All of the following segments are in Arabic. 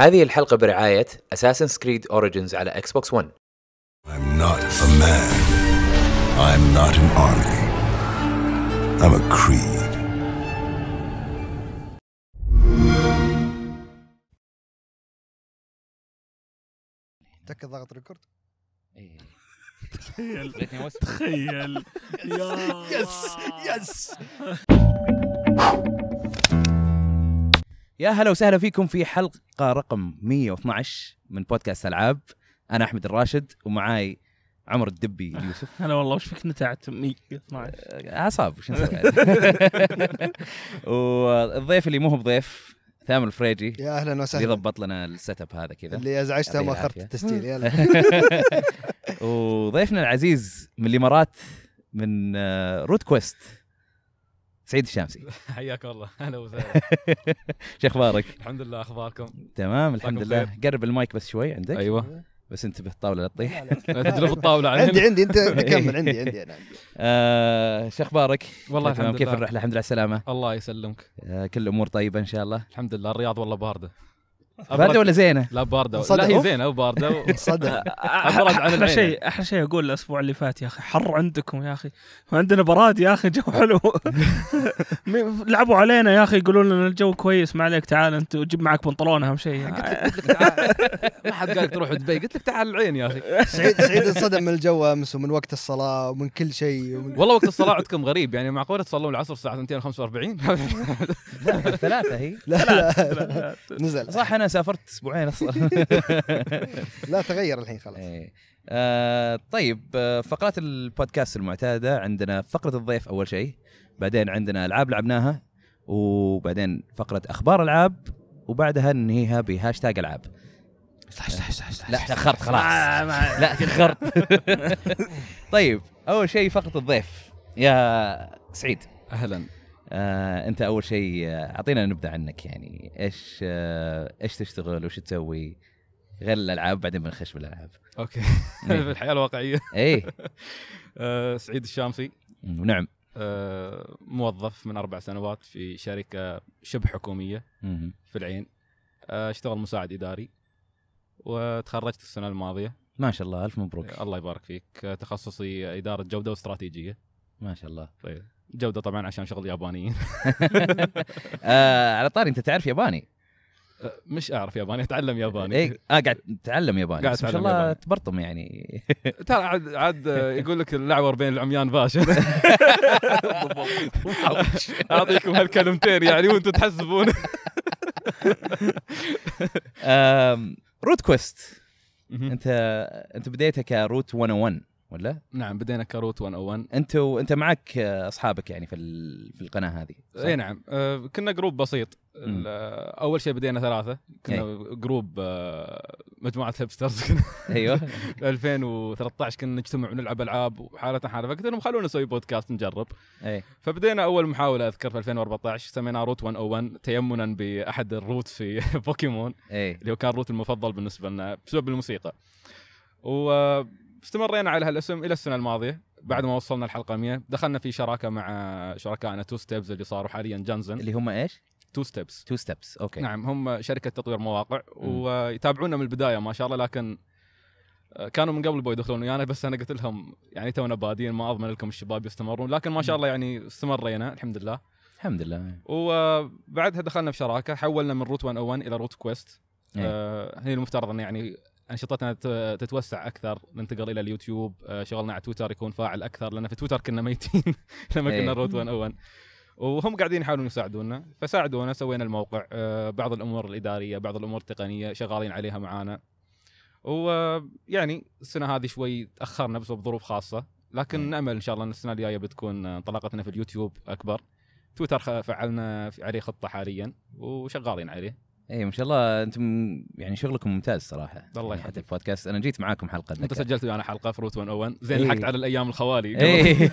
هذه الحلقة برعاية Assassin's Creed Origins على Xbox بوكس 1. I'm not a man. I'm not an army. I'm a creed. تك ضغط ريكورد تخيل تخيل يس يس يا هلا وسهلا فيكم في حلقه رقم 112 من بودكاست العاب انا احمد الراشد ومعاي عمر الدبي يوسف هلا والله وش فيك نتعت 112 آه، اعصاب وش نسوي والضيف اللي مو هو بضيف ثامر الفريجي يا اهلا وسهلا اللي ضبط لنا السيت اب هذا كذا اللي ازعجته ما اخرت التسجيل يلا وضيفنا العزيز من الامارات من رود آه، كويست سعيد الشامسي حياك الله اهلا وسهلا شو اخبارك؟ الحمد لله اخباركم تمام الحمد لله قرب المايك بس شوي عندك ايوه بس انتبه الطاوله لا تطيح لا الطاوله عندي عندي انت كمل عندي عندي انا عندي آه، شو اخبارك؟ والله الحمد لله كيف الرحله الحمد لله على السلامه الله يسلمك آه، كل الامور طيبه ان شاء الله الحمد لله الرياض والله بارده بارده ولا زينه؟ لا بارده لا هي زينه وبارده و... صدق ابرد عن احلى شيء احلى شيء اقول الاسبوع اللي فات يا اخي حر عندكم يا اخي عندنا براد يا اخي جو حلو لعبوا علينا يا اخي يقولون لنا الجو كويس ما عليك تعال انت وجيب معك بنطلون اهم شيء قلت لك تعال ما حد قال تروح دبي قلت لك تعال العين يا اخي سعيد سعيد انصدم من الجو امس ومن وقت الصلاه ومن كل شيء ومن... والله وقت الصلاه عندكم غريب يعني معقوله تصلون العصر الساعه 245 ثلاثه هي لا لا نزل صح انا سافرت اسبوعين اصلا لا تغير الحين خلاص إيه. آه طيب آه فقرات البودكاست المعتاده عندنا فقره الضيف اول شيء بعدين عندنا العاب لعبناها وبعدين فقره اخبار العاب وبعدها ننهيها بهاشتاج العاب صح صح صح صح لا تاخرت خلاص آه، لا تاخرت طيب اول شيء فقره الضيف يا سعيد اهلا آه، انت اول شيء آه، اعطينا نبدأ عنك يعني ايش آه، ايش تشتغل وش تسوي غير الالعاب بعدين بنخش بالالعاب اوكي إيه. في الحياه الواقعيه اي آه، سعيد الشامسي نعم آه، موظف من اربع سنوات في شركه شبه حكوميه في العين آه، اشتغل مساعد اداري وتخرجت السنه الماضيه ما شاء الله الف مبروك الله يبارك فيك آه، تخصصي اداره جوده واستراتيجيه ما شاء الله طيب جوده طبعا عشان شغل يابانيين آه على طاري انت تعرف ياباني أه، مش اعرف ياباني اتعلم ياباني ايه اه قاعد تتعلم ياباني قاعد بس ما شاء الله تبرطم يعني ترى عاد عاد يقول لك اللعور بين العميان باشا اعطيكم هالكلمتين يعني وانتم تحسبون روت كويست انت انت بديتها كروت 101 ولا؟ نعم بدينا كروت 101 انت وانت معك اصحابك يعني في في القناه هذه اي نعم آه، كنا جروب بسيط آه، اول شيء بدينا ثلاثه كنا أي. جروب آه، مجموعه هيبسترز كنا ايوه 2013 كنا نجتمع ونلعب العاب وحالتنا حاله فقلت لهم خلونا نسوي بودكاست نجرب اي فبدينا اول محاوله اذكر في 2014 سميناها روت 101 تيمنا باحد الروت في بوكيمون أي. اللي هو كان الروت المفضل بالنسبه لنا بسبب الموسيقى و استمرينا على هالاسم الى السنه الماضيه بعد ما وصلنا الحلقه 100 دخلنا في شراكه مع شركائنا تو ستيبز اللي صاروا حاليا جانزن اللي هم ايش؟ تو ستيبس تو ستيبس اوكي نعم هم شركه تطوير مواقع ويتابعونا من البدايه ما شاء الله لكن آه، كانوا من قبل يبغوا يدخلون ويانا بس انا قلت لهم يعني تونا بادين ما اضمن لكم الشباب يستمرون لكن ما شاء الله يعني استمرينا الحمد لله الحمد لله وبعدها دخلنا في شراكه حولنا من روت 101 الى روت كويست إيه. آه، هي المفترض انه يعني انشطتنا تتوسع اكثر ننتقل الى اليوتيوب آه، شغلنا على تويتر يكون فاعل اكثر لان في تويتر كنا ميتين لما كنا إيه. روت 101 وهم قاعدين يحاولون يساعدونا فساعدونا سوينا الموقع آه، بعض الامور الاداريه بعض الامور التقنيه شغالين عليها معانا ويعني السنه هذه شوي تاخرنا بسبب ظروف خاصه لكن إيه. نامل ان شاء الله ان السنه الجايه بتكون انطلاقتنا آه، في اليوتيوب اكبر تويتر فعلنا عليه خطه حاليا وشغالين عليه اي ما شاء الله انتم يعني شغلكم ممتاز صراحه الله يحفظك يعني حتى البودكاست انا جيت معاكم حلقه انت سجلت معنا حلقه فروت 101 زين إيه. لحقت على الايام الخوالي إيه.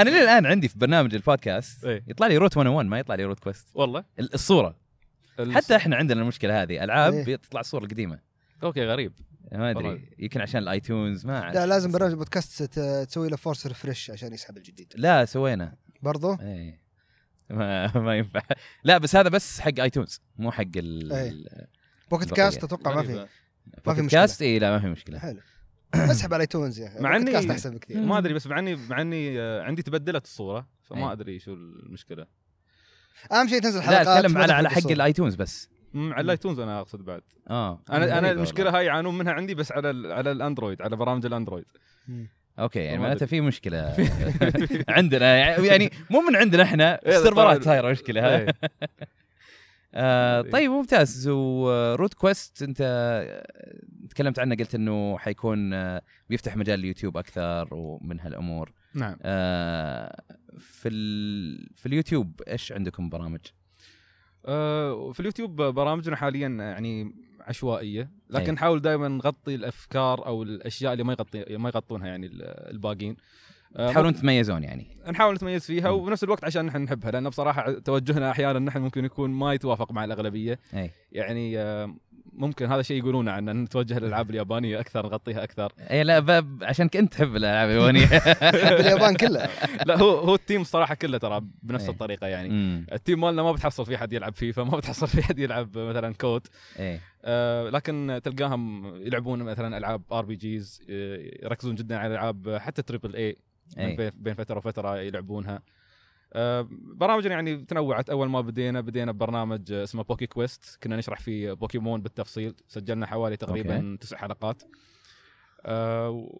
انا الى الان عندي في برنامج البودكاست إيه. يطلع لي روت 101 ما يطلع لي روت كويست والله الصوره الص... حتى احنا عندنا المشكله هذه العاب تطلع الصوره القديمه اوكي غريب ما ادري يمكن عشان الايتونز ما لا لازم برنامج البودكاست تسوي له فورس ريفرش عشان يسحب الجديد لا سوينا برضو؟ ايه ما, ما ينفع لا بس هذا بس حق ايتونز مو حق ال بوكت بوكيت كاست اتوقع ما في ما في مشكله كاست اي لا ما في مشكله حلو اسحب على ايتونز يا اخي مع اني كاست احسن بكثير ما ادري بس مع اني مع اني آه، عندي تبدلت الصوره فما إيه. ادري شو المشكله اهم شيء تنزل حلقات لا اتكلم على على حق الايتونز بس على الايتونز انا اقصد بعد اه انا انا المشكله هاي يعانون منها عندي بس على على الاندرويد على برامج الاندرويد مم. اوكي يعني معناته في مشكله عندنا يعني-, يعني مو من عندنا احنا إيه، السيرفرات صايره مشكله إيه. آه طيب ممتاز وروت كويست انت تكلمت عنه قلت انه حيكون آه، بيفتح مجال اليوتيوب اكثر ومن هالامور نعم آه في في اليوتيوب ايش عندكم برامج؟ آه في اليوتيوب برامجنا حاليا يعني عشوائيه لكن إيه. نحاول دائما نغطي الافكار او الاشياء اللي ما يغطي ما يغطونها يعني الباقين آه، تحاولون تتميزون يعني نحاول نتميز فيها وبنفس الوقت عشان نحن نحبها لان بصراحه توجهنا احيانا نحن ممكن يكون ما يتوافق مع الاغلبيه أي. يعني آه، ممكن هذا شيء يقولونه عنه نتوجه للالعاب إيه. اليابانيه اكثر نغطيها اكثر اي لا عشان انت تحب الالعاب اليابانيه اليابان كلها لا هو هو التيم الصراحه كله ترى بنفس أي. الطريقه يعني مم. التيم مالنا ما بتحصل في حد يلعب فيفا ما بتحصل في حد يلعب مثلا كوت أي. آه لكن تلقاهم يلعبون مثلا العاب ار بي جيز آه، يركزون جدا على العاب حتى تريبل اي إيه. بين فتره وفتره يلعبونها آه، برامجنا يعني تنوعت اول ما بدينا بدينا ببرنامج اسمه بوكي كويست كنا نشرح فيه بوكيمون بالتفصيل سجلنا حوالي تقريبا تسع حلقات آه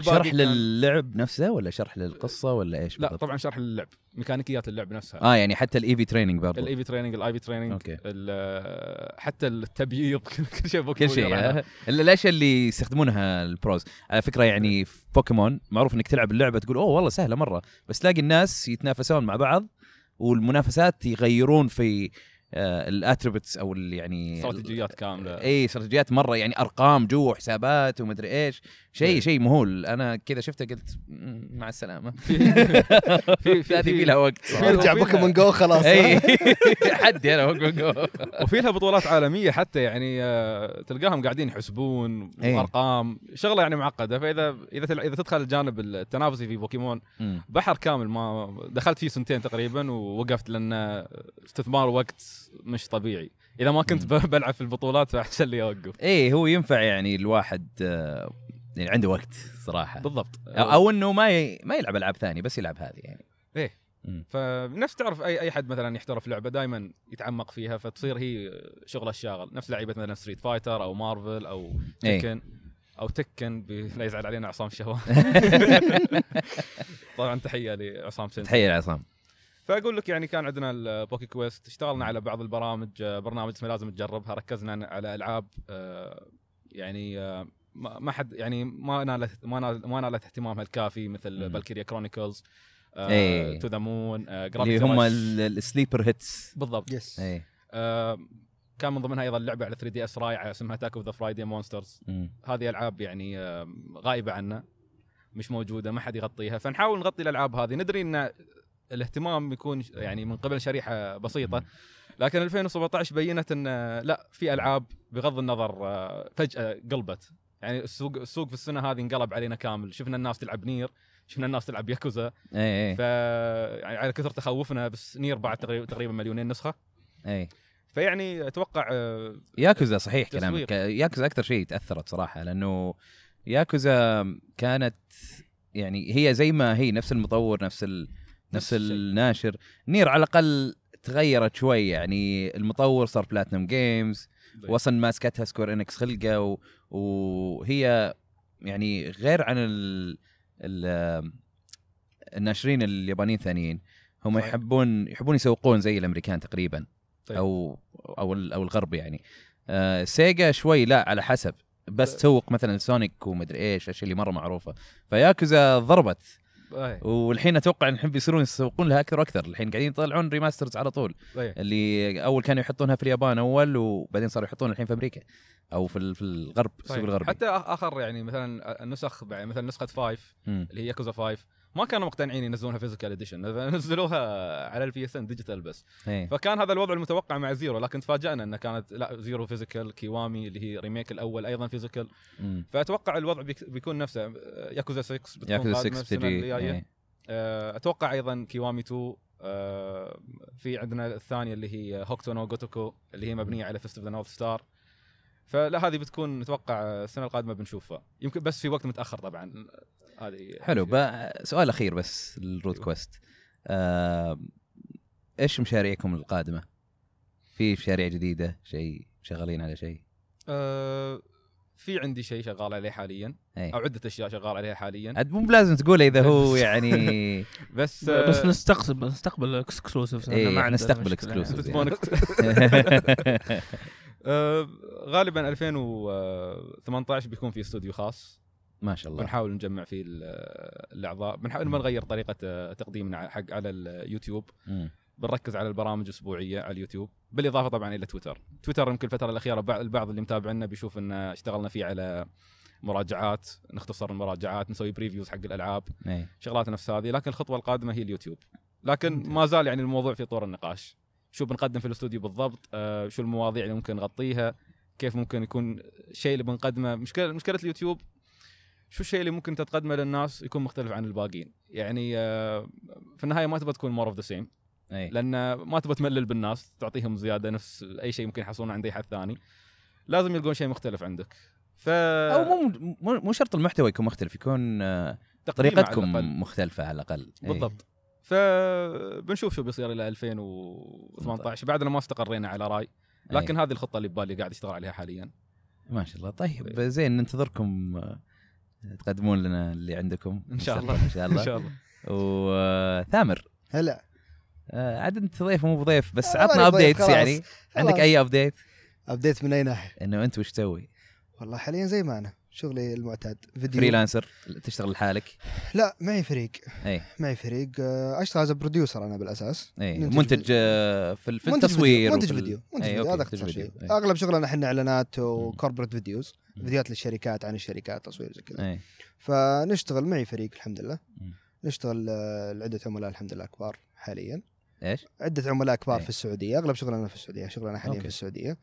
شرح للعب نفسه ولا شرح للقصه ولا ايش؟ لا طبعا شرح للعب ميكانيكيات اللعب نفسها اه يعني حتى الاي في تريننج برضه الاي في تريننج الاي في تريننج حتى التبييض كل شيء كل شيء يعني. الاشياء اللي يستخدمونها البروز على فكره يعني إيه. في بوكيمون معروف انك تلعب اللعبه تقول اوه والله سهله مره بس تلاقي الناس يتنافسون مع بعض والمنافسات يغيرون في آه، الاتربتس او يعني استراتيجيات كامله اي استراتيجيات مره يعني ارقام جوا وحسابات ومدري ايش شيء إيه. شيء مهول انا كذا شفته قلت مع السلامه في في هذه لها وقت يرجع بوكيمون جو خلاص اي حدي انا بوكيمون جو وفي لها بطولات عالميه حتى يعني آه، تلقاهم قاعدين يحسبون ارقام شغله يعني معقده فاذا اذا اذا تدخل الجانب التنافسي في بوكيمون بحر كامل ما دخلت فيه سنتين تقريبا ووقفت لان استثمار وقت مش طبيعي اذا ما كنت بلعب في البطولات فاحسن لي اوقف ايه هو ينفع يعني الواحد آه، يعني عنده وقت صراحه بالضبط او, أو انه ما ي... ما يلعب العاب ثانيه بس يلعب هذه يعني ايه فنفس تعرف اي اي حد مثلا يحترف لعبه دائما يتعمق فيها فتصير هي شغله الشاغل نفس لعيبه مثلا ستريت فايتر او مارفل او تكن إيه؟ او تكن ب... لا يزعل علينا عصام شهوة طبعا تحيه لعصام سنسي تحيه لعصام فاقول لك يعني كان عندنا البوكي كويست اشتغلنا على بعض البرامج آه، برنامج اسمه لازم تجربها ركزنا على العاب آه، يعني آه، ما حد يعني ما نالت ما نالت, ما نالت اهتمامها الكافي مثل فالكيريا كرونيكلز تو ذا مون اللي هم السليبر هيتس بالضبط يس إيه. آه كان من ضمنها ايضا لعبه على 3 دي اس رائعه اسمها تاك اوف ذا فرايدي مونسترز هذه العاب يعني آه، غائبه عنا مش موجوده ما حد يغطيها فنحاول نغطي الالعاب هذه ندري ان الاهتمام يكون يعني من قبل شريحه بسيطه لكن 2017 بينت ان آه، لا في العاب بغض النظر آه، فجاه قلبت يعني السوق السوق في السنه هذه انقلب علينا كامل شفنا الناس تلعب نير شفنا الناس تلعب ياكوزا اي إيه. ف يعني على كثر تخوفنا بس نير بعد تقريبا مليونين نسخه اي فيعني اتوقع آه، ياكوزا صحيح كلامك ياكوزا اكثر شيء تاثرت صراحه لانه ياكوزا كانت يعني هي زي ما هي نفس المطور نفس ال... نفس, نفس الناشر نير على الاقل تغيرت شوي يعني المطور صار بلاتنم جيمز وصل ماسكتها سكوير انكس خلقه و... وهي يعني غير عن ال... ال... الناشرين اليابانيين الثانيين هم طيب. يحبون يحبون يسوقون زي الامريكان تقريبا طيب. او او او الغرب يعني آه سيجا شوي لا على حسب بس آه. تسوق مثلا سونيك ومدري ايش الاشياء اللي مره معروفه فياكوزا ضربت إيه. والحين اتوقع ان الحين بيصيرون يسوقون لها اكثر واكثر الحين قاعدين يطلعون ريماسترز على طول أيه. اللي اول كانوا يحطونها في اليابان اول وبعدين صاروا يحطونها الحين في امريكا او في في الغرب طيب. السوق الغربي حتى اخر يعني مثلا النسخ مثلا نسخه فايف اللي هي ياكوزا فايف ما كانوا مقتنعين ينزلونها فيزيكال اديشن نزلوها على البي اس ان ديجيتال بس هي. إيه. فكان هذا الوضع المتوقع مع زيرو لكن تفاجئنا انه كانت لا زيرو فيزيكال كيوامي اللي هي ريميك الاول ايضا فيزيكال فاتوقع الوضع بيكون نفسه ياكوزا 6 بتكون ياكوزا 6 إيه. آه، اتوقع ايضا كيوامي آه، 2 في عندنا الثانيه اللي هي هوكتو نو جوتوكو اللي هي مبنيه على فيست اوف ذا نورث ستار فلا هذه بتكون نتوقع السنه القادمه بنشوفها يمكن بس في وقت متاخر طبعا هذه حلو بقى سؤال اخير بس للروت أيوة. كويست آه ايش مشاريعكم القادمه؟ في مشاريع جديده شيء شغالين على شيء؟ آه في عندي شيء شغال عليه حاليا أي. او عده اشياء شغال عليها حاليا عاد مو بلازم تقول اذا هو يعني بس آه بس نستقبل إيه، يعني نستقبل اكسكلوسيف ايه نستقبل اكسكلوسيف غالبا 2018 آه، بيكون في استوديو خاص ما شاء الله بنحاول نجمع فيه الاعضاء بنحاول ما نغير طريقه آه، تقديمنا حق على اليوتيوب مم. بنركز على البرامج الاسبوعيه على اليوتيوب بالاضافه طبعا الى تويتر تويتر يمكن الفتره الاخيره البعض اللي متابعنا بيشوف ان اشتغلنا فيه على مراجعات نختصر المراجعات نسوي بريفيوز حق الالعاب أي. شغلات نفس هذه لكن الخطوه القادمه هي اليوتيوب لكن ما زال يعني الموضوع في طور النقاش شو بنقدم في الاستوديو بالضبط آه شو المواضيع اللي ممكن نغطيها كيف ممكن يكون الشيء اللي بنقدمه مشكله مشكله اليوتيوب شو الشيء اللي ممكن تقدمه للناس يكون مختلف عن الباقيين يعني آه، في النهايه ما تبغى تكون مور اوف ذا سيم لان ما تبغى تملل بالناس تعطيهم زياده نفس اي شيء ممكن يحصلون عند اي حد ثاني لازم يلقون شيء مختلف عندك ف او مو مو شرط المحتوى يكون مختلف يكون آه، طريقتكم على مختلفه على الاقل بالضبط فبنشوف شو بيصير الى 2018 بعدنا ما استقرينا على راي لكن أي. هذه الخطه اللي ببالي قاعد اشتغل عليها حاليا ما شاء الله طيب زين ننتظركم آه، تقدمون لنا اللي عندكم ان شاء الله ان شاء الله ان شاء الله وثامر هلا آه، عاد انت ضيف مو بضيف بس آه، عطنا ابديتس يعني عندك اي ابديت؟ ابديت من اي ناحيه؟ انه انت وش تسوي؟ والله حاليا زي ما انا شغلي المعتاد فيديو فريلانسر تشتغل لحالك لا معي فريق اي معي فريق آه، اشتغل از بروديوسر انا بالاساس اي منتج, منتج آه، في, في التصوير منتج فيديو منتج فيديو هذا شيء اغلب شغلنا احنا اعلانات وكوربريت فيديوز فيديوهات للشركات عن الشركات تصوير زي كذا فنشتغل معي فريق الحمد لله نشتغل آه، لعده عملاء الحمد لله كبار حاليا ايش؟ عده عملاء كبار في السعوديه اغلب شغلنا في السعوديه شغلنا حاليا في السعوديه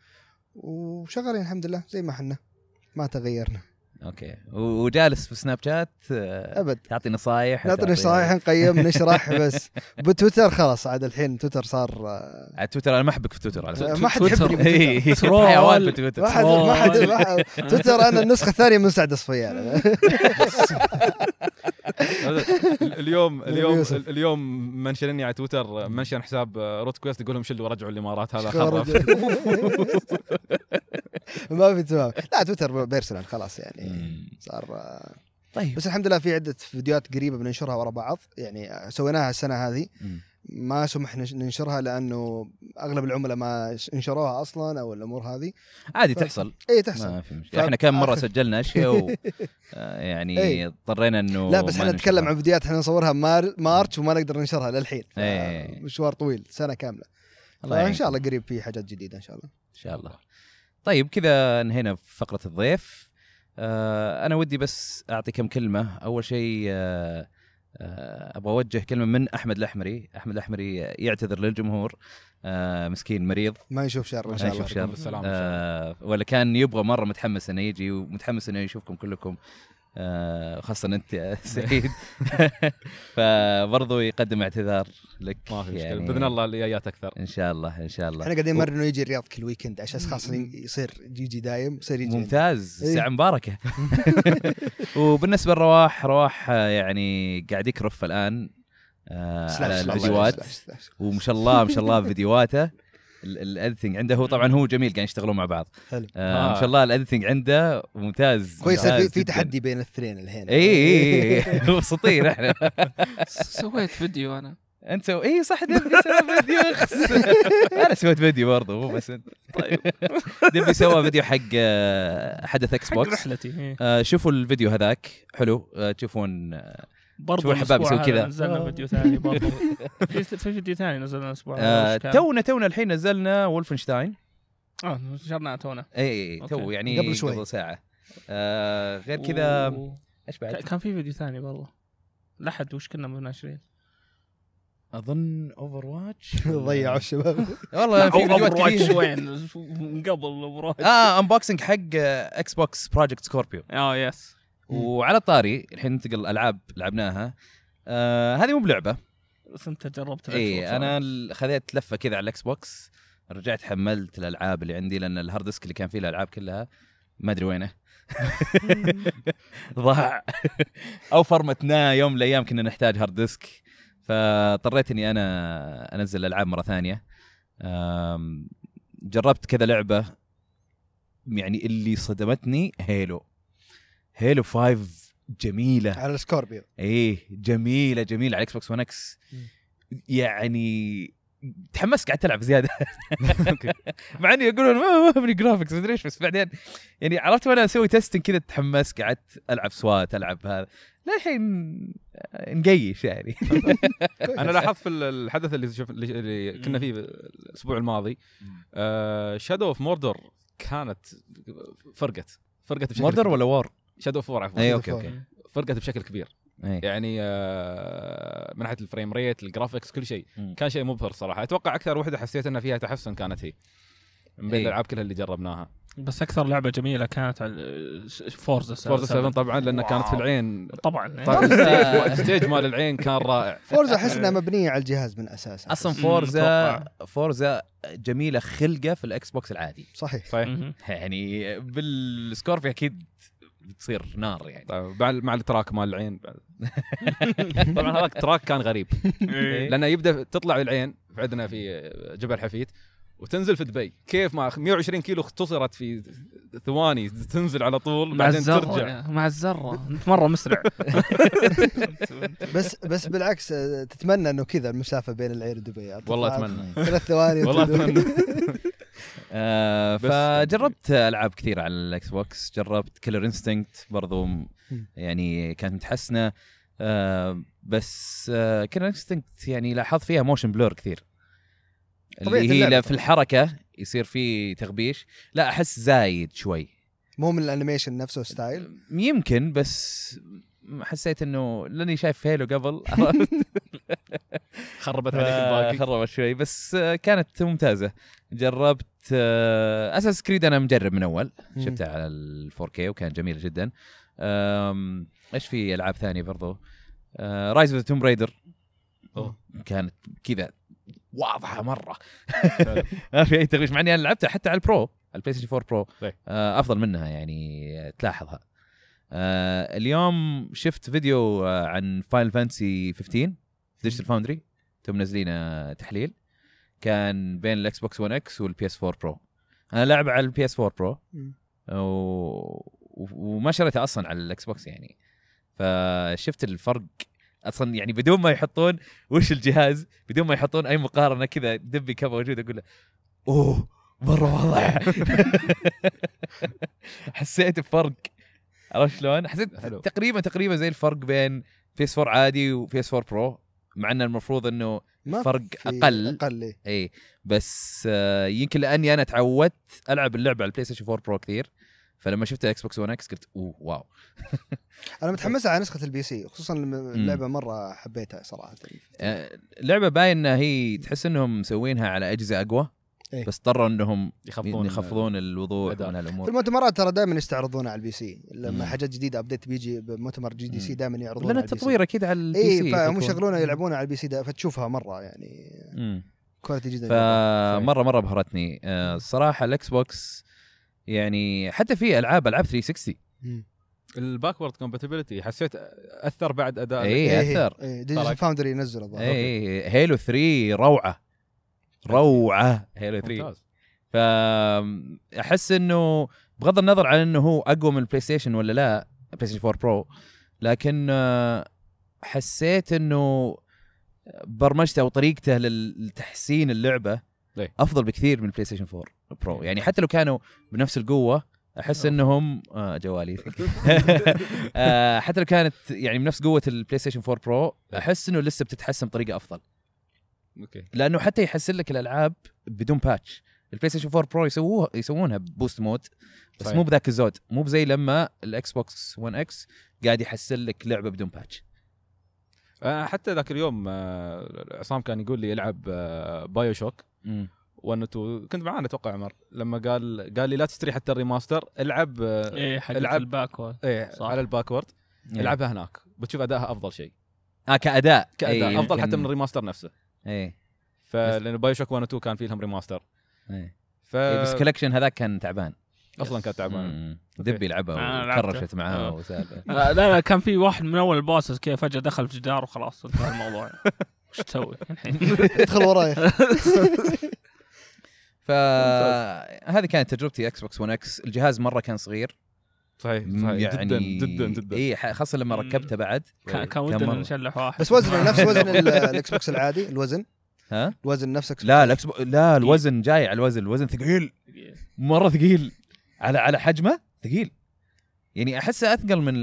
وشغالين الحمد لله زي ما احنا ما تغيرنا اوكي وجالس في سناب آه، شات ابد تعطي نصائح نعطي نصائح نقيم نشرح بس بتويتر خلاص عاد الحين تويتر صار على آه، آه، تويتر انا ما احبك في تويتر على ما حد يحبني في تويتر ما حد ما حد تويتر انا النسخه الثانيه من سعد الصفيان اليوم اليوم اليوم منشنني على تويتر منشن حساب روت كويست يقول لهم شلوا رجعوا الامارات هذا خرب ما في تمام لا تويتر بيرسونال خلاص يعني صار آه. طيب بس الحمد لله في عده فيديوهات قريبه بننشرها ورا بعض يعني سويناها السنه هذه ما سمح ننشرها لانه اغلب العملاء ما انشروها اصلا او الامور هذه عادي ف... تحصل اي تحصل ما في مشكله احنا كم مره سجلنا اشياء و... آه، يعني إيه. اضطرينا انه لا بس احنا نتكلم عن فيديوهات احنا نصورها مار... مارتش وما نقدر ننشرها للحين إيه. مشوار طويل سنه كامله الله ان شاء الله قريب في حاجات جديده ان شاء الله ان شاء الله طيب كذا انهينا فقره الضيف آه، انا ودي بس اعطي كم كلمه اول شيء آه، آه، ابغى اوجه كلمه من احمد الاحمري احمد الاحمري يعتذر للجمهور مسكين مريض ما يشوف شر ان شاء الله يشوف شر ولا كان يبغى مره متحمس انه يجي ومتحمس انه يشوفكم كلكم آه، خاصة أنت يا سعيد فبرضو يقدم اعتذار لك ما في مشكلة يعني بإذن الله الجايات أكثر إن شاء الله إن شاء الله احنا قاعدين أنه يجي الرياض كل ويكند عشان خاصة يصير يجي دايم يصير يجي ممتاز إيه. ساعة مباركة وبالنسبة لرواح رواح آه، يعني قاعد يكرف الآن آه على الفيديوهات وما شاء الله ما شاء الله فيديوهاته الاديتنج عنده هو طبعا هو جميل قاعد يشتغلون مع بعض حلو آه آه. ما شاء الله الاديتنج عنده ممتاز كويس في, في تحدي بين الاثنين الحين اي اي مبسوطين احنا سويت فيديو انا انت سو... اي صح دبي سوى فيديو انا سويت فيديو برضه مو بس انت طيب دبي سوى فيديو حق آه، حدث اكس بوكس حق رحلتي إيه. آه شوفوا الفيديو هذاك حلو آه تشوفون آه، برضه الحباب كذا نزلنا آه. فيديو ثاني برضه في, فيديو ثاني نزلنا الاسبوع آه تونا تونا الحين نزلنا وولفنشتاين اه نشرنا تونا اي إيه، إيه، تو يعني قبل شوي قبل ساعه آه غير كذا ايش بعد؟ كان في فيديو ثاني برضه لحد وش كنا مناشرين اظن اوفر واتش ضيعوا الشباب والله في فيديوهات كثير وين من قبل اوفر واتش اه انبوكسنج حق اكس بوكس بروجكت سكوربيو اه يس وعلى طاري الحين ننتقل الالعاب لعبناها آه هذه مو بلعبه بس انت جربت اي انا خذيت لفه كذا على الاكس بوكس رجعت حملت الالعاب اللي عندي لان الهارد ديسك اللي كان فيه الالعاب كلها ما ادري وينه ضاع او فرمتناه يوم من الايام كنا نحتاج هارد ديسك فاضطريت اني انا انزل الالعاب مره ثانيه جربت كذا لعبه يعني اللي صدمتني هيلو هيلو 5 جميله على السكوربيو ايه جميله جميله على الاكس بوكس 1 اكس يعني تحمست قعدت العب زياده مع اني يقولون ما ما جرافكس مدري ايش بس بعدين يعني عرفت وانا اسوي تيستنج كذا تحمست قعدت العب سوات العب هذا للحين نقيش يعني انا لاحظت في الحدث اللي شف... اللي كنا فيه الاسبوع الماضي شادو اوف موردر كانت فرقت فرقت بشكل موردر ولا وار؟ شادو 4 عفوا اي اوكي اوكي فرقت بشكل كبير أي. يعني آه من ناحيه الفريم ريت الجرافكس كل شيء كان شيء مبهر صراحه اتوقع اكثر وحده حسيت ان فيها تحسن كانت هي من بين الالعاب كلها اللي جربناها بس اكثر لعبه جميله كانت على فورزا 7 فورزا 7 طبعا لانها كانت في العين طبعا الستيج طيب، مال العين كان رائع فورزا احس انها مبنيه على الجهاز من اساسها اصلا فورزا فورزا جميله خلقه في الاكس بوكس العادي صحيح صحيح يعني بالسكوربيو اكيد بتصير نار يعني طيب مع التراك مال العين بعد طبعا هذاك التراك كان غريب إيه. لانه يبدا تطلع العين عندنا في جبل حفيت وتنزل في دبي كيف ما 120 كيلو اختصرت في ثواني تنزل على طول بعدين ترجع يعني مع الذره انت مره مسرع بس بس بالعكس آه، تتمنى انه كذا المسافه بين العين ودبي والله اتمنى ثلاث ثواني والله اتمنى آه، فجربت العاب كثير على الاكس بوكس جربت كيلر انستنكت برضو يعني كانت متحسنه آه، بس كلر كيلر انستنكت يعني لاحظت فيها موشن بلور كثير اللي هي اللعبة. في الحركه يصير في تغبيش لا احس زايد شوي مو من الانيميشن نفسه ستايل يمكن بس حسيت انه لاني شايف هيلو قبل خربت عليك الباقي آه، خربت شوي بس كانت ممتازه جربت آه، اساس كريد انا مجرب من اول شفته على الفور 4 وكان جميل جدا ايش في العاب ثانيه برضو رايز اوف توم رايدر كانت كذا واضحه مره ما في اي تغيير مع اني انا لعبتها حتى على البرو البلاي ستيشن 4 برو طيب. آه، افضل منها يعني تلاحظها آه اليوم شفت فيديو آه عن فاينل فانتسي 15 ديجيتال فاوندري تم منزلين تحليل كان بين الاكس بوكس 1 اكس والبي اس 4 برو انا لعب على البي اس 4 برو و... وما شريته اصلا على الاكس بوكس يعني فشفت الفرق اصلا يعني بدون ما يحطون وش الجهاز بدون ما يحطون اي مقارنه كذا دبي كم موجود اقول له اوه مره واضح حسيت بفرق عرفت شلون؟ حسيت تقريبا تقريبا زي الفرق بين اس 4 عادي اس 4 برو مع ان المفروض انه فرق اقل اقل اي بس آه، يمكن لاني انا تعودت العب اللعبه على البلاي ستيشن 4 برو كثير فلما شفت اكس بوكس 1 اكس قلت اوه واو انا متحمس على نسخه البي سي خصوصا اللعبه مره حبيتها صراحه اللعبه آه، باين انها هي تحس انهم مسوينها على اجهزه اقوى أيه. بس اضطروا انهم يخفضون يخفضون الوضوء من في المؤتمرات ترى دائما يستعرضونها على البي سي لما مم. حاجات جديده ابديت بيجي بمؤتمر جي دي سي دائما يعرضونها لان التطوير اكيد على البي إيه، سي اي فهم يشغلونها يلعبونها على البي سي فتشوفها مره يعني كواليتي جدا فمره مره بهرتني الصراحه آه، الاكس بوكس يعني حتى في العاب العاب 360 الباكورد كومباتيبلتي حسيت اثر بعد اداء اي إيه، إيه، اثر ديجيتال فاوندري ينزل الظاهر اي هيلو 3 روعه روعه هيلو 3 فاحس انه بغض النظر عن انه هو اقوى من البلاي ستيشن ولا لا بلاي ستيشن 4 برو لكن آه، حسيت انه برمجته او طريقته لتحسين اللعبه افضل بكثير من بلاي ستيشن 4 برو يعني حتى لو كانوا بنفس القوه احس آه. انهم آه جوالي آه حتى لو كانت يعني بنفس قوه البلاي ستيشن 4 برو احس انه لسه بتتحسن بطريقه افضل اوكي لانه حتى يحسن لك الالعاب بدون باتش البلاي ستيشن 4 برو يسووها يسوونها بوست مود بس صحيح. مو بذاك الزود مو بزي لما الاكس بوكس 1 اكس قاعد يحسن لك لعبه بدون باتش آه، حتى ذاك اليوم آه، عصام كان يقول لي العب بايو شوك وان تو كنت معانا اتوقع عمر لما قال قال لي لا تشتري حتى الريماستر العب آه، ايه حق العب الباكورد ايه على الباكورد إيه. العبها هناك بتشوف ادائها افضل شيء اه كاداء كاداء إيه افضل حتى من الريماستر نفسه ايه فلانه بايو شوك 1 و 2 كان في ريماستر ايه ف... إيه بس كولكشن هذاك كان تعبان اصلا كان تعبان دبي لعبه وكرشت معاه آه. وسالفه لا لا كان في واحد من اول الباسس كذا فجاه دخل في جدار وخلاص انتهى الموضوع وش تسوي الحين؟ ادخل وراي فهذه كانت تجربتي اكس بوكس 1 اكس الجهاز مره كان صغير صحيح صحيح يعني جدا جدا جدا اي خاصه لما ركبته بعد كان ودنا نشلح واحد بس وزنه نفس وزن الاكس بوكس العادي الوزن ها الوزن نفس لا الاكس لا الوزن جاي على الوزن الوزن ثقيل مره ثقيل على على حجمه ثقيل يعني احسه اثقل من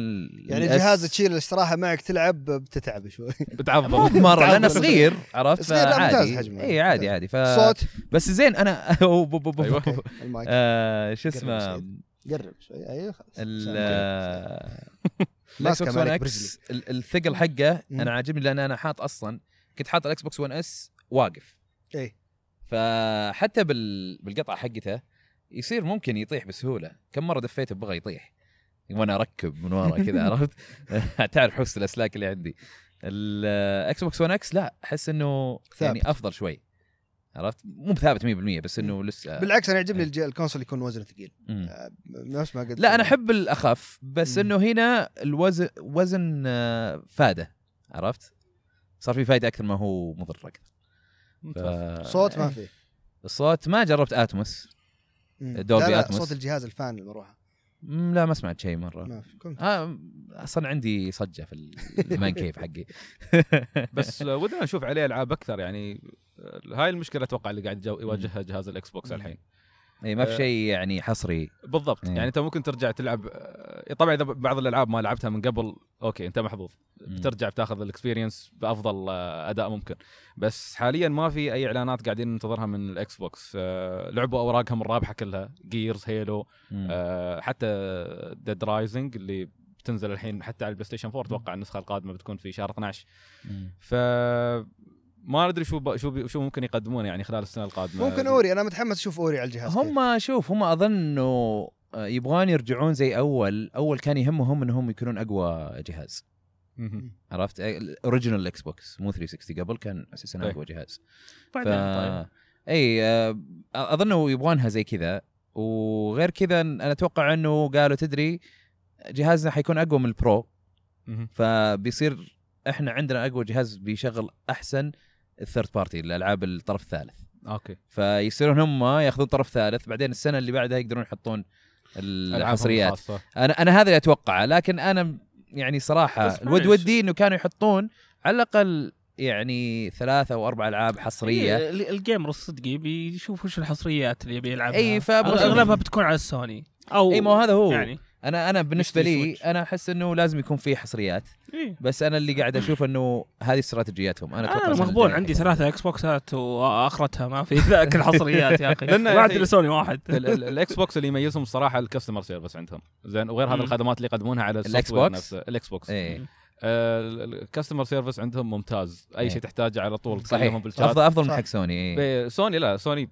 يعني جهاز تشيل الاستراحه معك تلعب بتتعب شوي بتعضل مره لانه صغير عرفت صغير ممتاز حجمه اي عادي عادي ف صوت بس زين انا أيوة. آه، شو اسمه قرب شوي ايوه خلاص الاكس بوكس 1 اكس الثقل حقه انا عاجبني لان انا حاط اصلا كنت حاط الاكس بوكس 1 اس واقف ايه فحتى بال... بالقطعه حقته يصير ممكن يطيح بسهوله كم مره دفيته بغى يطيح وانا اركب من ورا كذا عرفت تعرف حس الاسلاك اللي عندي الاكس بوكس 1 اكس لا احس انه يعني افضل شوي عرفت مو بثابت 100% بس انه لسه بالعكس انا يعجبني ايه. الكونسول يكون وزنه ثقيل آه، نفس ما قلت لا انا احب الاخف بس انه هنا الوزن وزن آه، فاده عرفت صار في فائده اكثر ما هو مضر اكثر ف... صوت ما في الصوت ما جربت اتموس دوبي لا اتموس صوت الجهاز الفان المروحه لا ما سمعت شيء مره ما في كنت آه اصلا عندي صجه في المان كيف حقي بس ودنا نشوف عليه العاب اكثر يعني هاي المشكله اتوقع اللي قاعد يواجهها جهاز الاكس بوكس الحين اي ما في آه، شيء يعني حصري بالضبط يعني انت ممكن ترجع تلعب آه، طبعا اذا بعض الالعاب ما لعبتها من قبل اوكي انت محظوظ بترجع بتاخذ الاكسبيرينس بافضل آه، اداء ممكن بس حاليا ما في اي اعلانات قاعدين ننتظرها من الاكس بوكس لعبوا اوراقهم الرابحه كلها جيرز هيلو حتى ديد رايزنج اللي بتنزل الحين حتى على البلاي ستيشن 4 اتوقع النسخه القادمه بتكون في شهر 12 ف ما ادري شو شو شو ممكن يقدمون يعني خلال السنه القادمه ممكن اوري انا متحمس اشوف اوري على الجهاز هم شوف هم اظن آه، يبغون يرجعون زي اول اول كان يهمهم انهم يكونون اقوى جهاز عرفت اوريجينال اكس بوكس مو 360 قبل كان اساسا طيب. اقوى جهاز بعدين طيب، ف... طيب اي آه، اظن يبغونها زي كذا وغير كذا انا اتوقع انه قالوا تدري جهازنا حيكون اقوى من البرو فبيصير احنا عندنا اقوى جهاز بيشغل احسن الثيرد بارتي الالعاب الطرف الثالث اوكي فيصيرون هم ياخذون طرف ثالث بعدين السنه اللي بعدها يقدرون يحطون الحصريات انا انا هذا اللي اتوقعه لكن انا يعني صراحه الود ودي انه كانوا يحطون على الاقل يعني ثلاثة او اربع العاب حصريه إيه الجيمر الصدقي بيشوف وش الحصريات اللي يبي يلعبها اي فاغلبها بتكون على السوني او اي ما هذا هو يعني انا انا بالنسبه لي انا احس انه لازم يكون في حصريات إيه؟ بس انا اللي قاعد اشوف انه هذه استراتيجياتهم انا اتوقع انا مغبون عندي ثلاثه اكس بوكسات واخرتها ما في ذاك الحصريات يا اخي ما عندي لسوني سوني واحد الاكس بوكس اللي يميزهم الصراحه الكاستمر سيرفيس عندهم زين وغير هذه الخدمات اللي يقدمونها على الاكس بوكس الاكس بوكس الكاستمر سيرفيس عندهم ممتاز اي إيه. شيء تحتاجه على طول صحيح افضل افضل من حق سوني إيه. سوني لا سوني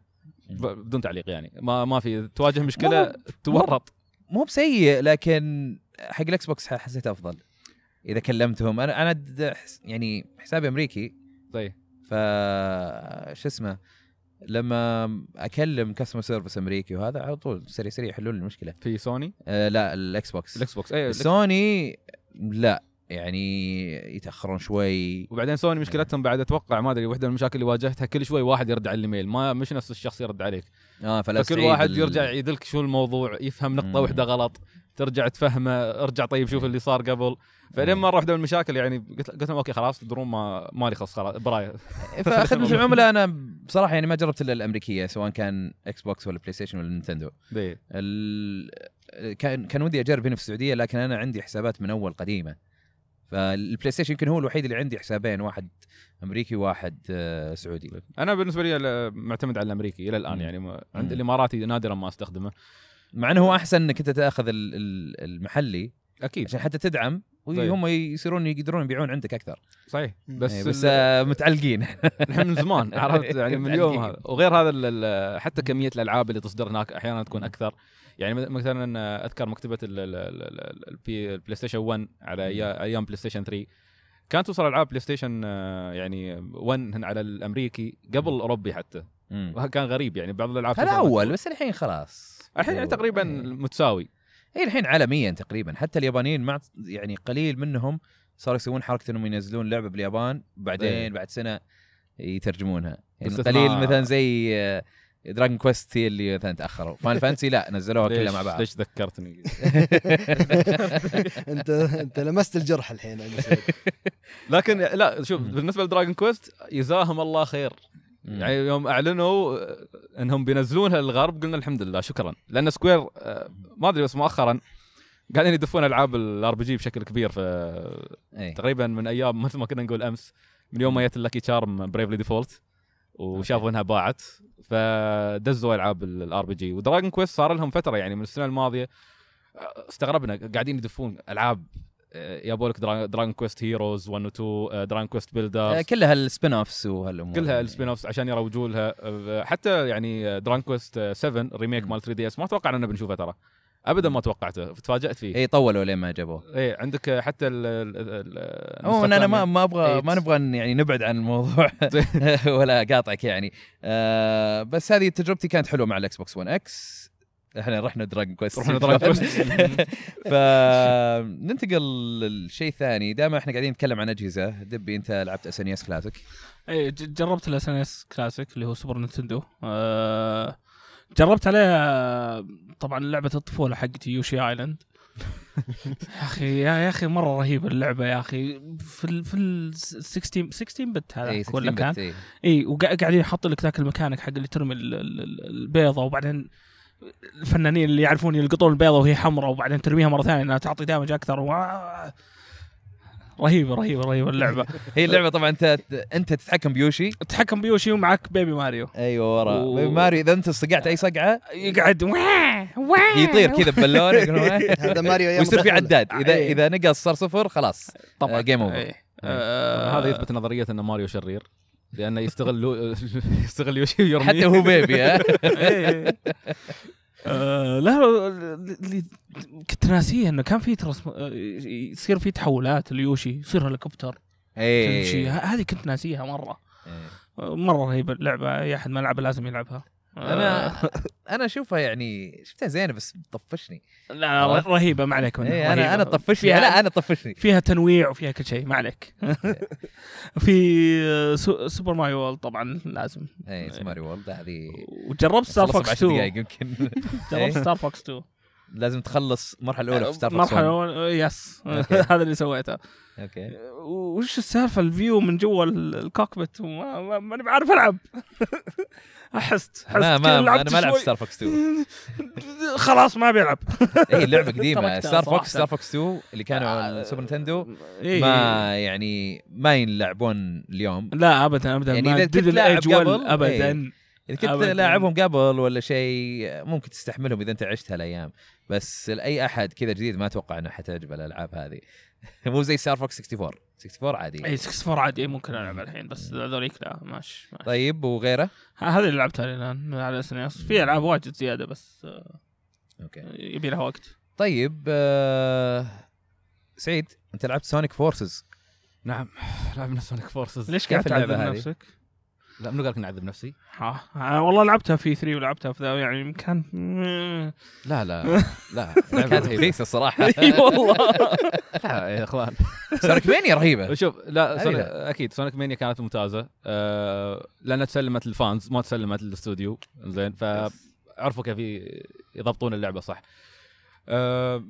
بدون تعليق يعني ما ما في تواجه مشكله تورط مو بسيء لكن حق الاكس بوكس حسيت افضل اذا كلمتهم انا انا يعني حسابي امريكي طيب ف شو اسمه لما اكلم كاستمر سيرفيس امريكي وهذا على طول سريع سريع يحلون المشكله في سوني؟ آه لا الاكس بوكس الاكس بوكس اي أيوة، سوني لا يعني يتاخرون شوي وبعدين سوني مشكلتهم بعد اتوقع ما ادري واحده من المشاكل اللي واجهتها كل شوي واحد يرد على الايميل ما مش نفس الشخص يرد عليك اه فلا فكل واحد يرجع يدلك شو الموضوع يفهم نقطه واحده غلط ترجع تفهمه ارجع طيب شوف اللي صار قبل فلين مره واحده من المشاكل يعني قلت قلت لهم اوكي خلاص دروم ما مالي خص خلاص برايه فخدمه العملاء انا بصراحه يعني ما جربت الا الامريكيه سواء كان اكس بوكس ولا بلاي ستيشن ولا نينتندو كان كان ودي اجرب هنا في السعوديه لكن انا عندي حسابات من اول قديمه فالبلاي ستيشن يمكن هو الوحيد اللي عندي حسابين واحد امريكي وواحد آه، سعودي انا بالنسبه لي معتمد على الامريكي الى الان يعني عند الاماراتي نادرا ما استخدمه مع انه هو احسن انك انت تاخذ المحلي اكيد عشان حتى تدعم وهم يصيرون يقدرون يبيعون عندك اكثر صحيح بس إيه، بس آه متعلقين احنا من زمان عرفت يعني من اليوم هذا وغير هذا حتى كميه الالعاب اللي تصدر هناك احيانا تكون اكثر يعني مثلا آه، اذكر مكتبه البلاي ستيشن 1 على ايام بلاي ستيشن 3 كانت توصل العاب بلاي آه، ستيشن يعني 1 على الامريكي قبل اوروبي حتى كان غريب يعني بعض الالعاب هذا اول بس الحين خلاص الحين يعني تقريبا إيه. متساوي اي الحين عالميا تقريبا حتى اليابانيين مع يعني قليل منهم صاروا يسوون حركه انهم ينزلون لعبه باليابان بعدين إيه. بعد سنه يترجمونها يعني قليل مثلا زي آه، دراجون كويست هي اللي مثلا تاخروا فان فانسي لا نزلوها كلها مع بعض ليش ذكرتني انت انت لمست الجرح الحين لكن لا شوف بالنسبه لدراجون كويست جزاهم الله خير يعني يوم اعلنوا آه، انهم بينزلونها للغرب قلنا الحمد لله شكرا لان سكوير آه، ما ادري بس مؤخرا قاعدين يدفون العاب الار بي جي بشكل كبير في إيه. تقريبا من ايام مثل ما كنا نقول امس من يوم ما جت اللاكي تشارم بريفلي ديفولت وشافوا انها باعت فدزوا العاب الار بي جي ودراجون كويست صار لهم فتره يعني من السنه الماضيه استغربنا قاعدين يدفون العاب يابوا لك دراجون كويست هيروز 1 و 2 دراجون كويست بيلدرز كلها السبين اوفس وهالامور كلها السبين اوفس عشان يروجوا لها آه، حتى يعني دراجون كويست 7 ريميك مال 3 دي اس ما اتوقع اننا بنشوفه ترى ابدا ما توقعته تفاجات فيه اي طولوا لين ما جابوه اي عندك حتى ال ال انا ما ما ابغى إيه. ما نبغى يعني نبعد عن الموضوع ولا اقاطعك يعني آه بس هذه تجربتي كانت حلوه مع الاكس بوكس 1 اكس احنا رحنا دراجون كويست رحنا دراجون كويست فننتقل للشيء الثاني دائما احنا قاعدين نتكلم عن اجهزه دبي انت لعبت اس ان اس كلاسيك اي جربت الاس ان اس كلاسيك اللي هو سوبر نتندو آه جربت عليها طبعا لعبه الطفوله حقتي يوشي ايلاند يا اخي يا اخي مره رهيبه اللعبه يا اخي في الـ في ال 16 16 بت هذا إيه ولا كان اي إيه، وقاعدين وقاعد يحط لك ذاك المكانك حق اللي ترمي البيضه وبعدين الفنانين اللي يعرفون يلقطون البيضه وهي حمراء وبعدين ترميها مره ثانيه انها تعطي دامج اكثر و... رهيبه رهيبه رهيبه اللعبه هي اللعبه طبعا انت انت تتحكم بيوشي تتحكم بيوشي ومعك بيبي ماريو ايوه ورا و... بيبي ماريو اذا انت صقعت اي صقعه يقعد يطير كذا ببالون هذا ماريو ويصير في عداد اذا إيه. اذا نقص صار صفر خلاص طبعا جيم آه، اوفر إيه. إيه. آه. هذا يثبت نظريه ان ماريو شرير لانه يستغل يستغل يوشي ويرميه حتى هو بيبي ها آه، لا ناسيه انه كان في ترسم... آه، يصير في تحولات ليوشي يصير هليكوبتر تمشي إيه. هذه كنت ناسيها مره أيه. آه، مره رهيبه اللعبه اي احد ما لعبها لازم يلعبها انا آه. انا اشوفها يعني شفتها زينه بس طفشني لا رهيبه ما عليك منها ايه انا انا طفشني لا انا طفشني فيها تنويع وفيها كل شيء ما عليك في سوبر ماريو وولد طبعا لازم اي سوبر ماريو وولد هذه وجربت ستار فوكس 2 يمكن جربت إيه. ستار فوكس 2 لازم تخلص المرحله الاولى في ستار المرحله الاولى يس إيه، هذا اللي سويته اوكي أه، وش السالفه الفيو من جوا الكوكبت ماني بعرف العب احست حست ما ما انا ما العب ستار فوكس 2 خلاص ما بيلعب اي لعبه قديمه ستار فوكس ستار فوكس 2 اللي كانوا آه، على السوبر إيه. نتندو ما يعني ما ينلعبون اليوم لا ابدا ابدا يعني إيه. اذا كنت لاعب ابدا اذا كنت لاعبهم قبل ولا شيء ممكن تستحملهم اذا انت عشت هالايام بس لاي احد كذا جديد ما اتوقع انه حتعجب الالعاب هذه مو زي ستار فوكس 64 64 عادي اي 64 عادي ممكن العب الحين بس هذوليك لا ماشي, ماشي طيب وغيره؟ هذه اللي لعبتها الان على اس e في العاب واجد زياده بس اوكي يبي لها وقت طيب آه، سعيد انت لعبت سونيك فورسز نعم لعبنا سونيك فورسز ليش قاعد تعذب نفسك؟ لا منو قال اني اعذب نفسي؟ ها والله لعبتها في 3 ولعبتها في ذا يعني كان لا لا لا كانت رخيصه الصراحه اي والله لا يا اخوان سونيك مانيا رهيبه شوف لا أيوة. اكيد سونيك مانيا كانت ممتازه أه لانها تسلمت للفانز ما تسلمت للاستوديو زين فعرفوا كيف يضبطون اللعبه صح أه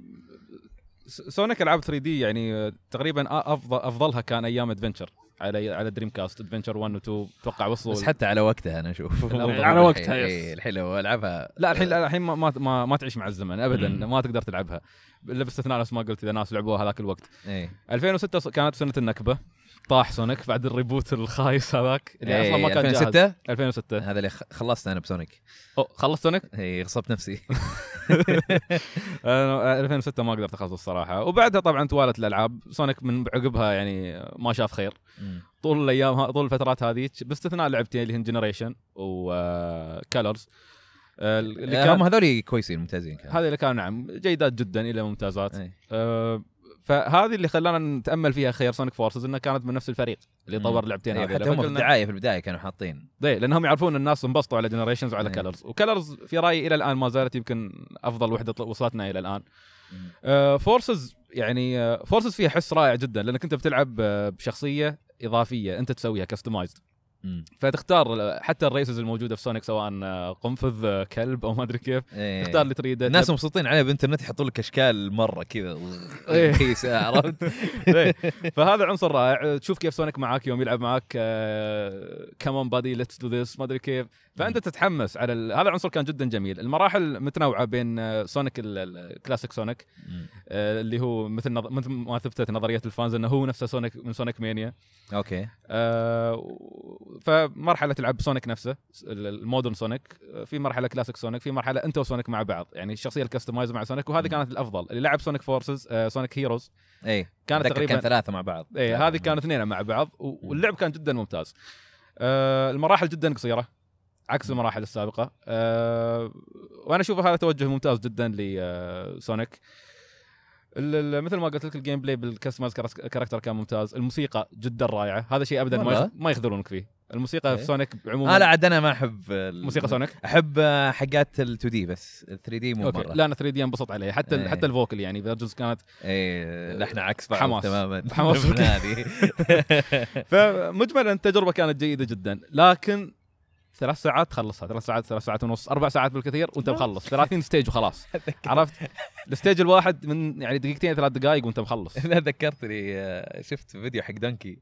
سونيك العاب 3 دي يعني تقريبا افضل افضلها كان ايام ادفنشر على على دريم كاست ادفنشر 1 و 2 اتوقع وصلوا بس حتى على وقتها انا اشوف على وقتها اي إيه، الحين لو العبها لا الحين الحين ما, ما ما تعيش مع الزمن ابدا ما تقدر تلعبها الا باستثناء نفس ما قلت اذا ناس لعبوها هذاك الوقت اي 2006 كانت سنه النكبه طاح سونيك بعد الريبوت الخايس هذاك اللي ايه اصلا ما إيه، كان 2006 2006 هذا اللي خلصت انا بسونيك اوه خلصت سونيك؟ اي غصبت نفسي 2006 ما قدرت اخلصه الصراحه وبعدها طبعا توالت الالعاب سونيك من عقبها يعني ما شاف خير طول الايام طول الفترات هذيك باستثناء لعبتين اللي هن جنريشن وكالرز آه، اللي آه، كانوا هذول كويسين ممتازين كانوا هذول كانوا نعم جيدات جدا الى ممتازات إيه. أه فهذه اللي خلانا نتامل فيها خير سونيك فورسز انها كانت من نفس الفريق اللي طور لعبتين أيوة، هذه حتى هم في الدعايه في البدايه كانوا حاطين اي لانهم يعرفون الناس انبسطوا على جنريشنز وعلى كلرز إيه. وكلرز في رايي الى الان ما زالت يمكن افضل وحده وصلتنا الى الان فورسز آه، يعني فورسز آه، فيها حس رائع جدا لانك انت بتلعب آه، بشخصيه اضافيه انت تسويها كستمايزد فتختار حتى الريسز الموجوده في سونيك سواء آه، قنفذ آه، كلب او ما ادري كيف إيه. تختار اللي تريده الناس مبسوطين عليه بالانترنت يحطون لك اشكال مره كذا إيه. رخيصه عرفت إيه. فهذا عنصر رائع تشوف كيف سونيك معاك يوم يلعب معاك كمان بادي ليتس دو ذس ما ادري كيف فانت تتحمس على ال... هذا العنصر كان جدا جميل المراحل متنوعه بين سونيك الكلاسيك سونيك آه، اللي هو مثل نظ... مثل ما ثبتت نظريه الفانز انه هو نفسه سونيك من سونيك مانيا اوكي آه فمرحله تلعب سونيك نفسه المودرن سونيك في مرحله كلاسيك سونيك في مرحله انت وسونيك مع بعض يعني الشخصيه الكستمايز مع سونيك وهذه كانت الافضل اللي لعب سونيك فورسز آه سونيك هيروز اي كانت تقريبا كان ثلاثه مع بعض اي هذه كانت اثنين مع بعض واللعب كان جدا ممتاز آه المراحل جدا قصيره عكس المراحل السابقه أه وانا اشوف هذا توجه ممتاز جدا لسونيك آه، مثل ما قلت لك الجيم بلاي بالكستمايز كاركتر كان ممتاز الموسيقى جدا رائعه هذا شيء ابدا ما ما يخذلونك فيه الموسيقى في إيه. سونيك عموما انا عاد انا ما احب موسيقى سونيك احب آه، حقات ال 2 دي بس ال 3 دي مو أوكي. مره لا انا 3 دي انبسط عليه حتى ايه. حتى الفوكل يعني فيرجنز كانت ايه احنا عكس بعض حماس تماما حماس فمجملا التجربه كانت جيده جدا لكن ثلاث ساعات تخلصها ثلاث ساعات ثلاث ساعات ونص اربع ساعات بالكثير وانت مخلص 30 ستيج وخلاص عرفت الستيج الواحد من يعني دقيقتين ثلاث دقائق وانت مخلص لا ذكرتني آه، شفت فيديو حق دانكي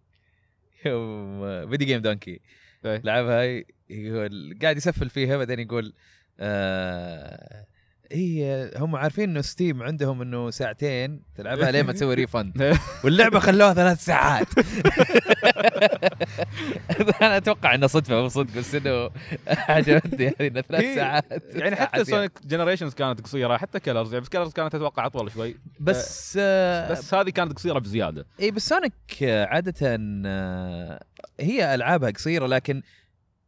يوم فيديو جيم دانكي لعبها يقول قاعد يسفل فيها بعدين يقول آه اي هم عارفين انه ستيم عندهم انه ساعتين تلعبها لين ما تسوي ريفند واللعبه خلوها ثلاث ساعات انا اتوقع انه صدفه مو صدق بس انه عجبتني هذه يعني انه ثلاث إيه، ساعات يعني حتى سونيك جنريشنز كانت قصيره حتى كلرز يعني بس كلرز كانت اتوقع اطول شوي بس آه، آه، بس هذه كانت قصيره بزياده اي بس سونيك آه، عاده هي العابها قصيره لكن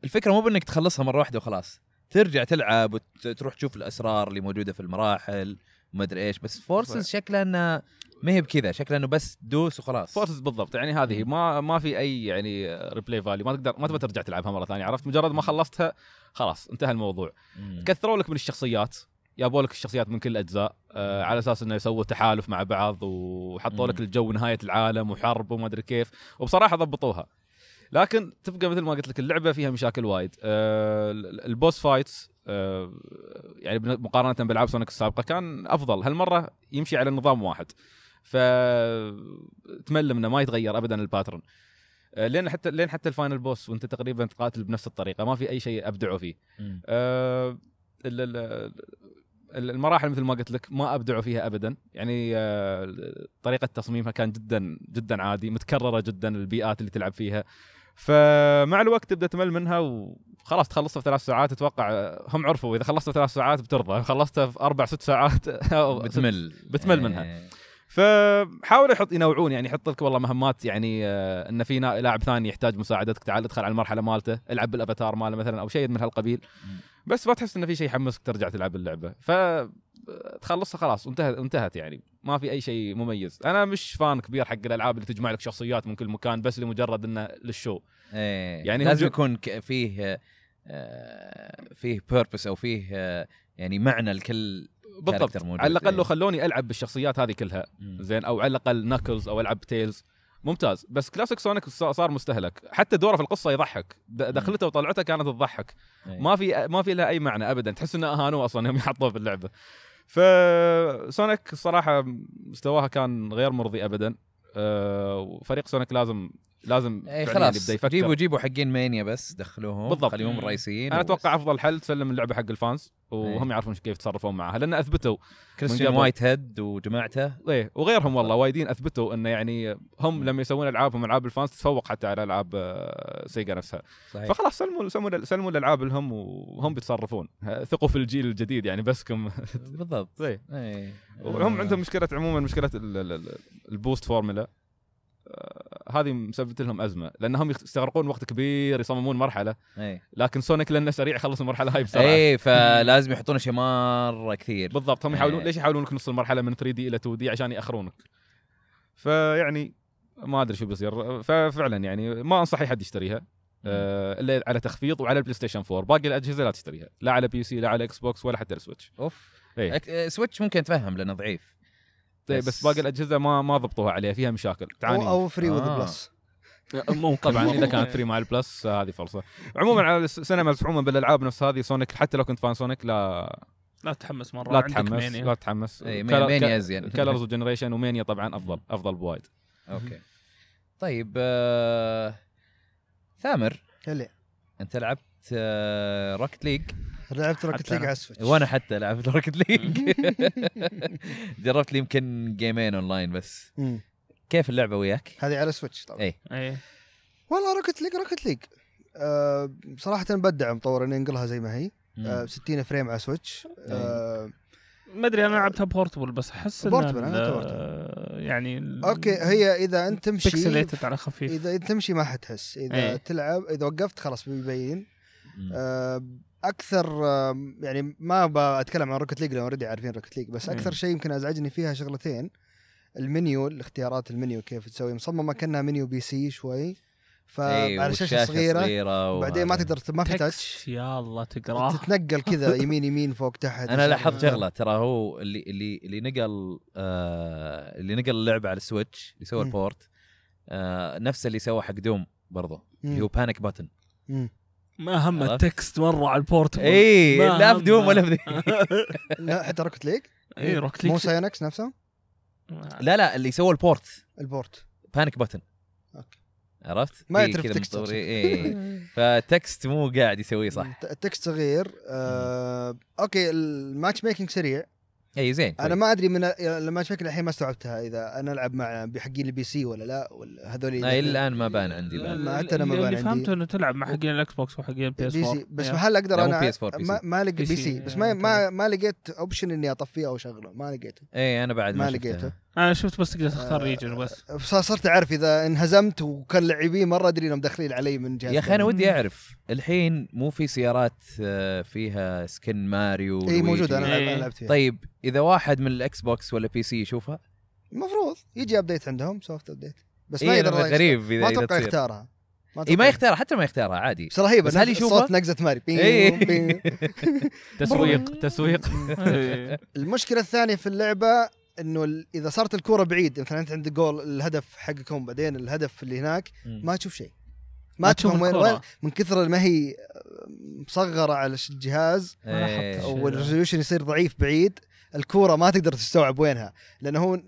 الفكره مو بانك تخلصها مره واحده وخلاص ترجع تلعب وتروح تشوف الاسرار اللي موجوده في المراحل وما ادري ايش بس فورسز شكلها انه ما هي بكذا شكلها انه بس دوس وخلاص فورسز بالضبط يعني هذه ما ما في اي يعني ريبلاي فاليو ما تقدر ما تبغى ترجع تلعبها مره ثانيه عرفت مجرد ما خلصتها خلاص انتهى الموضوع كثروا لك من الشخصيات جابوا لك الشخصيات من كل الاجزاء آه على اساس انه يسووا تحالف مع بعض وحطوا لك الجو نهايه العالم وحرب وما ادري كيف وبصراحه ضبطوها لكن تبقى مثل ما قلت لك اللعبه فيها مشاكل وايد آه البوس فايتس آه يعني مقارنه بالعاب سونيك السابقه كان افضل هالمره يمشي على نظام واحد ف تمل منه ما يتغير ابدا الباترن آه لين حتى لين حتى الفاينل بوس وانت تقريبا تقاتل بنفس الطريقه ما في اي شيء ابدعوا فيه آه المراحل مثل ما قلت لك ما ابدعوا فيها ابدا يعني آه، طريقه تصميمها كان جدا جدا عادي متكرره جدا البيئات اللي تلعب فيها فمع الوقت تبدا تمل منها وخلاص تخلصها في ثلاث ساعات اتوقع هم عرفوا اذا خلصتها في ثلاث ساعات بترضى خلصتها في اربع ست ساعات بتمل بتمل منها إيه. فحاولوا يحط ينوعون يعني يحط لك والله مهمات يعني آه ان في لاعب ثاني يحتاج مساعدتك تعال ادخل على المرحله مالته العب بالافاتار ماله مثلا او شيء من هالقبيل بس ما تحس انه في شيء يحمسك ترجع تلعب اللعبه ف آه، تخلصها خلاص انتهت انتهت يعني ما في اي شيء مميز انا مش فان كبير حق الالعاب اللي تجمع لك شخصيات من كل مكان بس لمجرد انه للشو ايه يعني لازم يكون فيه آه، فيه بيربس او فيه آه، يعني معنى لكل بالضبط موجود. على الاقل لو إيه. خلوني العب بالشخصيات هذه كلها زين او على الاقل ناكلز او العب تيلز ممتاز بس كلاسيك سونيك صار مستهلك حتى دوره في القصه يضحك دخلته وطلعته كانت تضحك إيه. ما في ما في لها اي معنى ابدا تحس انه اهانوه اصلا يوم يحطوه في اللعبه فسونيك الصراحه مستواها كان غير مرضي ابدا آه، وفريق سونيك لازم لازم اي خلاص جيبوا جيبوا حقين مانيا بس دخلوهم بالضبط خليهم الرئيسيين انا اتوقع افضل حل تسلم اللعبه حق الفانز وهم أي. يعرفون كيف يتصرفون معها لان اثبتوا كريستيان وايت هيد وجماعته ايه وغيرهم والله وايدين اثبتوا انه يعني هم لما يسوون العابهم العاب الفانز تتفوق حتى على العاب آه، سيجا نفسها صحيح. فخلاص سلموا سلموا سلموا الالعاب لهم وهم بيتصرفون ثقوا في الجيل الجديد يعني بسكم بالضبط ايه, إيه. وهم آه. عندهم مشكله عموما مشكله البوست فورمولا آه، هذه مسببت لهم ازمه لانهم يستغرقون وقت كبير يصممون مرحله أي. لكن سونيك لانه سريع يخلص المرحله هاي بسرعه اي فلازم يحطون اشياء مره كثير بالضبط هم يحاولون إيه. ليش يحاولون نص المرحله من 3 دي الى 2 دي عشان ياخرونك فيعني ما ادري شو بيصير ففعلا يعني ما انصح اي حد يشتريها إيه. آه، الا على تخفيض وعلى البلاي ستيشن 4 باقي الاجهزه لا تشتريها لا على بي سي لا على اكس بوكس ولا حتى السويتش اوف أي. سويتش ممكن تفهم لانه ضعيف طيب بس, بس باقي الاجهزه ما ما ضبطوها عليها فيها مشاكل تعاني او, فري وذ آه. بلس مو طبعا اذا كانت فري مع البلس هذه فرصه عموما على السينما عموما بالالعاب نفس هذه سونيك حتى لو كنت فان سونيك لا لا تتحمس مره لا تتحمس لا تتحمس مانيا ازين كلرز وجنريشن ومانيا طبعا افضل افضل بوايد اوكي طيب آه... ثامر هلا انت لعبت آه... راكت ليج لعبت روكت ليج على السويتش وانا حتى لعبت روكت ليج جربت لي يمكن جيمين اونلاين بس كيف اللعبه وياك؟ هذه على سويتش طبعا اي اي والله روكت ليج روكت ليج صراحه بدع مطور انه ينقلها زي ما هي 60 آه، فريم على سويتش إيه. آه، ما ادري انا لعبتها بورتبل بس احس بورتبل انا يعني اوكي هي اذا انت تمشي بيكسليتد على خفيف اذا تمشي ما حتحس اذا أي. تلعب اذا وقفت خلاص بيبين آه اكثر يعني ما بتكلم عن روكت ليج لان اوريدي عارفين روكت ليج بس اكثر شيء يمكن ازعجني فيها شغلتين المنيو الاختيارات المنيو كيف تسوي مصممه كانها منيو بي سي شوي فعلى شاشه صغيره, صغيرة وبعدين ما تقدر ما في تاتش يا الله تقرا تتنقل كذا يمين يمين فوق تحت انا لاحظت شغله ترى هو اللي اللي اللي نقل آه اللي نقل اللعبه على السويتش اللي سوى البورت آه نفسه اللي سوى حق دوم برضه اللي هو بانيك باتن ما هم التكست مره على البورت اي لا دوم ولا في لا حتى روكت ليج اي روكت ليج مو ساينكس نفسه لا لا اللي سووا البورت البورت بانيك باتن اوكي عرفت؟ ما إيه، يعترف تكست اي إيه. فالتكست مو قاعد يسويه صح التكست صغير آه، اوكي الماتش ميكنج سريع اي زين انا ما ادري من لما شكل الحين ما استوعبتها اذا انا العب مع بحقين البي سي ولا لا ولا هذول الى الان ما بان عندي الان حتى انا ما بان عندي اللي فهمته انه تلعب مع حقين الاكس بوكس وحقين بي اس 4 بس هل اقدر انا ما لقيت بي سي بس ما ما لقيت اوبشن اني اطفيه او اشغله ما لقيته اي انا بعد ما لقيته انا شفت بس تقدر تختار ريجن آه، بس صرت اعرف اذا انهزمت وكان لاعبين مره ادري انهم داخلين علي من جهه يا اخي انا ودي اعرف الحين مو في سيارات آه، فيها سكن ماريو اي موجوده انا لعبت فيها طيب اذا واحد من الاكس بوكس ولا بي سي يشوفها المفروض يجي ابديت عندهم سوفت ابديت بس ما إيه يقدر غريب ما اتوقع يختارها ما اي ما يختارها حتى ما يختارها عادي بس رهيبه بس هل يشوفها صوت نقزه ماري بين بين تسويق تسويق المشكله الثانيه في اللعبه انه اذا صارت الكوره بعيد مثلا انت عندك جول الهدف حقكم بعدين الهدف اللي هناك ما تشوف شيء ما تشوف وين وين من كثر ما هي مصغره على الجهاز ايه والريزوليوشن يصير ضعيف بعيد الكوره ما تقدر تستوعب وينها لانه هو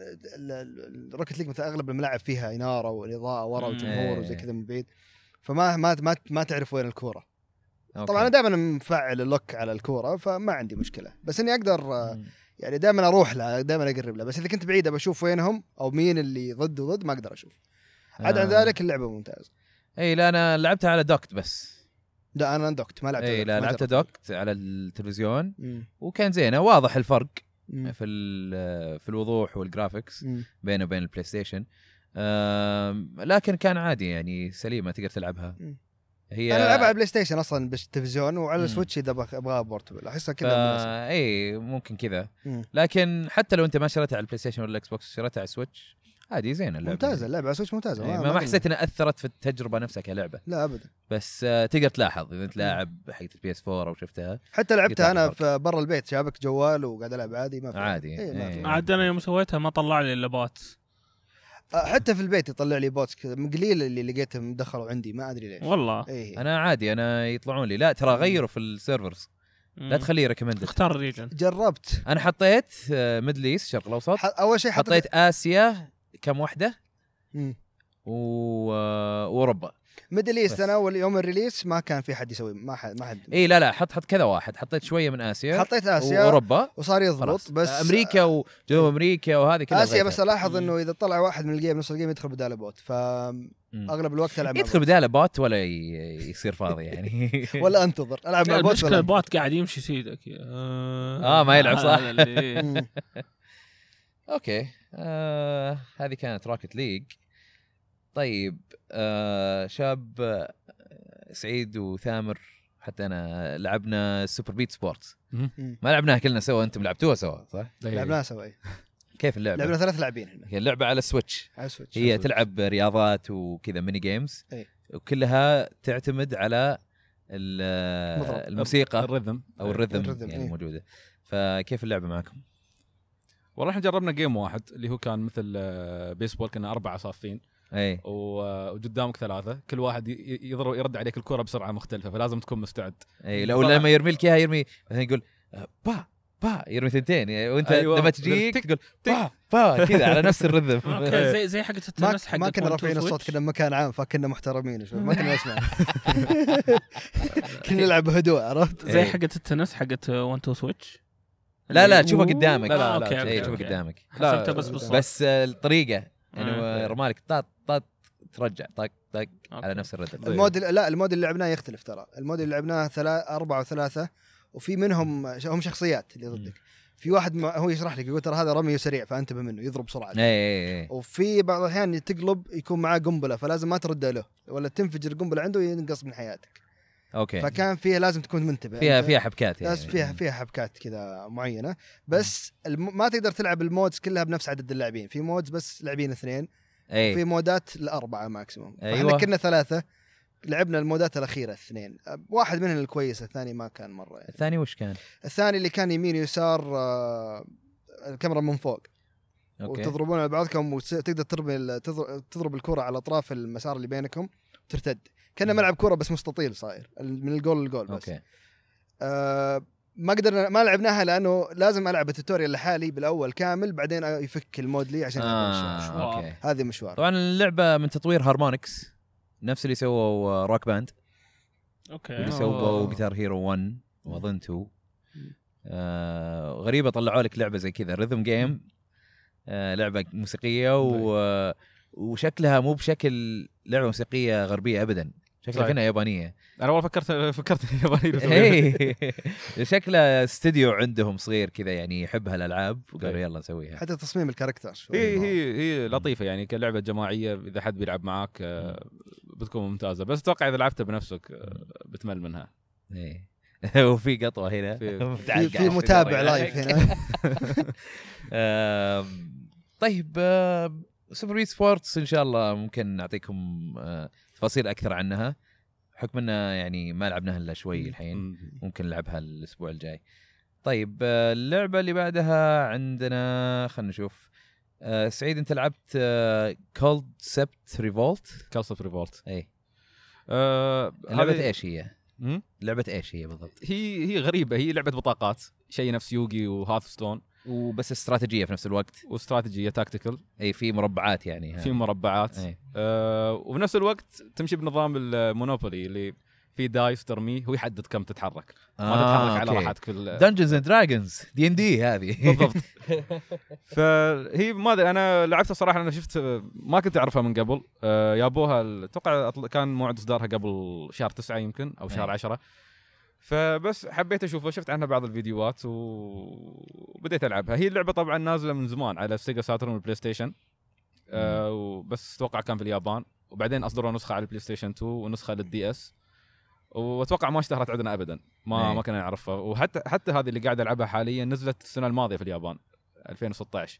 الركت ليج مثلا اغلب الملاعب فيها اناره والاضاءه ورا وجمهور وزي إيه. كذا من بعيد فما ما ما, ما تعرف وين الكوره طبعا انا دائما مفعل اللوك على الكوره فما عندي مشكله بس اني اقدر مم. يعني دائما اروح له دائما اقرب له بس اذا كنت بعيد بشوف وينهم او مين اللي ضد وضد ما اقدر اشوف عدا عن آه. ذلك اللعبه ممتازه اي لا انا لعبتها على دوكت بس لا انا دوكت ما لعبتها اي لا لعبت دوكت على التلفزيون وكان زينه واضح الفرق مم. في في الوضوح والجرافكس بينه وبين البلاي ستيشن لكن كان عادي يعني سليمه تقدر تلعبها مم. هي انا العبها على بلاي ستيشن اصلا بالتلفزيون وعلى السويتش اذا ابغاها بورتبل احسها كذا آه اي ممكن كذا لكن حتى لو انت ما شريتها على البلاي ستيشن ولا الاكس بوكس شريتها على السويتش عادي زين اللعبه ممتازه اللعبه على السويتش ممتازه إيه، ما, ما, حسيت انها اثرت في التجربه نفسها كلعبه لا ابدا بس آه، تقدر تلاحظ اذا انت لاعب حقت البي اس 4 او شفتها حتى لعبتها انا في برا البيت شابك جوال وقاعد العب عادي ما في عادي إيه، إيه. عاد انا يوم سويتها ما طلع لي الا بوتس حتى في البيت يطلع لي بوتس قليل اللي لقيتهم دخلوا عندي ما ادري ليش والله إيه. انا عادي انا يطلعون لي لا ترى غيروا في السيرفرز لا تخليه ريكومندد اختار الريجن جربت انا حطيت آه، ميدل ايست الشرق الاوسط ح... اول شيء حطيت, حطيت اسيا كم وحده و... آه، واوروبا ميدل ايست انا اول يوم الريليس ما كان في حد يسوي ما حد ما حد اي لا لا حط حط كذا واحد حطيت شويه من اسيا حطيت اسيا واوروبا وصار يضبط بس امريكا وجنوب امريكا وهذه كلها اسيا بس الاحظ انه اذا طلع واحد من الجيم نص الجيم يدخل بداله بوت ف اغلب الوقت العب يدخل بداله بوت ولا يصير فاضي يعني ولا انتظر العب مع بوت المشكله البوت قاعد يمشي سيدك آه،, اه, ما يلعب صح اوكي آه، هذه كانت راكت ليج طيب آه شاب آه، سعيد وثامر حتى انا لعبنا سوبر بيت سبورت ما لعبناها كلنا سوا انتم لعبتوها سوا صح؟ إيه. لعبناها سوا اي كيف اللعبه؟ لعبنا ثلاث لاعبين هي اللعبه على السويتش على السويتش هي سويتش. تلعب رياضات وكذا ميني جيمز أي. وكلها تعتمد على الموسيقى الرذم او الرذم, يعني إيه. موجوده فكيف اللعبه معكم؟ والله احنا جربنا جيم واحد اللي هو كان مثل بيسبول آه، كنا اربعه صافين ايه وقدامك ثلاثه كل واحد يضرب يرد عليك الكره بسرعه مختلفه فلازم تكون مستعد اي لو لما يرمي لك اياها يرمي مثلا يقول با با يرمي ثنتين يعني وانت أيوة. لما تجيك تقول با با كذا على نفس الرذم زي زي حقه التنس حق ما كنا رافعين الصوت كنا مكان عام فكنا محترمين شوي ما كنا نسمع كنا نلعب بهدوء عرفت زي حقه التنس حقه 1 2 سويتش لا لا تشوفه قدامك آه، لا لا, لا, تشوفها تشوفه قدامك لا بس بس الطريقه يعني آه، رمالك طاط ترجع طق طق على نفس الردم طيب. الموديل لا الموديل اللي لعبناه يختلف ترى الموديل اللي لعبناه ثلاث أربعة وثلاثة وفي منهم هم شخصيات اللي ضدك في واحد ما هو يشرح لك يقول ترى هذا رمي سريع فانتبه منه يضرب بسرعه اي إيه، إيه. وفي بعض الاحيان تقلب يكون معاه قنبله فلازم ما ترده له ولا تنفجر القنبله عنده وينقص من حياتك اوكي فكان فيها لازم تكون منتبه فيها فيها حبكات يعني فيها فيها حبكات كذا معينه بس ما تقدر تلعب المودز كلها بنفس عدد اللاعبين في مودز بس لاعبين اثنين أي. في مودات الاربعه ماكسيموم ايوه احنا كنا ثلاثه لعبنا المودات الاخيره اثنين واحد منهم الكويس الثاني ما كان مره يعني. الثاني وش كان؟ الثاني اللي كان يمين يسار آه الكاميرا من فوق أوكي. وتضربون على بعضكم وتقدر ترمي تضرب الكره على اطراف المسار اللي بينكم وترتد كنا ملعب كره بس مستطيل صاير من الجول للجول بس أوكي. آه ما قدرنا ما لعبناها لانه لازم العب التوتوريال لحالي بالاول كامل بعدين يفك المود لي عشان آه أوكي. هذه مشوار طبعا اللعبه من تطوير هارمونكس نفس اللي سووا روك باند اوكي اللي سووا جيتار هيرو 1 واظن 2 آه غريبه طلعوا لك لعبه زي كذا ريذم جيم آه لعبه موسيقيه و آه، وشكلها مو بشكل لعبه موسيقيه غربيه ابدا شكلها كانها يابانيه انا والله فكرت فكرت يابانيه شكله استديو عندهم صغير كذا يعني يحب هالالعاب وقالوا يلا نسويها حتى تصميم الكاركتر هي هي هي لطيفه يعني كلعبه جماعيه اذا حد بيلعب معاك آه، بتكون ممتازه بس اتوقع اذا لعبتها بنفسك آه، بتمل منها إيه. وفي قطوه هنا في, في متابع لايف هنا طيب سوبر سبورتس ان شاء الله ممكن نعطيكم آه، تفاصيل اكثر عنها بحكم انه يعني ما لعبناها الا شوي الحين ممكن نلعبها الاسبوع الجاي طيب آه، اللعبه اللي بعدها عندنا خلينا نشوف آه، سعيد انت لعبت كولد سبت ريفولت كولد سبت ريفولت اي أه إيه. لعبه ايش هي؟ لعبه ايش هي بالضبط؟ هي هي غريبه هي لعبه بطاقات شيء نفس يوغي وهاث ستون وبس استراتيجيه في نفس الوقت واستراتيجيه تاكتيكال اي في مربعات يعني في مربعات أي. آه وفي نفس الوقت تمشي بنظام المونوبولي اللي في دايس ترميه هو يحدد كم تتحرك آه ما تتحرك أوكي. على راحتك في دنجنز اند دراجونز دي ان دي هذه بالضبط فهي ما ادري انا لعبتها صراحه انا شفت ما كنت اعرفها من قبل آه يابوها اتوقع كان موعد اصدارها قبل شهر تسعة يمكن او شهر 10 فبس حبيت اشوفها شفت عنها بعض الفيديوهات وبديت العبها هي اللعبه طبعا نازله من زمان على سيجا ساترن والبلاي ستيشن آه بس اتوقع كان في اليابان وبعدين اصدروا نسخه على البلاي ستيشن 2 ونسخه للدي اس واتوقع ما اشتهرت عندنا ابدا ما أي. ما كنا نعرفها وحتى حتى هذه اللي قاعد العبها حاليا نزلت السنه الماضيه في اليابان 2016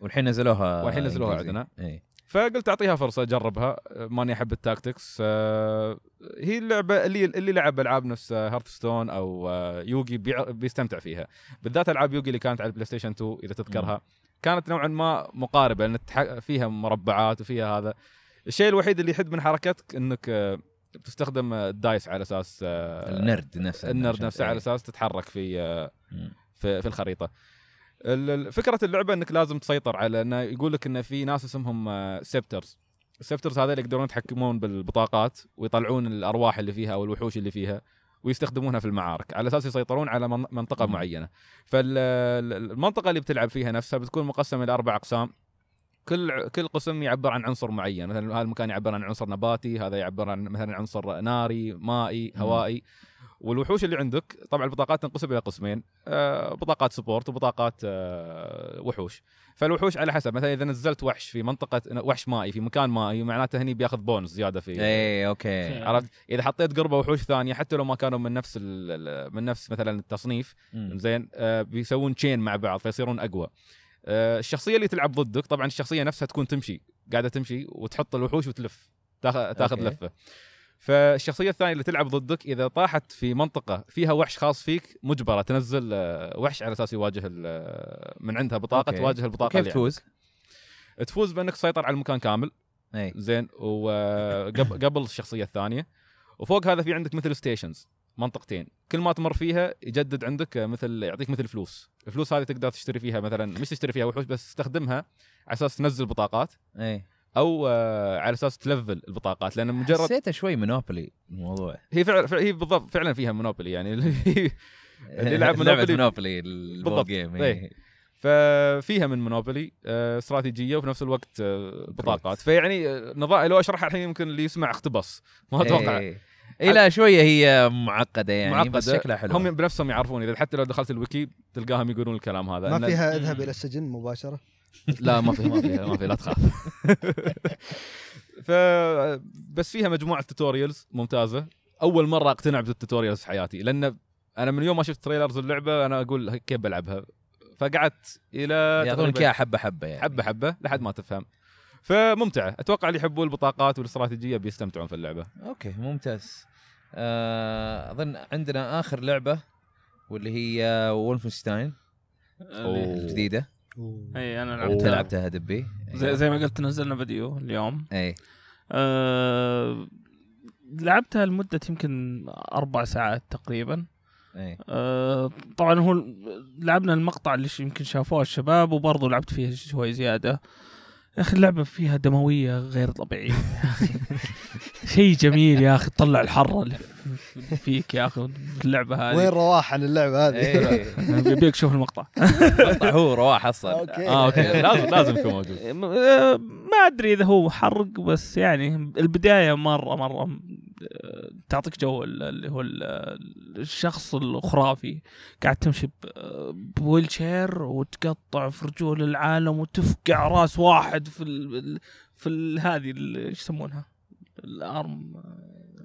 والحين نزلوها والحين نزلوها عندنا إيه. فقلت اعطيها فرصه اجربها ماني احب التاكتكس آه، هي اللعبه اللي اللي لعب العاب نفس هارتستون او آه، يوغي بيستمتع فيها بالذات العاب يوغي اللي كانت على البلاي ستيشن 2 اذا تذكرها كانت نوعا ما مقاربه لان فيها مربعات وفيها هذا الشيء الوحيد اللي يحد من حركتك انك بتستخدم آه، الدايس على اساس النرد نفسه النرد نفسه على إيه. اساس تتحرك في, في الخريطه فكره اللعبه انك لازم تسيطر على انه يقول لك انه في ناس اسمهم سيبترز السيبترز هذول يقدرون يتحكمون بالبطاقات ويطلعون الارواح اللي فيها او الوحوش اللي فيها ويستخدمونها في المعارك على اساس يسيطرون على منطقه م. معينه فالمنطقه اللي بتلعب فيها نفسها بتكون مقسمه الى اربع اقسام كل كل قسم يعبر عن عنصر معين مثلا هذا المكان يعبر عن عنصر نباتي هذا يعبر عن مثلا عنصر ناري مائي هوائي والوحوش اللي عندك طبعا البطاقات تنقسم الى قسمين آه بطاقات سبورت وبطاقات آه وحوش فالوحوش على حسب مثلا اذا نزلت وحش في منطقه وحش مائي في مكان مائي معناته هني بياخذ بونز زياده في اي اوكي عرفت اذا حطيت قربه وحوش ثانيه حتى لو ما كانوا من نفس من نفس مثلا التصنيف زين آه بيسوون تشين مع بعض فيصيرون اقوى آه، الشخصيه اللي تلعب ضدك طبعا الشخصيه نفسها تكون تمشي قاعده تمشي وتحط الوحوش وتلف تاخذ أوكي. لفه فالشخصيه الثانيه اللي تلعب ضدك اذا طاحت في منطقه فيها وحش خاص فيك مجبره تنزل آه، وحش على اساس يواجه آه، من عندها بطاقه تواجه البطاقه كيف تفوز؟ تفوز بانك تسيطر على المكان كامل أي. زين وقبل آه، الشخصيه الثانيه وفوق هذا في عندك مثل ستيشنز منطقتين كل ما تمر فيها يجدد عندك مثل يعطيك مثل فلوس الفلوس هذه تقدر تشتري فيها مثلا مش تشتري فيها وحوش بس تستخدمها على اساس تنزل بطاقات اي او آه، على اساس تلفل البطاقات لان مجرد حسيتها شوي مونوبولي الموضوع هي فعلا هي بالضبط فعلا فيها مونوبولي يعني اللي يلعب مونوبولي مونوبولي بالضبط جيم إيه. إيه. ففيها من مونوبولي آه، استراتيجيه وفي نفس الوقت آه، بطاقات فيعني نظائر لو اشرحها الحين يمكن اللي يسمع اختبص ما إيه. اتوقع اي إيه لا شويه هي معقده يعني معقدة. بس شكلها حلو هم بنفسهم يعرفون اذا حتى لو دخلت الويكي تلقاهم يقولون الكلام هذا ما فيها اذهب الى السجن مباشره لا ما في ما في ما في لا تخاف ف بس فيها مجموعه توتوريالز ممتازه اول مره اقتنع بالتوتوريالز في حياتي لان انا من يوم ما شفت تريلرز اللعبه انا اقول كيف بلعبها فقعدت الى يعطونك اياها حبه حبه يعني حبه حبه لحد ما تفهم فممتعه اتوقع اللي يحبوا البطاقات والاستراتيجيه بيستمتعون في اللعبه اوكي ممتاز آه، اظن عندنا اخر لعبه واللي هي وولفنشتاين آه، الجديده اي انا لعبتها لعبتها دبي زي, إيه. زي ما قلت نزلنا فيديو اليوم اي أه لعبتها لمدة يمكن أربع ساعات تقريبا أيه. أه طبعا هو لعبنا المقطع اللي يمكن شافوه الشباب وبرضه لعبت فيه شوي زيادة يا اخي اللعبه فيها دمويه غير طبيعيه شيء جميل يا اخي تطلع الحر اللي فيك يا اخي اللعبه هذه وين رواح عن اللعبه هذه؟ يبيك إيه. تشوف المقطع المقطع هو رواح اصلا اوكي آه اوكي إيه، لازم لازم يكون موجود إيه، ما ادري اذا هو حرق بس يعني البدايه مره مره آه، تعطيك جو اللي هو الشخص الخرافي قاعد تمشي بويل شير وتقطع في رجول العالم وتفقع راس واحد في في هذه ايش يسمونها الارم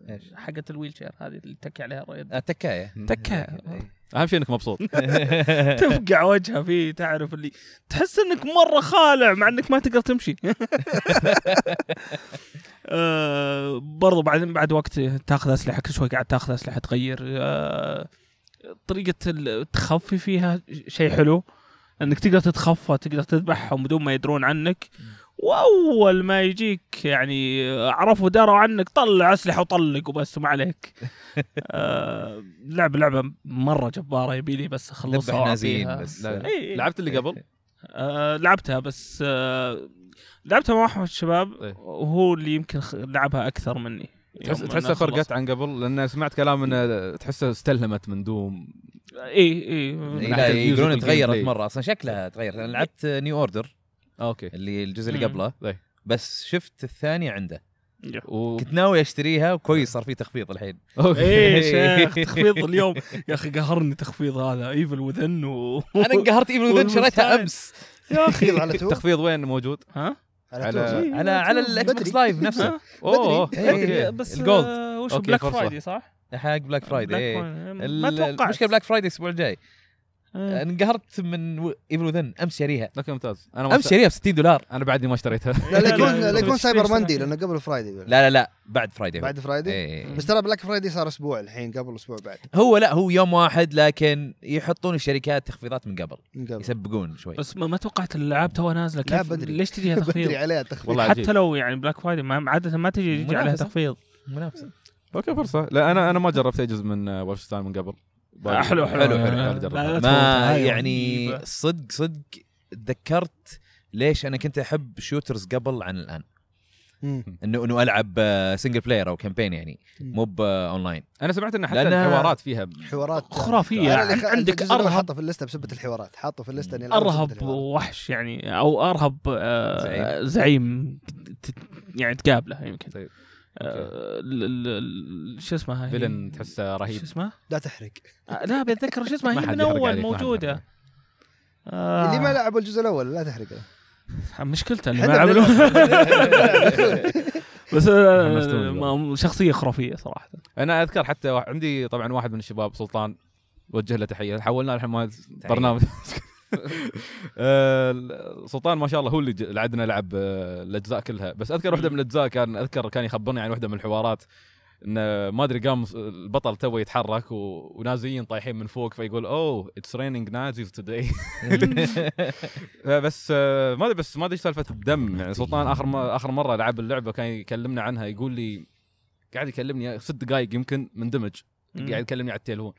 ايش؟ حقه الويل شير هذه اللي تكي عليها رويد آه، تكايه تكايه إيه. اهم شيء انك مبسوط تفقع وجهه فيه تعرف اللي تحس انك مره خالع مع انك ما تقدر تمشي آه برضو بعدين بعد وقت تاخذ اسلحه كل شوي قاعد تاخذ اسلحه تغير آه طريقه التخفي فيها شيء حلو انك تقدر تتخفى تقدر تذبحهم بدون ما يدرون عنك واول ما يجيك يعني عرفوا دروا عنك طلع اسلحه وطلق وبس ما عليك آه لعبه لعبه مره جباره يبي لي بس اخلصها بس إيه،, إيه،, إيه،, إيه. لعبت اللي قبل؟ آه لعبتها بس آه لعبتها مع احد الشباب وهو اللي يمكن لعبها اكثر مني تحس تحسها فرقت عن قبل لان سمعت كلام انه تحسها استلهمت من دوم اي اي يقولون تغيرت مره اصلا شكلها تغير لعبت نيو اوردر اوكي اللي الجزء اللي قبله بس شفت الثانيه عنده وكنت ناوي اشتريها وكويس صار في تخفيض الحين ايه تخفيض اليوم يا اخي قهرني تخفيض هذا ايفل وذن و... انا انقهرت ايفل وذن شريتها امس يا اخي على تو التخفيض وين موجود؟ ها؟ على على على الاكس بوكس لايف نفسه اوه بس الجولد وش بلاك فرايدي صح؟ إيه، حق بلاك آه، فرايدي المشكله بلاك فرايدي الاسبوع الجاي آه. انقهرت من ايفل وذن امس شاريها اوكي ممتاز انا امس شاريها ب 60 دولار انا بعدني ما اشتريتها لا لا يكون لا يكون سايبر ماندي لانه قبل فرايدي لا لا لا بعد فرايدي بعد فرايدي إيه،, ايه. بس ترى بلاك فرايدي صار اسبوع الحين قبل اسبوع بعد هو لا هو يوم واحد لكن يحطون الشركات تخفيضات من قبل, يسبقون شوي بس ما, توقعت الالعاب توها نازله كيف ليش تجيها تخفيض؟ عليها تخفيض حتى لو يعني بلاك فرايدي عاده ما تجي يجي عليها تخفيض منافسه اوكي فرصه لا انا انا ما جربت اي جزء من وولف آه، من قبل حلو حلو حلو حلو, آه. ما يعني صدق صدق تذكرت ليش انا كنت احب شوترز قبل عن الان انه انه العب سنجل آه، بلاير او كامبين يعني مو باونلاين انا سمعت انه حتى الحوارات فيها حوارات خرافيه يعني. يعني عندك ارهب حاطه في اللسته بسبه الحوارات حاطه في اللسته اني ارهب وحش يعني او ارهب آه زعيم, زعيم يعني تقابله يمكن طيب. آه، شو اسمها فيلن تحسه رهيب شو اسمه؟ لا تحرق آه، لا بتذكر شو اسمها هي من اول موجوده آه. اللي ما لعبوا الجزء الاول لا تحرق مشكلته اللي ما لعبوا بس شخصيه خرافيه صراحه انا اذكر حتى عندي طبعا واحد من الشباب سلطان وجه له تحيه حولنا الحين برنامج آه، سلطان ما شاء الله هو اللي لعبنا لعب آه، الاجزاء كلها بس اذكر واحده من الاجزاء كان اذكر كان يخبرني عن واحده من الحوارات انه ما ادري قام البطل تو يتحرك و... ونازيين طايحين من فوق فيقول اوه اتس ريننج نازيز توداي بس آه، ما ادري بس ما ادري سالفه الدم يعني سلطان اخر م... اخر مره لعب اللعبه كان يكلمنا عنها يقول لي قاعد يكلمني ست دقائق يمكن مندمج قاعد يكلمني على التليفون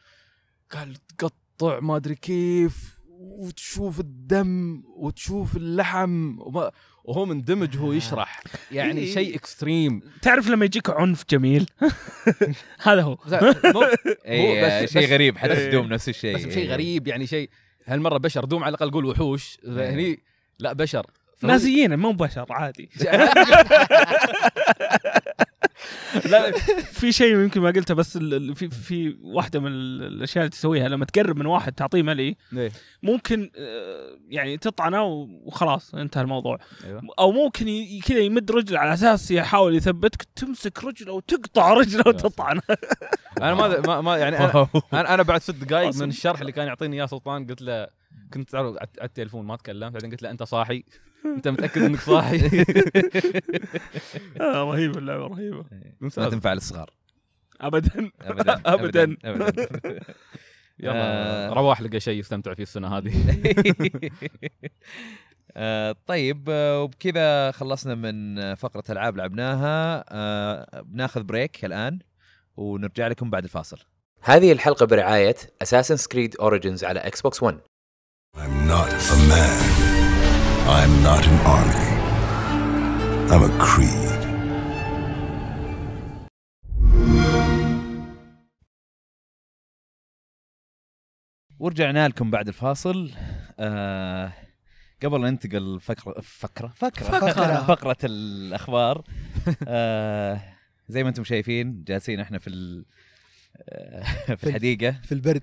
قال تقطع ما ادري كيف وتشوف الدم وتشوف اللحم وما وهو مندمج وهو يشرح يعني إيه. شيء اكستريم تعرف لما يجيك عنف جميل هذا هو إيه، بس شيء غريب حتى إيه. دوم نفس الشيء بس شيء غريب يعني شيء هالمره بشر دوم على الاقل قول وحوش إيه. هني لا بشر نازيين مو بشر عادي لا في شيء يمكن ما قلته بس في في واحده من الاشياء اللي تسويها لما تقرب من واحد تعطيه ملي إيه. ممكن آه، يعني تطعنه وخلاص انتهى الموضوع أيوة. او ممكن كذا يمد رجله على اساس يحاول يثبتك تمسك رجله وتقطع رجله وتطعنه انا ما ما يعني انا انا بعد ست دقائق من الشرح اللي كان يعطيني اياه سلطان قلت له كنت تعرف على التليفون ما تكلمت بعدين قلت له انت صاحي انت متاكد انك صاحي آه، رهيبه اللعبه رهيبه إيه. ما تنفع للصغار ابدا ابدا ابدا, يلا آه. رواح لقى شيء يستمتع فيه السنه هذه آه، طيب وبكذا خلصنا من فقره العاب لعبناها بناخذ بريك الان ونرجع لكم بعد الفاصل هذه الحلقه برعايه اساسن سكريد اوريجنز على اكس بوكس 1 I'm not a man. I'm not an army. I'm a creed. ورجعنا لكم بعد الفاصل آه قبل أن ننتقل فقرة فقرة فقرة فقرة, فقرة الأخبار آه زي ما أنتم شايفين جالسين احنا في آه، في الحديقة في البرد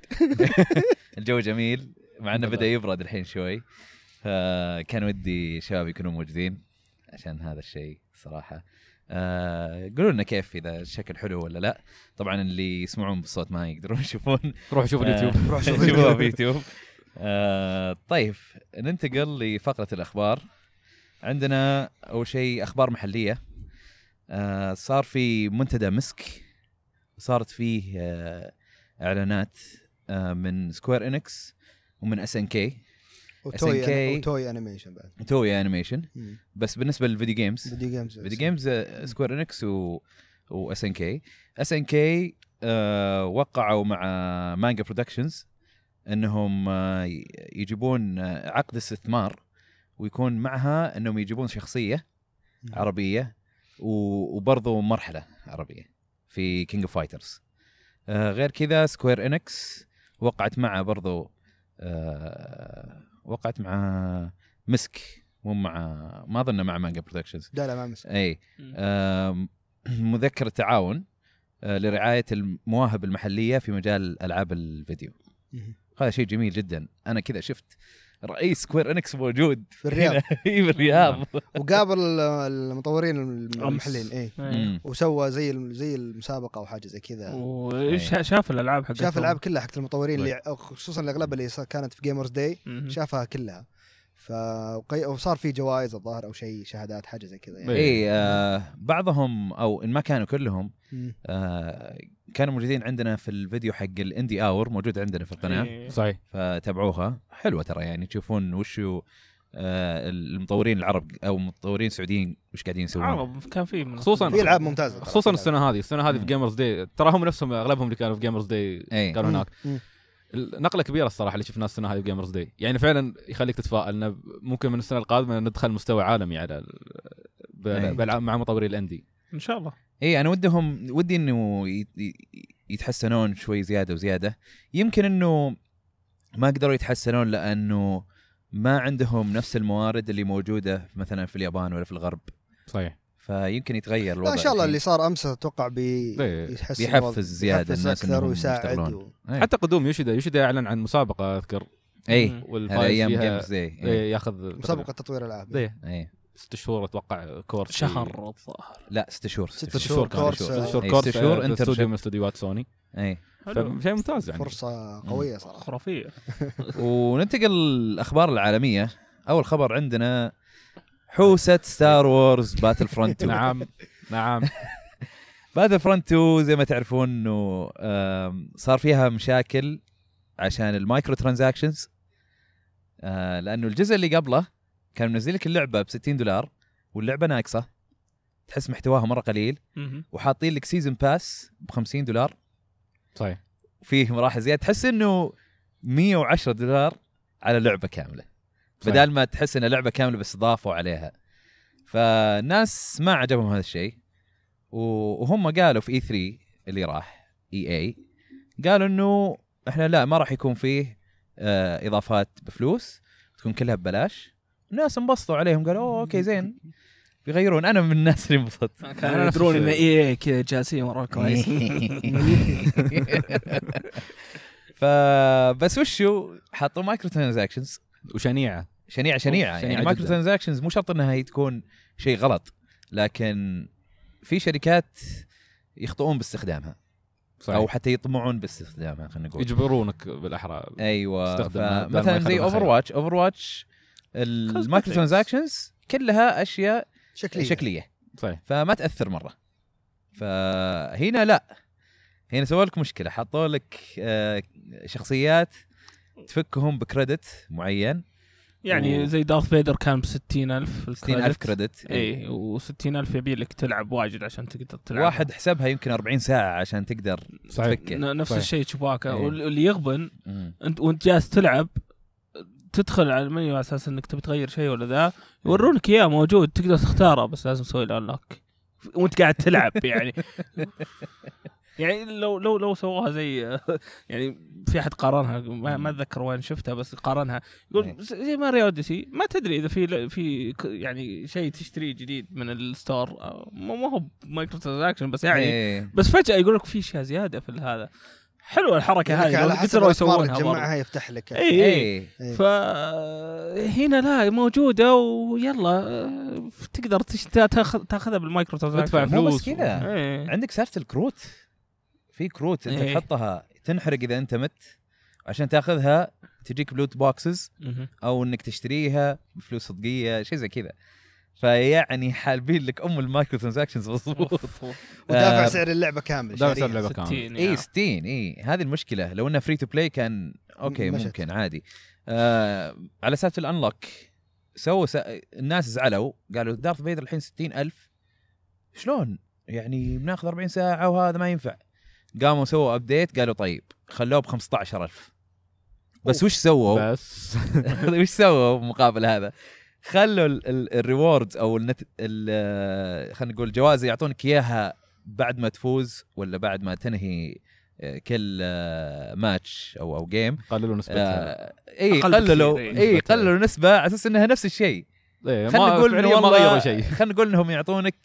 الجو جميل مع انه بدا يبرد الحين شوي فكان ودي شباب يكونوا موجودين عشان هذا الشيء صراحه آه قولوا لنا كيف اذا الشكل حلو ولا لا طبعا اللي يسمعون بالصوت ما يقدرون يشوفون روحوا شوفوا اليوتيوب آه، روحوا شوفوا اليوتيوب آه طيب ننتقل لفقره الاخبار عندنا اول شيء اخبار محليه آه صار في منتدى مسك صارت فيه آه اعلانات آه من سكوير انكس ومن اس ان كي وتوي كي وتوي انيميشن بعد توي انيميشن بس بالنسبه للفيديو جيمز فيديو جيمز فيديو جيمز سكوير انكس و واس ان كي اس ان كي وقعوا مع مانجا برودكشنز انهم آه، يجيبون آه، عقد استثمار ويكون معها انهم يجيبون شخصيه مم. عربيه وبرضه مرحله عربيه في كينج اوف فايترز غير كذا سكوير انكس وقعت مع برضو آه، وقعت مع مسك مو مع ما اظن مع مانجا برودكشنز لا لا مع مسك اي مذكره تعاون آه، لرعايه المواهب المحليه في مجال العاب الفيديو هذا شيء جميل جدا انا كذا شفت رئيس سكوير انكس موجود في الرياض اي الرياض آه. وقابل المطورين المحلين اي إيه. وسوى زي زي المسابقه او حاجه زي كذا وش إيه. شاف الالعاب حقت شاف الالعاب كلها حقت المطورين اللي طيب. خصوصا الاغلب اللي كانت في جيمرز داي شافها كلها ف وصار في جوائز الظاهر او شيء شهادات حاجه زي كذا يعني اي آه بعضهم او ان ما كانوا كلهم آه كانوا موجودين عندنا في الفيديو حق الاندي اور موجود عندنا في القناه إيه. صحيح فتابعوها حلوه ترى يعني تشوفون وشو آه المطورين العرب او المطورين السعوديين وش قاعدين يسوون عرب كان في خصوصا في العاب ممتازه خصوصا السنه هذه السنه هذه في جيمرز داي ترى هم نفسهم اغلبهم اللي كانوا في جيمرز داي كانوا هناك مم. نقله كبيره الصراحه اللي شفناها السنه هذه جيمرز دي يعني فعلا يخليك تتفائل انه ممكن من السنه القادمه ندخل مستوى عالمي على إيه. بالعاب مع مطوري الاندي ان شاء الله اي انا ودهم ودي انه يتحسنون شوي زياده وزياده يمكن انه ما قدروا يتحسنون لانه ما عندهم نفس الموارد اللي موجوده مثلا في اليابان ولا في الغرب صحيح فيمكن يتغير الوضع ان شاء الله اللي صار امس اتوقع بي... بيحفز زياده الناس اكثر ويساعد و... إيه. حتى قدوم يوشيدا يوشيدا اعلن عن مسابقه اذكر اي والفايز فيها اي إيه، إيه. ياخذ مسابقه تطوير العاب اي ست شهور اتوقع كورس شهر الظاهر لا ست شهور ست, شهور كورس ست شهور كورس ست شهور انت استوديو من استديوهات سوني اي شيء ممتاز يعني فرصه قويه صراحه خرافيه وننتقل للاخبار العالميه اول خبر عندنا حوسه طيب. ستار وورز باتل فرونت نعم نعم باتل فرونت 2 زي ما تعرفون انه صار فيها مشاكل عشان المايكرو ترانزاكشنز آه، لانه الجزء اللي قبله كان منزل لك اللعبه ب 60 دولار واللعبه ناقصه تحس محتواها مره قليل وحاطين لك سيزون باس ب 50 دولار صحيح فيه مراحل زياده تحس انه 110 دولار على لعبه كامله بدال ما تحس انها لعبه كامله بس ضافوا عليها فالناس ما عجبهم هذا الشيء وهم قالوا في اي e 3 اللي راح اي e اي قالوا انه احنا لا ما راح يكون فيه آه اضافات بفلوس تكون كلها ببلاش الناس انبسطوا عليهم قالوا اوه اوكي زين بيغيرون انا من الناس اللي انبسطت كانوا يدرون ان اي e كذا جالسين مره كويس فبس وشو حطوا مايكرو ترانزاكشنز وشنيعه شنيعه شنيعه يعني مايكرو ترانزاكشنز مو شرط انها هي تكون شيء غلط لكن في شركات يخطئون باستخدامها صحيح. او حتى يطمعون باستخدامها خلينا نقول يجبرونك بالاحرى ايوه مثلا زي اوفر واتش اوفر واتش المايكرو ترانزاكشنز كلها اشياء شكليه شكليه صحيح فما تاثر مره فهنا لا هنا سووا لك مشكله حطوا لك آه، شخصيات تفكهم بكريدت معين يعني و... إيه. زي دارث فيدر كان ب 60000 60000 كريدت اي إيه. و60000 يبي لك تلعب واجد عشان تقدر تلعب واحد حسبها يمكن 40 ساعه عشان تقدر صحيح تفكه. نفس الشيء تشوباكا إيه. واللي يغبن مم. انت وانت جالس تلعب تدخل على المنيو على اساس انك تبي تغير شيء ولا ذا يورونك اياه موجود تقدر تختاره بس لازم تسوي له انلوك وانت قاعد تلعب يعني يعني لو لو لو سووها زي يعني في احد قارنها ما, ما اتذكر وين شفتها بس قارنها يقول إيه. زي ماريو اوديسي ما تدري اذا في في يعني شيء تشتريه جديد من الستور ما هو مايكرو ترانزاكشن بس يعني إيه. بس فجاه يقول لك في اشياء زياده في هذا حلوه الحركه هذه على حسب يسوونها جمعها يفتح لك اي اي إيه. فهنا لا موجوده ويلا آه، تقدر تاخذها بالمايكرو تدفع فلوس بس كذا عندك سالفه الكروت في كروت انت إيه. تحطها تنحرق اذا انت مت عشان تاخذها تجيك بلوت بوكسز او انك تشتريها بفلوس صدقيه شيء زي كذا فيعني حالبين لك ام المايكرو ترانزكشنز مضبوط ودافع سعر اللعبه كامل دافع سعر اللعبه كامل اي 60 اي هذه المشكله لو انها فري تو بلاي كان اوكي مشت. ممكن عادي آه على سالفه الانلوك سووا سا... الناس زعلوا قالوا دارث فيدر الحين 60000 شلون يعني بناخذ 40 ساعه وهذا ما ينفع قاموا سووا ابديت قالوا طيب خلوه ب 15000 بس وش سووا؟ بس وش سووا مقابل هذا؟ خلوا الريوردز او النت خلينا نقول الجوائز يعطونك اياها بعد ما تفوز ولا بعد ما تنهي آه، كل ماتش آه، او او جيم قللوا نسبتها آه، اي قللوا اي قللوا نسبه على اساس انها نفس الشيء إيه، خلينا نقول ما غيروا شيء خلينا نقول انهم يعطونك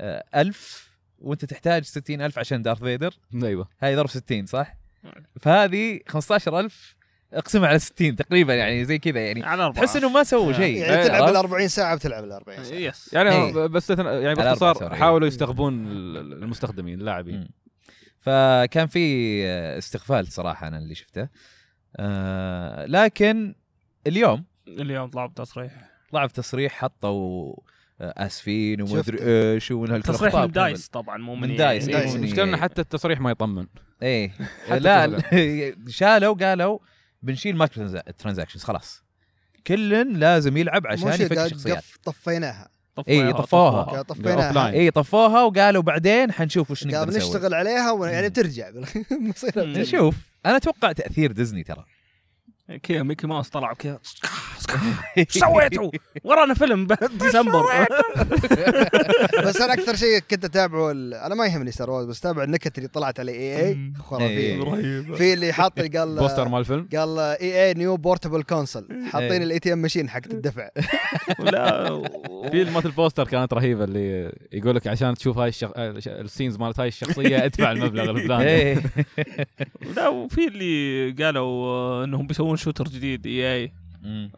1000 وانت تحتاج 60000 عشان دارث فيدر ايوه هاي ضرب 60 صح؟ نعم. فهذه 15000 اقسمها على 60 تقريبا يعني زي كذا يعني على تحس انه ما سووا نعم. شيء يعني تلعب ال 40 ساعه بتلعب ال 40 ساعه يس يعني إيه. بس يعني باختصار حاولوا يستغبون المستخدمين اللاعبين فكان في استغفال صراحه انا اللي شفته آه لكن اليوم اليوم طلعوا بتصريح طلعوا بتصريح حطوا آه، اسفين وما ادري ايش ومن تصريح من دايس طبعا مو من, دايس إيه. إيه. المشكله انه حتى التصريح ما يطمن ايه لا شالوا قالوا بنشيل مايكرو ترانزاكشنز خلاص كل لازم يلعب عشان يفك شخصيات طفيناها اي طفوها طفيناها اي طفوها وقالوا بعدين حنشوف وش نقدر نسوي نشتغل عليها يعني بترجع نشوف انا اتوقع تاثير ديزني ترى كذا ميكي ماوس طلع وكذا سويتوا ورانا فيلم ديسمبر بس انا اكثر شيء كنت اتابعه ال... انا ما يهمني ستار وورز بس اتابع النكت اللي طلعت على اي اي خرافيه في اللي حاط قال بوستر مال الفيلم قال اي اي نيو بورتبل كونسل حاطين الاي تي ام ماشين حقت الدفع لا في مالت البوستر كانت رهيبه اللي يقول لك عشان تشوف هاي الشخ... آه، السينز مالت هاي الشخصيه ادفع المبلغ الفلاني لا وفي اللي قالوا انهم بيسوون يسوون شوتر جديد اي اي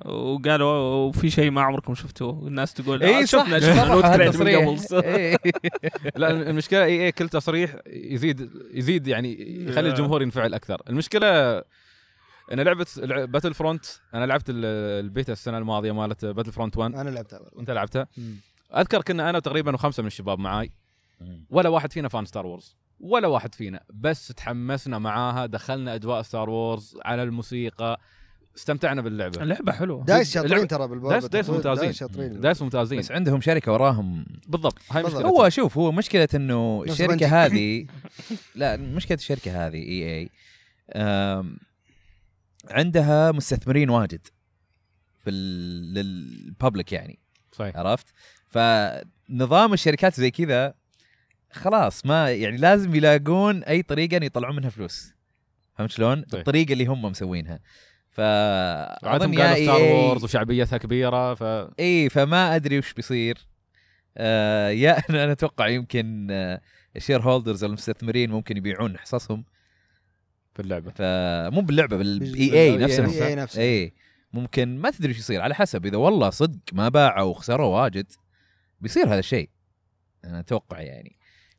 وقالوا وفي شيء ما عمركم شفتوه الناس تقول اي آه شفنا شفنا من قبل لا المشكله اي اي كل تصريح يزيد يزيد يعني يخلي الجمهور ينفعل اكثر المشكله انا لعبه باتل فرونت انا لعبت البيتا السنه الماضيه مالت باتل فرونت 1 انا لعبتها وانت لعبتها اذكر كنا انا تقريبا وخمسه من الشباب معاي ولا واحد فينا فان ستار وورز ولا واحد فينا بس تحمسنا معاها دخلنا اجواء ستار وورز على الموسيقى استمتعنا باللعبه اللعبه حلوه دايس شاطرين ترى بالبوابه دايس دايس ممتازين دايس, دايس ممتازين بس عندهم شركه وراهم بالضبط هاي مشكلة هو شوف هو مشكله انه الشركه هذه لا مشكله الشركه هذه اي اي عندها مستثمرين واجد في للببليك يعني صحيح عرفت فنظام الشركات زي كذا خلاص ما يعني لازم يلاقون اي طريقه يطلعون منها فلوس فهمت شلون؟ طيب. الطريقه اللي هم مسوينها ف وعدهم ستار إيه. وشعبيتها كبيره ف اي فما ادري وش بيصير آه يا انا اتوقع يمكن آه الشير هولدرز المستثمرين ممكن يبيعون حصصهم في اللعبه فمو باللعبه بالاي اي نفسها اي نفسها اي ممكن ما تدري ايش يصير على حسب اذا والله صدق ما باعوا وخسروا واجد بيصير هذا الشيء انا اتوقع يعني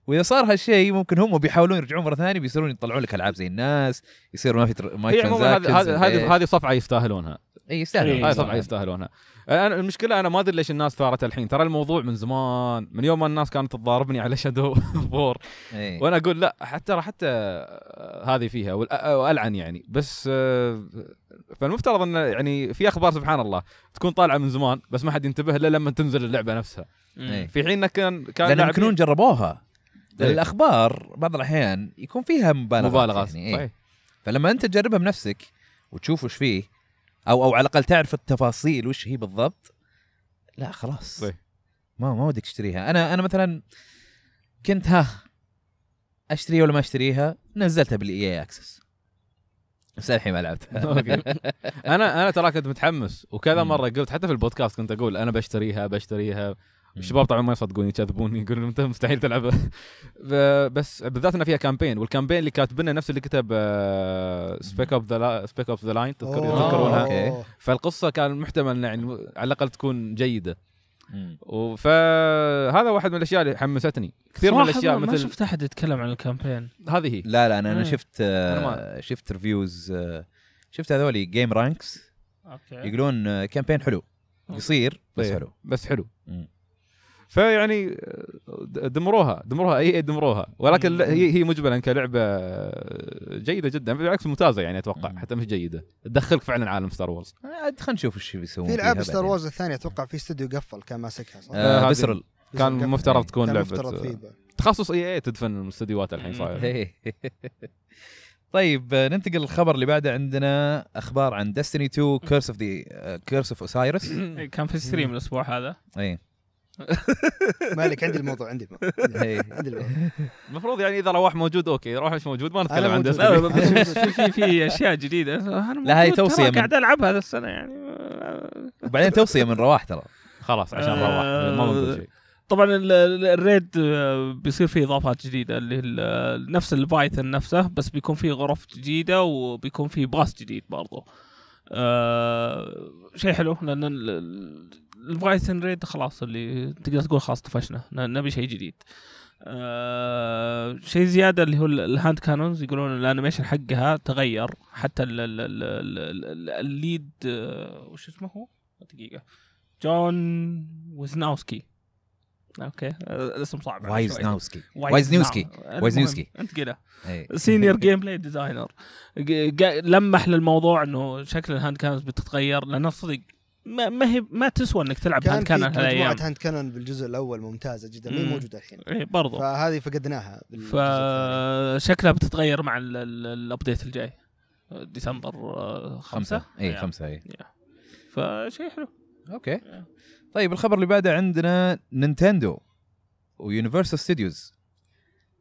واذا صار هالشيء ممكن هم بيحاولون يرجعون مره ثانيه بيصيرون يطلعون لك العاب زي الناس يصير ما في تر... ما إيه، في هذه إيه. هذه صفعه يستاهلونها اي يستاهلون إيه، هذه صفعه يستاهلونها أنا المشكله انا ما ادري ليش الناس ثارت الحين ترى الموضوع من زمان من يوم ما الناس كانت تضاربني على شادو فور وانا اقول لا حتى حتى هذه فيها والعن يعني بس آه، فالمفترض ان يعني في اخبار سبحان الله تكون طالعه من زمان بس ما حد ينتبه الا لما تنزل اللعبه نفسها في حين كان كان لان جربوها إيه. الاخبار بعض الاحيان يكون فيها مبالغات مبالغه يعني إيه. صحيح إيه؟ فلما انت تجربها بنفسك وتشوف وش فيه او او على الاقل تعرف التفاصيل وش هي بالضبط لا خلاص صحيح. ما ما ودك تشتريها انا انا مثلا كنت ها اشتريها ولا ما اشتريها نزلتها بالاي اي اكسس بس الحين ما لعبتها انا انا ترى كنت متحمس وكذا مره قلت حتى في البودكاست كنت اقول انا بشتريها بشتريها الشباب طبعا ما يصدقوني يكذبوني يقولون انت مستحيل تلعب بس بالذات انه فيها كامبين والكامبين اللي كاتبنا نفس اللي كتب سبيك اوف ذا سبيك اوف ذا لاين تذكرونها فالقصه كان محتمل يعني على الاقل تكون جيده فهذا واحد من الاشياء اللي حمستني كثير من الاشياء مثل ما شفت احد يتكلم عن الكامبين هذه هي لا لا انا انا شفت آه شفت ريفيوز آه شفت هذولي جيم رانكس اوكي يقولون كامبين آه، حلو قصير بس إيه، حلو بس حلو مم. فيعني آه، دمروها دمروها اي دمروها ولكن هي هي مجبلا كلعبه آه، جيده جدا بالعكس ممتازه يعني اتوقع حتى مش جيده تدخلك فعلا عالم ستار آه، وورز خلينا نشوف ايش بيسوون في العاب ستار وورز الثانيه اتوقع في استوديو قفل كان ماسكها صح؟ آه بسرل كان مفترض يعني تكون لعبه مفترض تخصص اي اي تدفن الاستديوهات الحين صاير طيب ننتقل للخبر اللي بعده عندنا اخبار عن ديستني 2 كيرس اوف ذا كيرس اوف اوسايرس كان في ستريم الاسبوع هذا اي مالك عندي الموضوع عندي الموضوع عندي الموضوع المفروض يعني اذا رواح موجود اوكي رواح مش موجود ما نتكلم عنه لا في في اشياء جديده لا هي توصيه قاعد العب هذا السنه يعني وبعدين توصيه من رواح ترى خلاص عشان آه، رواح ما شيء طبعا الريد آه، بيصير فيه اضافات جديده اللي نفس البايثون نفسه بس بيكون فيه غرف جديده وبيكون فيه باص جديد برضه آه، شيء حلو لان البرايتن ريد خلاص اللي تقدر تقول خلاص طفشنا نبي شيء جديد آه شيء زياده اللي هو الهاند كانونز يقولون الانيميشن حقها تغير حتى الليد آه، وش اسمه هو؟ دقيقه جون وزناوسكي اوكي آه، الاسم صعب وايزناوسكي وايزنيوسكي وايزنيوسكي انت كده سينيور جيم بلاي ديزاينر لمح للموضوع انه شكل الهاند كانز بتتغير لانه صدق ما ما هي ما تسوى انك تلعب كان هاند كانون هالايام مجموعه هاند كانون بالجزء الاول ممتازه جدا ما هي موجوده الحين اي برضو فهذه فقدناها فشكلها بتتغير مع الابديت الجاي ديسمبر آه، خمسة, اي خمسة اي إيه. إيه. إيه. فشيء حلو اوكي طيب الخبر اللي بعده عندنا نينتندو ويونيفرسال ستوديوز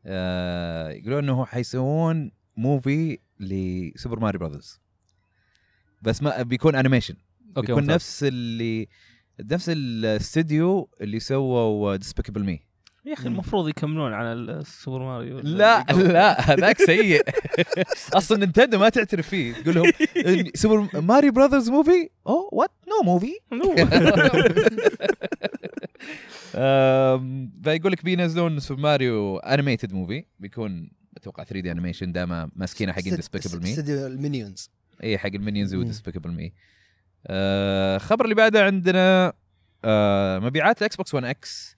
آه يقولون انه حيسوون موفي لسوبر ماري براذرز بس ما بيكون انيميشن أوكي بيكون نفس اللي نفس الاستديو اللي سووا ديسبيكبل مي يا اخي المفروض يكملون على السوبر ماريو لا لا هذاك سيء اصلا نينتندو ما تعترف فيه تقول لهم سوبر ماريو براذرز موفي اوه وات نو موفي فيقول لك بينزلون سوبر ماريو انيميتد موفي بيكون اتوقع 3 دي انيميشن دائما ماسكينه حق ديسبيكبل مي استديو المينيونز اي حق المينيونز وديسبيكبل مي الخبر آه، اللي بعده عندنا آه، مبيعات الاكس بوكس 1 اكس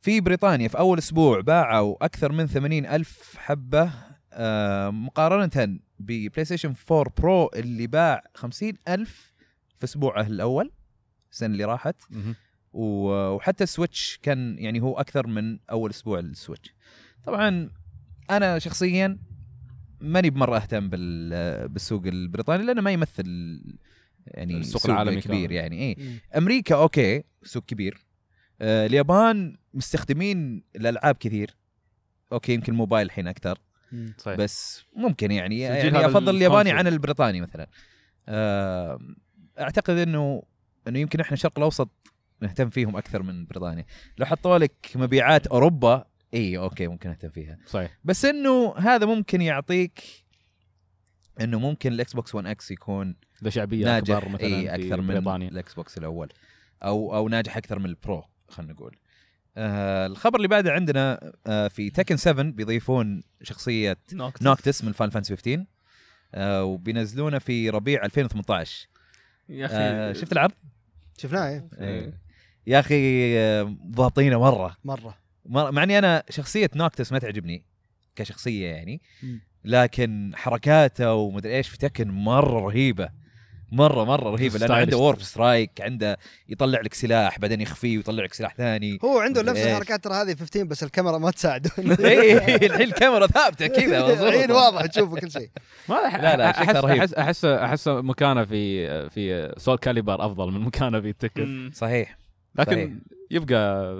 في بريطانيا في اول اسبوع باعوا اكثر من 80 الف حبه آه، مقارنه ببلاي ستيشن 4 برو اللي باع 50 الف في اسبوعه الاول السنه اللي راحت وحتى السويتش كان يعني هو اكثر من اول اسبوع السويتش طبعا انا شخصيا ماني بمره اهتم بالسوق البريطاني لانه ما يمثل يعني السوق العالمي كبير كان. يعني اي امريكا اوكي سوق كبير آه اليابان مستخدمين الالعاب كثير اوكي يمكن موبايل الحين اكثر صحيح. بس ممكن يعني يعني افضل الياباني عن البريطاني مثلا آه اعتقد انه انه يمكن احنا الشرق الاوسط نهتم فيهم اكثر من بريطانيا لو حطوا لك مبيعات اوروبا اي اوكي ممكن اهتم فيها صحيح بس انه هذا ممكن يعطيك انه ممكن الاكس بوكس 1 اكس يكون ذا شعبيه ناجح اكبر مثلا اي اكثر من بريطانيا. الاكس بوكس الاول او او ناجح اكثر من البرو خلينا نقول آه الخبر اللي بعده عندنا آه في تكن 7 بيضيفون شخصيه نوكتس, نوكتس من فان فانس 15 آه وبينزلونه في ربيع 2018 يا اخي آه شفت العرض؟ شفناه ايه يا اخي آه، ضاطينه مره مره مع اني انا شخصيه نوكتس ما تعجبني كشخصيه يعني لكن حركاته ومدري ايش في تكن مره رهيبه مره مره رهيبه لانه عنده وورب سترايك عنده يطلع لك سلاح بعدين يخفيه ويطلع لك سلاح ثاني هو عنده نفس الحركات ترى هذه 15 بس الكاميرا ما تساعده اي الحين الكاميرا ثابته كذا الحين واضح تشوفه كل شيء ما لا لا احس احس احس احس مكانه في في سول كاليبر افضل من مكانه في تكن صحيح لكن صحيح. يبقى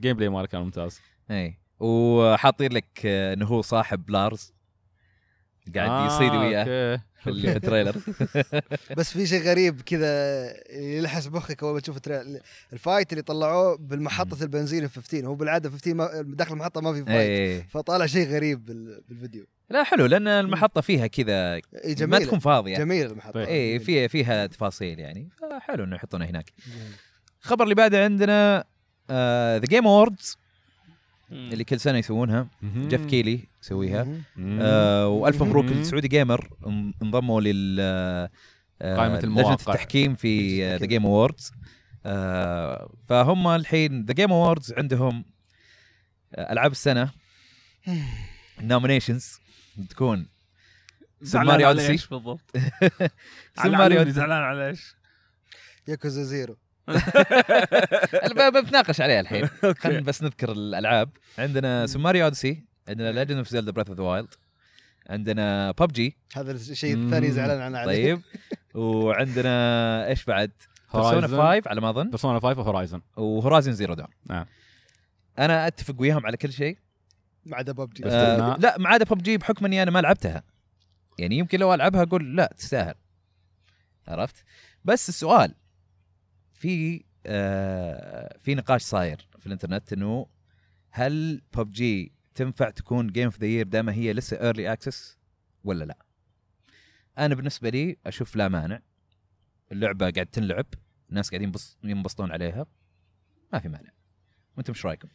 جيم بلاي ماله كان ممتاز اي وحاطين لك آه، انه هو صاحب لارز قاعد آه يصيد وياه في التريلر بس في شيء غريب كذا يلحس مخك اول ما تشوف الفايت اللي طلعوه بالمحطه البنزين في 15 هو بالعاده 15 داخل المحطه ما في إيه. فايت فطالع شيء غريب بالفيديو لا حلو لان المحطه فيها كذا إيه، ما تكون فاضيه جميل المحطه اي فيها فيها تفاصيل يعني فحلو انه يحطونه هناك الخبر اللي بعده عندنا ذا جيم اووردز اللي كل سنه يسوونها جيف كيلي يسويها آه والف مبروك السعودي جيمر انضموا لل آه، قائمه المواقع لجنه التحكيم في ذا جيم اووردز فهم الحين ذا جيم اووردز عندهم آه، العاب السنه نومينيشنز تكون سوبر ماريو اوديسي بالضبط سوبر ماريو زعلان على ايش؟ ياكوزا زيرو بنتناقش عليها الحين خلينا بس نذكر الالعاب عندنا سوماري اوديسي عندنا ليجند اوف زيلدا بريث اوف ذا وايلد عندنا ببجي هذا الشيء الثاني زعلان عنه طيب وعندنا ايش بعد؟ بيرسونا 5 على ما اظن بيرسونا 5 وهورايزن وهورايزن زيرو دون انا اتفق وياهم على كل شيء ما عدا ببجي آه، لا ما عدا ببجي بحكم اني انا ما لعبتها يعني يمكن لو العبها اقول لا تستاهل عرفت بس السؤال في آه في نقاش صاير في الانترنت انه هل ببجي تنفع تكون جيم اوف ذا يير دائما هي لسه ايرلي اكسس ولا لا؟ انا بالنسبه لي اشوف لا مانع اللعبه قاعد تنلعب الناس قاعدين ينبسطون عليها ما في مانع وانتم ايش رايكم؟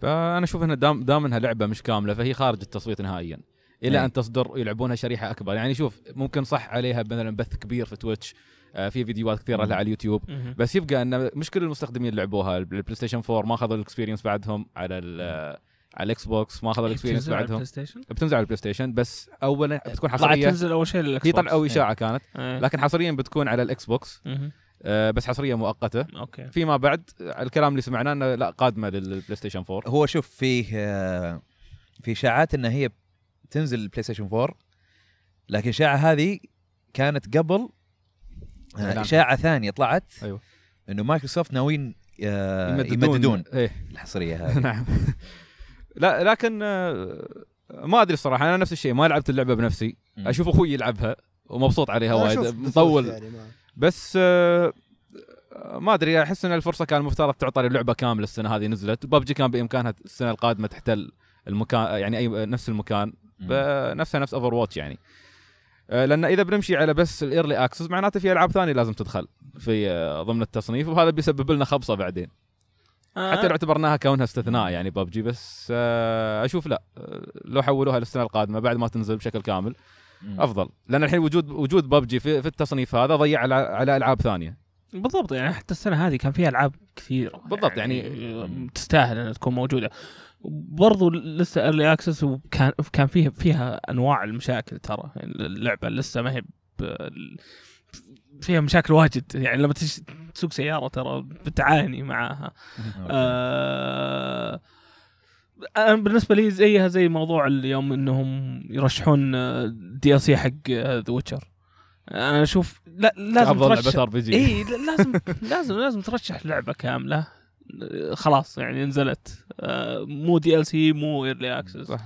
فانا اشوف انها دام دام انها لعبه مش كامله فهي خارج التصويت نهائيا الى إيه. ان تصدر يلعبونها شريحه اكبر يعني شوف ممكن صح عليها مثلا بث كبير في تويتش آه، في فيديوهات كثيره لها على اليوتيوب بس يبقى ان مش كل المستخدمين لعبوها البلاي ستيشن 4 ما اخذوا الاكسبيرينس بعدهم على آه، على الاكس بوكس ما اخذوا الاكسبيرينس بعدهم بتنزل على البلاي ستيشن بس اولا آه، بتكون حصريه تنزل اول شيء للاكس بوكس هي اشاعه إيه. كانت إيه. لكن حصريا بتكون على الاكس بوكس أه بس حصريه مؤقته اوكي فيما بعد الكلام اللي سمعناه انه لا قادمه للبلاي ستيشن 4 هو شوف فيه في اشاعات ان هي تنزل البلاي ستيشن 4 لكن الاشاعه هذه كانت قبل آه، نعم. اشاعه ثانيه طلعت ايوه انه مايكروسوفت ناويين آه، يمددون, يمددون ايه الحصريه هذه نعم لا لكن آه، ما ادري الصراحه انا نفس الشيء ما لعبت اللعبه بنفسي م. اشوف اخوي يلعبها ومبسوط عليها وايد مطول يعني بس ما ادري احس ان الفرصه كان المفترض تعطى للعبه كامله السنه هذه نزلت ببجي كان بامكانها السنه القادمه تحتل المكان يعني اي نفس المكان نفسها نفس اوفر واتش يعني آه، لان اذا بنمشي على بس الايرلي اكسس معناته في العاب ثانيه لازم تدخل في آه، ضمن التصنيف وهذا بيسبب لنا خبصه بعدين آه. حتى لو اعتبرناها كونها استثناء يعني ببجي بس آه، اشوف لا لو حولوها للسنه القادمه بعد ما تنزل بشكل كامل افضل لان الحين وجود وجود ببجي في, في التصنيف هذا ضيع على على العاب ثانيه بالضبط يعني حتى السنه هذه كان فيها العاب كثير بالضبط يعني, يعني تستاهل انها تكون موجوده برضو لسه ايرلي اكسس وكان كان فيها فيها انواع المشاكل ترى يعني اللعبه لسه ما هي فيها مشاكل واجد يعني لما تسوق سياره ترى بتعاني معاها آه انا بالنسبه لي زيها زي موضوع اليوم انهم يرشحون دي ال سي حق ذا آه، ويتشر انا اشوف لا لازم افضل لعبه ار بي جي اي لازم لازم لازم ترشح لعبه كامله خلاص يعني نزلت آه، مو دي ال سي مو ايرلي اكسس صح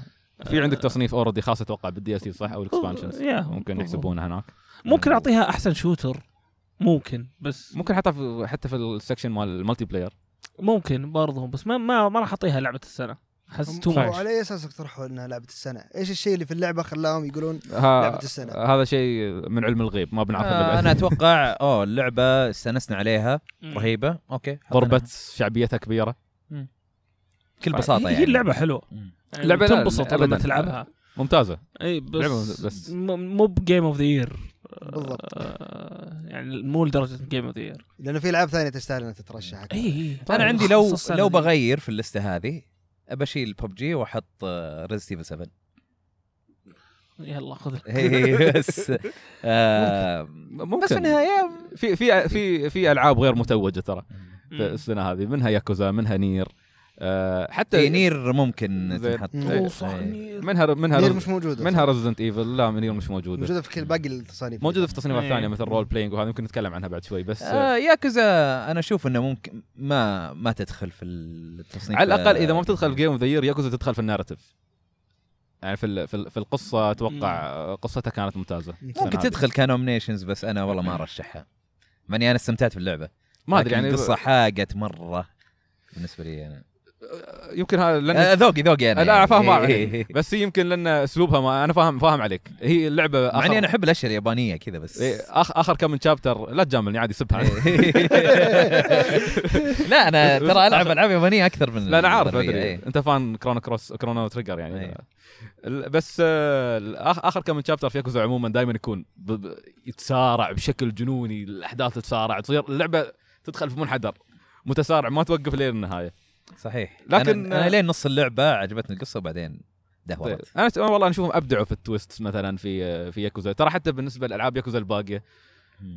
في عندك تصنيف اوريدي خاص اتوقع بالدي ال سي صح او الاكسبانشنز ممكن يحسبونها هناك ممكن يعني اعطيها احسن شوتر ممكن بس ممكن حتى في حتى في السكشن مال الملتي بلاير ممكن برضه بس ما ما, ما راح اعطيها لعبه السنه تو على اي اساس اقترحوا انها لعبه السنه؟ ايش الشيء اللي في اللعبه خلاهم يقولون لعبه السنه؟ هذا شيء من علم الغيب ما بنعرف آه انا اتوقع اوه اللعبه استانسنا عليها رهيبه اوكي ضربت شعبيتها كبيره بكل آه، بساطه يعني هي اللعبه حلوه يعني لعبه تنبسط لما تلعبها ممتازه اي بس, بس مو بجيم اوف ذا يير بالضبط آه يعني مو لدرجه جيم اوف ذا يير لانه في العاب ثانيه تستاهل انها تترشح اي انا طيب، عندي لو لو بغير في اللسته هذه بشيل بوب جي واحط آه، ريزنت ايفل 7 يلا خذ بس إيه، آه، بس في النهايه في في في في العاب غير متوجه ترى السنه هذه منها ياكوزا منها نير آه، حتى إيه، نير ممكن تنحط إيه، إيه. منها منها نير مش موجوده منها ريزدنت ايفل لا نير مش موجوده موجوده في كل باقي التصانيف موجوده في تصنيفات الثانيه مثل رول بلاينج وهذا ممكن نتكلم عنها بعد شوي بس آه،, آه ياكوزا انا اشوف انه ممكن ما ما تدخل في التصنيف على الاقل اذا ما آه. بتدخل في جيم اوف ذا يير ياكوزا تدخل في النارتيف يعني في في القصه اتوقع قصتها كانت ممتازه ممكن تدخل كانومنيشنز بس انا والله ما ارشحها ماني انا استمتعت باللعبه ما ادري يعني القصه حاقت مره بالنسبه لي انا يمكن هذا لان آه، ذوقي ذوقي انا لا يعني. فاهم عليك بس هي يمكن لان اسلوبها ما انا فاهم فاهم عليك هي اللعبه آخر... معني انا احب الاشياء اليابانيه كذا بس إيه، آخ... اخر كم من شابتر لا تجاملني عادي سبها لا انا ترى العب العاب يابانيه اكثر من لا انا عارف ادري إيه. انت فان كرونو كروس كرونو تريجر يعني إيه. بس آه، اخر كم من شابتر في اكوزا عموما دائما يكون يتسارع بشكل جنوني الاحداث تتسارع تصير اللعبه تدخل في منحدر متسارع ما توقف لين النهايه صحيح لكن انا, أنا لين نص اللعبه عجبتني القصه وبعدين دهورت طيب. انا والله اشوفهم ابدعوا في التويست مثلا في في ياكوزا ترى حتى بالنسبه لالعاب ياكوزا الباقيه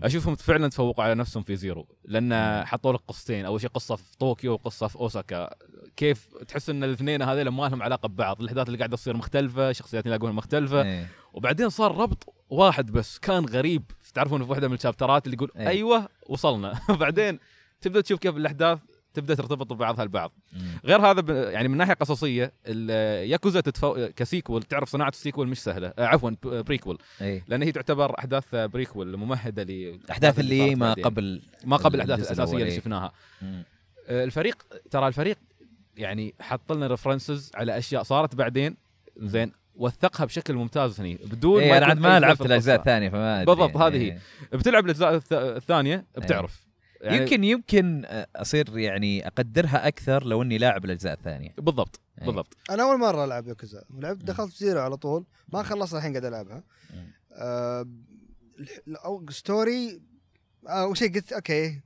اشوفهم فعلا تفوقوا على نفسهم في زيرو لان حطوا لك قصتين اول شيء قصه في طوكيو وقصه في اوساكا كيف تحس ان الاثنين هذول ما لهم علاقه ببعض الاحداث اللي قاعده تصير مختلفه شخصيات يلاقونها مختلفه ايه. وبعدين صار ربط واحد بس كان غريب تعرفون في واحده من الشابترات اللي يقول ايه. ايوه وصلنا بعدين تبدا تشوف كيف الاحداث تبدا ترتبط ببعضها البعض غير هذا يعني من ناحيه قصصيه ياكوزا تتفو... كسيكول تعرف صناعه السيكول مش سهله آه عفوا بريكول أي. لان هي تعتبر احداث بريكول آه، ممهده لاحداث اللي, اللي ما قبل ما قبل الاحداث الاساسيه اللي شفناها مم. آه، الفريق ترى الفريق يعني حط لنا ريفرنسز على اشياء صارت بعدين زين وثقها بشكل ممتاز هني بدون إيه ما انا ما لعبت الاجزاء الثانيه فما بالضبط هذه إيه. هي بتلعب الاجزاء الثانيه بتعرف يعني يمكن يمكن اصير يعني اقدرها اكثر لو اني لاعب الاجزاء الثانيه بالضبط يعني. بالضبط انا اول مره العب يوكوزا لعبت دخلت في زيرو على طول ما خلصت الحين قاعد العبها آه او ستوري آه، اول آه شيء قلت اوكي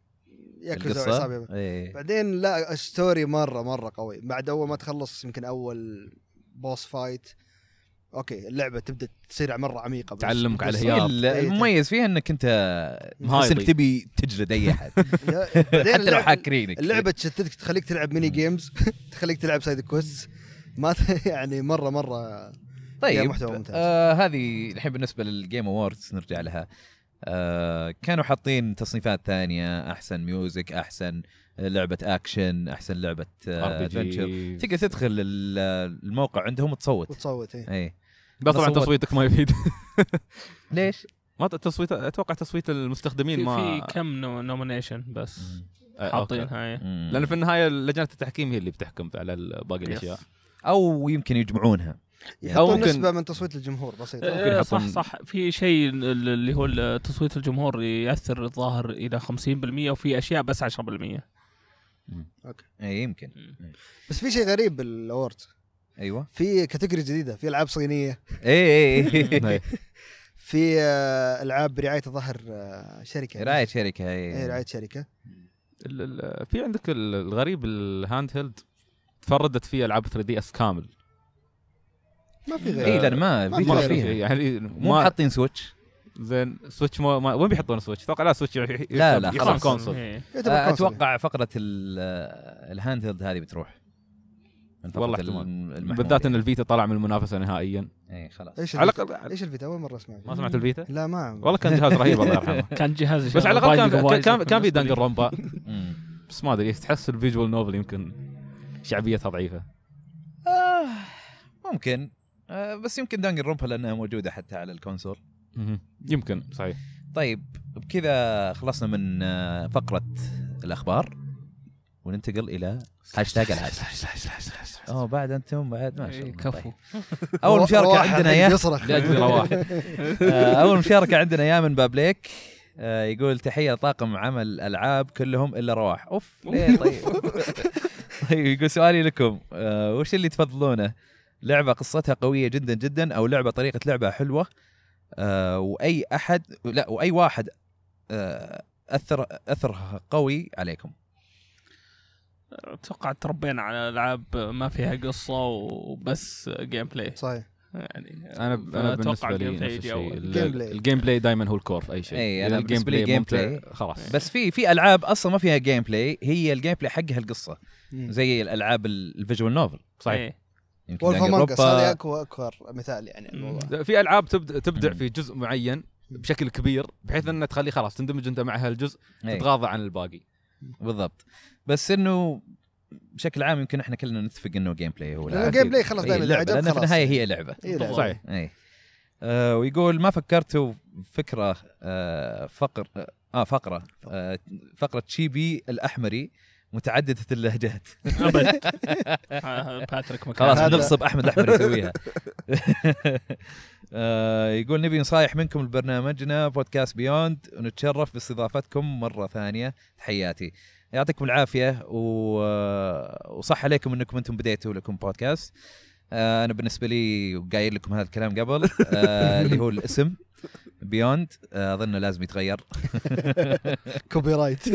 ياكوزا وعصابه ايه. بعدين لا ستوري مره مره قوي بعد اول ما تخلص يمكن اول بوس فايت اوكي اللعبه تبدا تصير مره عميقه بس تعلمك على الهياط إيه، إيه، المميز فيها انك انت تحس انك تبي تجلد اي احد حتى لو حاكرينك اللعبه تشتتك تخليك تلعب ميني جيمز تخليك تلعب سايد كويست ما يعني مره مره طيب محتوى ممتاز آه هذه الحين بالنسبه للجيم اووردز نرجع لها آه كانوا حاطين تصنيفات ثانيه احسن ميوزك احسن لعبه اكشن احسن لعبه ادفنشر آه، تقدر تدخل الموقع عندهم وتصوت وتصوت اي ايه. بس طبعا تصويتك ما يفيد ليش؟ ما تصويت اتوقع تصويت المستخدمين ما في كم نومينيشن بس آه، حاطينها إيه. لان في النهايه لجنه التحكيم هي اللي بتحكم على باقي الاشياء او يمكن يجمعونها يعني او ممكن نسبه من تصويت الجمهور بسيطه أه، ممكن صح صح في شيء اللي هو تصويت الجمهور ياثر الظاهر الى 50% وفي اشياء بس 10% مم. اوكي اي يمكن مم. إيه. بس في شيء غريب بالاورد ايوه في كاتيجوري جديده في العاب صينيه اي إيه، إيه، طيب. اي آه، آه، في العاب برعايه الظهر شركه رعايه شركه اي رعايه شركه في عندك الغريب الهاند هيلد تفردت فيه العاب 3 دي اس كامل ما في غير اي لان ما فيتو فيها يعني مو حاطين سويتش زين سويتش ما, ما وين بيحطون سويتش؟ اتوقع لا سويتش لا لا خلاص إيه. كونسول اتوقع فقره الهاند هيلد هذه بتروح والله احتمال بالذات ان الفيتا طلع من المنافسه نهائيا اي خلاص على الاقل ايش الفيتا اول مره اسمع ما سمعت الفيتا؟ لا ما والله كان جهاز رهيب الله يرحمه كان جهاز بس على الاقل كان كان, كان في دنجر رومبا بس ما ادري تحس الفيجوال نوفل يمكن شعبيتها ضعيفه آه، ممكن آه بس يمكن دانجروبا لانها موجوده حتى على الكونسول يمكن صحيح طيب بكذا خلصنا من آه، فقره الاخبار وننتقل الى هاشتاج العاشر اوه بعد انتم بعد ما شاء إيه، الله كفو طيب. اول مشاركه عندنا يا آه، اول مشاركه عندنا يا من بابليك آه، يقول تحيه طاقم عمل العاب كلهم الا رواح اوف ليه طيب طيب يقول سؤالي لكم وش اللي تفضلونه لعبه قصتها قويه جدا جدا او لعبه طريقه لعبها حلوه آه واي احد لا واي واحد آه اثر اثرها قوي عليكم اتوقع تربينا على العاب ما فيها قصه وبس جيم بلاي صحيح يعني انا انا بالنسبه لي الجيم بلاي دائما هو الكور في اي شيء اي انا الجيم بلاي جيم بلاي خلاص إيه. بس في في العاب اصلا ما فيها جيم بلاي هي الجيم بلاي حقها القصه زي الالعاب الفيجوال نوفل صحيح إيه. يمكن يعني وولف هذا اكبر اكبر مثال يعني الموضوع. في العاب تبدع, تبدع في جزء معين بشكل كبير بحيث انه تخليه خلاص تندمج انت مع هالجزء إيه. تتغاضى عن الباقي بالضبط بس انه بشكل عام يمكن احنا كلنا نتفق انه جيم بلاي هو الجيم بلاي خلاص دائما إيه، لعبه لان في النهايه هي لعبه إيه، صحيح اي آه ويقول ما فكرتوا فكره آه فقر اه فقره آه فقره تشيبي الاحمري متعدده اللهجات ابد آه، آه، باتريك خلاص بنغصب احمد الاحمر يسويها آه، يقول نبي نصايح منكم لبرنامجنا بودكاست بيوند ونتشرف باستضافتكم مره ثانيه تحياتي يعطيكم العافيه و... وصح عليكم انكم انتم بديتوا لكم بودكاست انا بالنسبه لي وقايل لكم هذا الكلام قبل اللي هو الاسم بيوند آه، اظن لازم يتغير كوبي رايت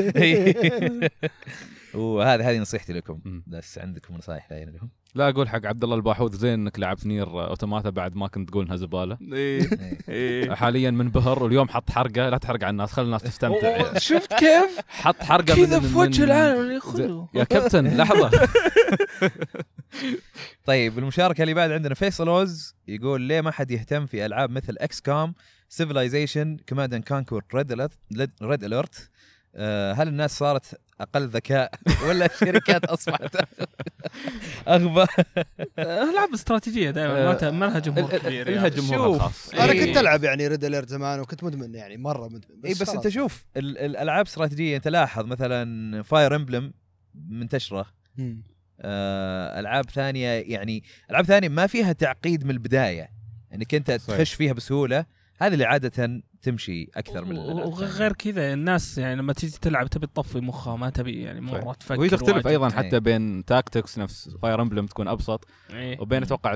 وهذا هذه نصيحتي لكم بس عندكم نصائح ثانيه لهم لا اقول حق عبد الله الباحوث زين انك لعبت نير آه، اوتوماتا بعد ما كنت تقول انها زباله إيه، إيه. حاليا منبهر واليوم حط حرقه لا تحرق على الناس خلي الناس تستمتع شفت كيف؟ حط حرقه كذا في وجه العالم يا كابتن لحظه طيب المشاركه اللي بعد عندنا فيصل اوز يقول ليه ما حد يهتم في العاب مثل اكس كام سيفلايزيشن كوماند اند كانكور ريد اليرت هل الناس صارت اقل ذكاء ولا الشركات اصبحت اغبى العاب آه، استراتيجيه دائما ما آه، لها جمهور كبير لها يعني. جمهور خاص انا إيه. كنت العب يعني ريد اليرت زمان وكنت مدمن يعني مره مدمن بس, إيه بس انت شوف الالعاب استراتيجيه انت لاحظ مثلا فاير امبلم منتشره آه، العاب ثانيه يعني العاب ثانيه ما فيها تعقيد من البدايه انك يعني انت تخش فيها بسهوله هذه اللي عاده تمشي اكثر من وغير كذا الناس يعني لما تيجي تلعب تبي تطفي مخها ما تبي يعني مره تفكر وهي تختلف ايضا ايضا حتى إيه. بين تاكتكس نفس فاير امبلم تكون ابسط ايه. وبين اتوقع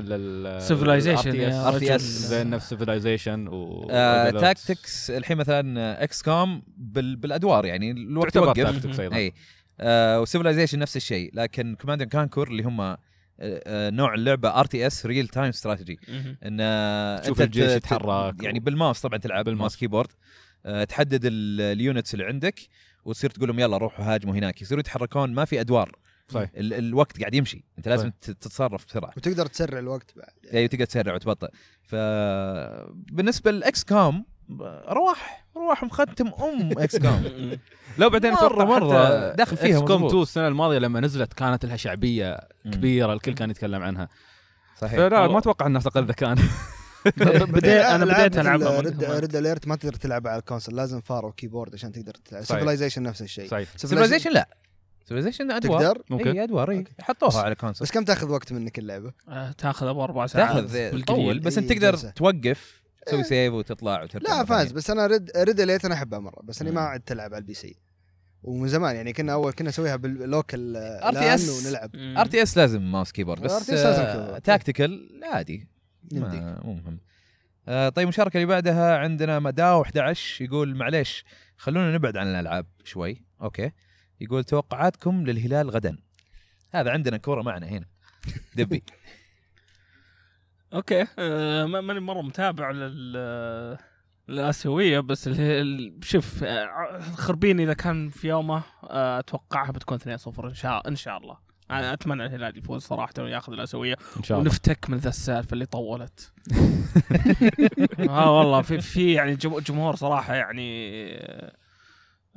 سيفلايزيشن ار تي اس بين نفس سيفلايزيشن و آه تاكتكس الحين مثلا اكس كوم بال بالادوار يعني الوقت يوقف اي إيه. آه وسيفلايزيشن نفس الشيء لكن كوماند كانكور اللي هم نوع اللعبه ار تي اس ريل تايم استراتيجي ان آه، تشوف الجيش يتحرك يعني بالماوس طبعا تلعب بالماوس كيبورد آه، تحدد اليونتس اللي عندك وتصير تقول لهم يلا روحوا هاجموا هناك يصيروا يتحركون ما في ادوار صحيح ال- الوقت قاعد يمشي انت لازم صحيح. تتصرف بسرعه وتقدر تسرع الوقت بعد اي يعني تقدر تسرع وتبطئ فبالنسبه للاكس كوم رواح رواح مختم ام اكس كوم لو بعدين مره مره داخل فيها اكس كوم 2 السنه الماضيه لما نزلت كانت لها شعبيه كبيره الكل كان يتكلم عنها صحيح فلا ما اتوقع الناس اقل ذكاء بديت انا بديت العب ريد اليرت ما تقدر تلعب على الكونسل لازم فار وكيبورد عشان تقدر تلعب سيفلايزيشن نفس الشيء سيفلايزيشن لا سيفلايزيشن ادوار تقدر ممكن اي ادوار اي حطوها على الكونسل بس كم تاخذ وقت منك اللعبه؟ أه، تاخذ ابو اربع ساعات تاخذ بس انت تقدر توقف تسوي إيه. سيف وتطلع وترجع لا فاز يعني. بس انا ريد ريد ليت انا احبها مره بس اني ما عدت تلعب على البي سي ومن زمان يعني كنا اول كنا نسويها باللوكل ار تي اس ونلعب ار تي اس لازم ماوس كيبورد بس تاكتيكال آه، عادي مو مهم آه، طيب المشاركه اللي بعدها عندنا مداو 11 يقول معليش خلونا نبعد عن الالعاب شوي اوكي يقول توقعاتكم للهلال غدا هذا عندنا كوره معنا هنا دبي اوكي آه ماني مره متابع لل الاسيويه آه، بس شوف آه، خربين اذا كان في يومه آه، اتوقعها بتكون 2-0 ان شاء ان شاء الله انا اتمنى الهلال يفوز صراحه وياخذ الاسيويه ان شاء الله ونفتك من ذا السالفه اللي طولت اه والله في في يعني جمهور صراحه يعني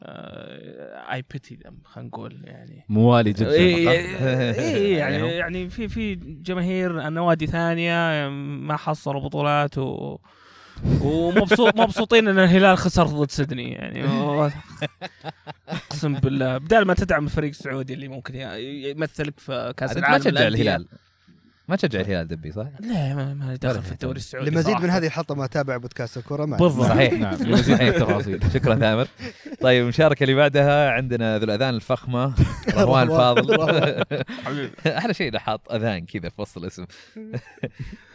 اي آه، بيتي خلينا نقول يعني موالي جدا اي يعني يعني, يعني في في جماهير نوادي ثانيه ما حصلوا بطولات و ومبسوط مبسوطين ان الهلال خسر ضد سيدني يعني اقسم بالله بدال ما تدعم الفريق السعودي اللي ممكن يمثلك في كاس العالم تشجع الهلال ما تشجع الهلال دبي صح؟ لا ما, ما دخل في الدوري السعودي لمزيد من هذه الحلقه ما تابع بودكاست الكوره معك بالضبط صحيح نعم لمزيد من التفاصيل شكرا ثامر طيب المشاركه اللي بعدها عندنا ذو الاذان الفخمه روان الفاضل احلى شيء حاط اذان كذا في وسط الاسم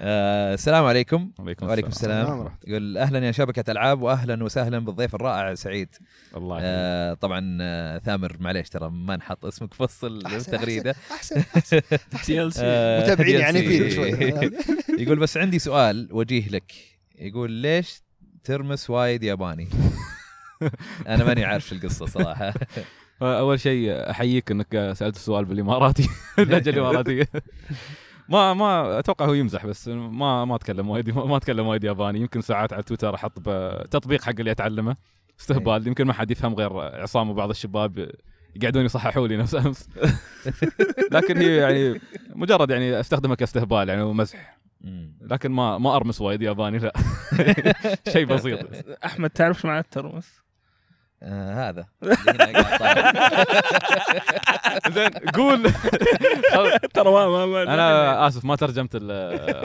آه، السلام عليكم وعليكم السلام, السلام. يقول اهلا يا شبكه العاب واهلا وسهلا بالضيف الرائع سعيد الله آه طبعا آه، ثامر معليش ترى ما نحط اسمك في وسط التغريده احسن احسن, أحسن. آه، متابعين يعني في شوي يقول بس عندي سؤال وجيه لك يقول ليش ترمس وايد ياباني انا ماني عارف القصه صراحه اول شيء احييك انك سالت السؤال بالاماراتي اللهجه الاماراتيه ما ما اتوقع هو يمزح بس ما ما اتكلم وايد ما اتكلم وايد ياباني يمكن ساعات على تويتر احط تطبيق حق اللي اتعلمه استهبال إيه. يمكن ما حد يفهم غير عصام وبعض الشباب يقعدون يصححوا لي نفس امس لكن هي يعني مجرد يعني استخدمها كاستهبال يعني ومزح لكن ما ما ارمس وايد ياباني لا شيء بسيط احمد تعرف شو معنى الترمس؟ آه هذا زين قول ترى ما ما انا اسف ما ترجمت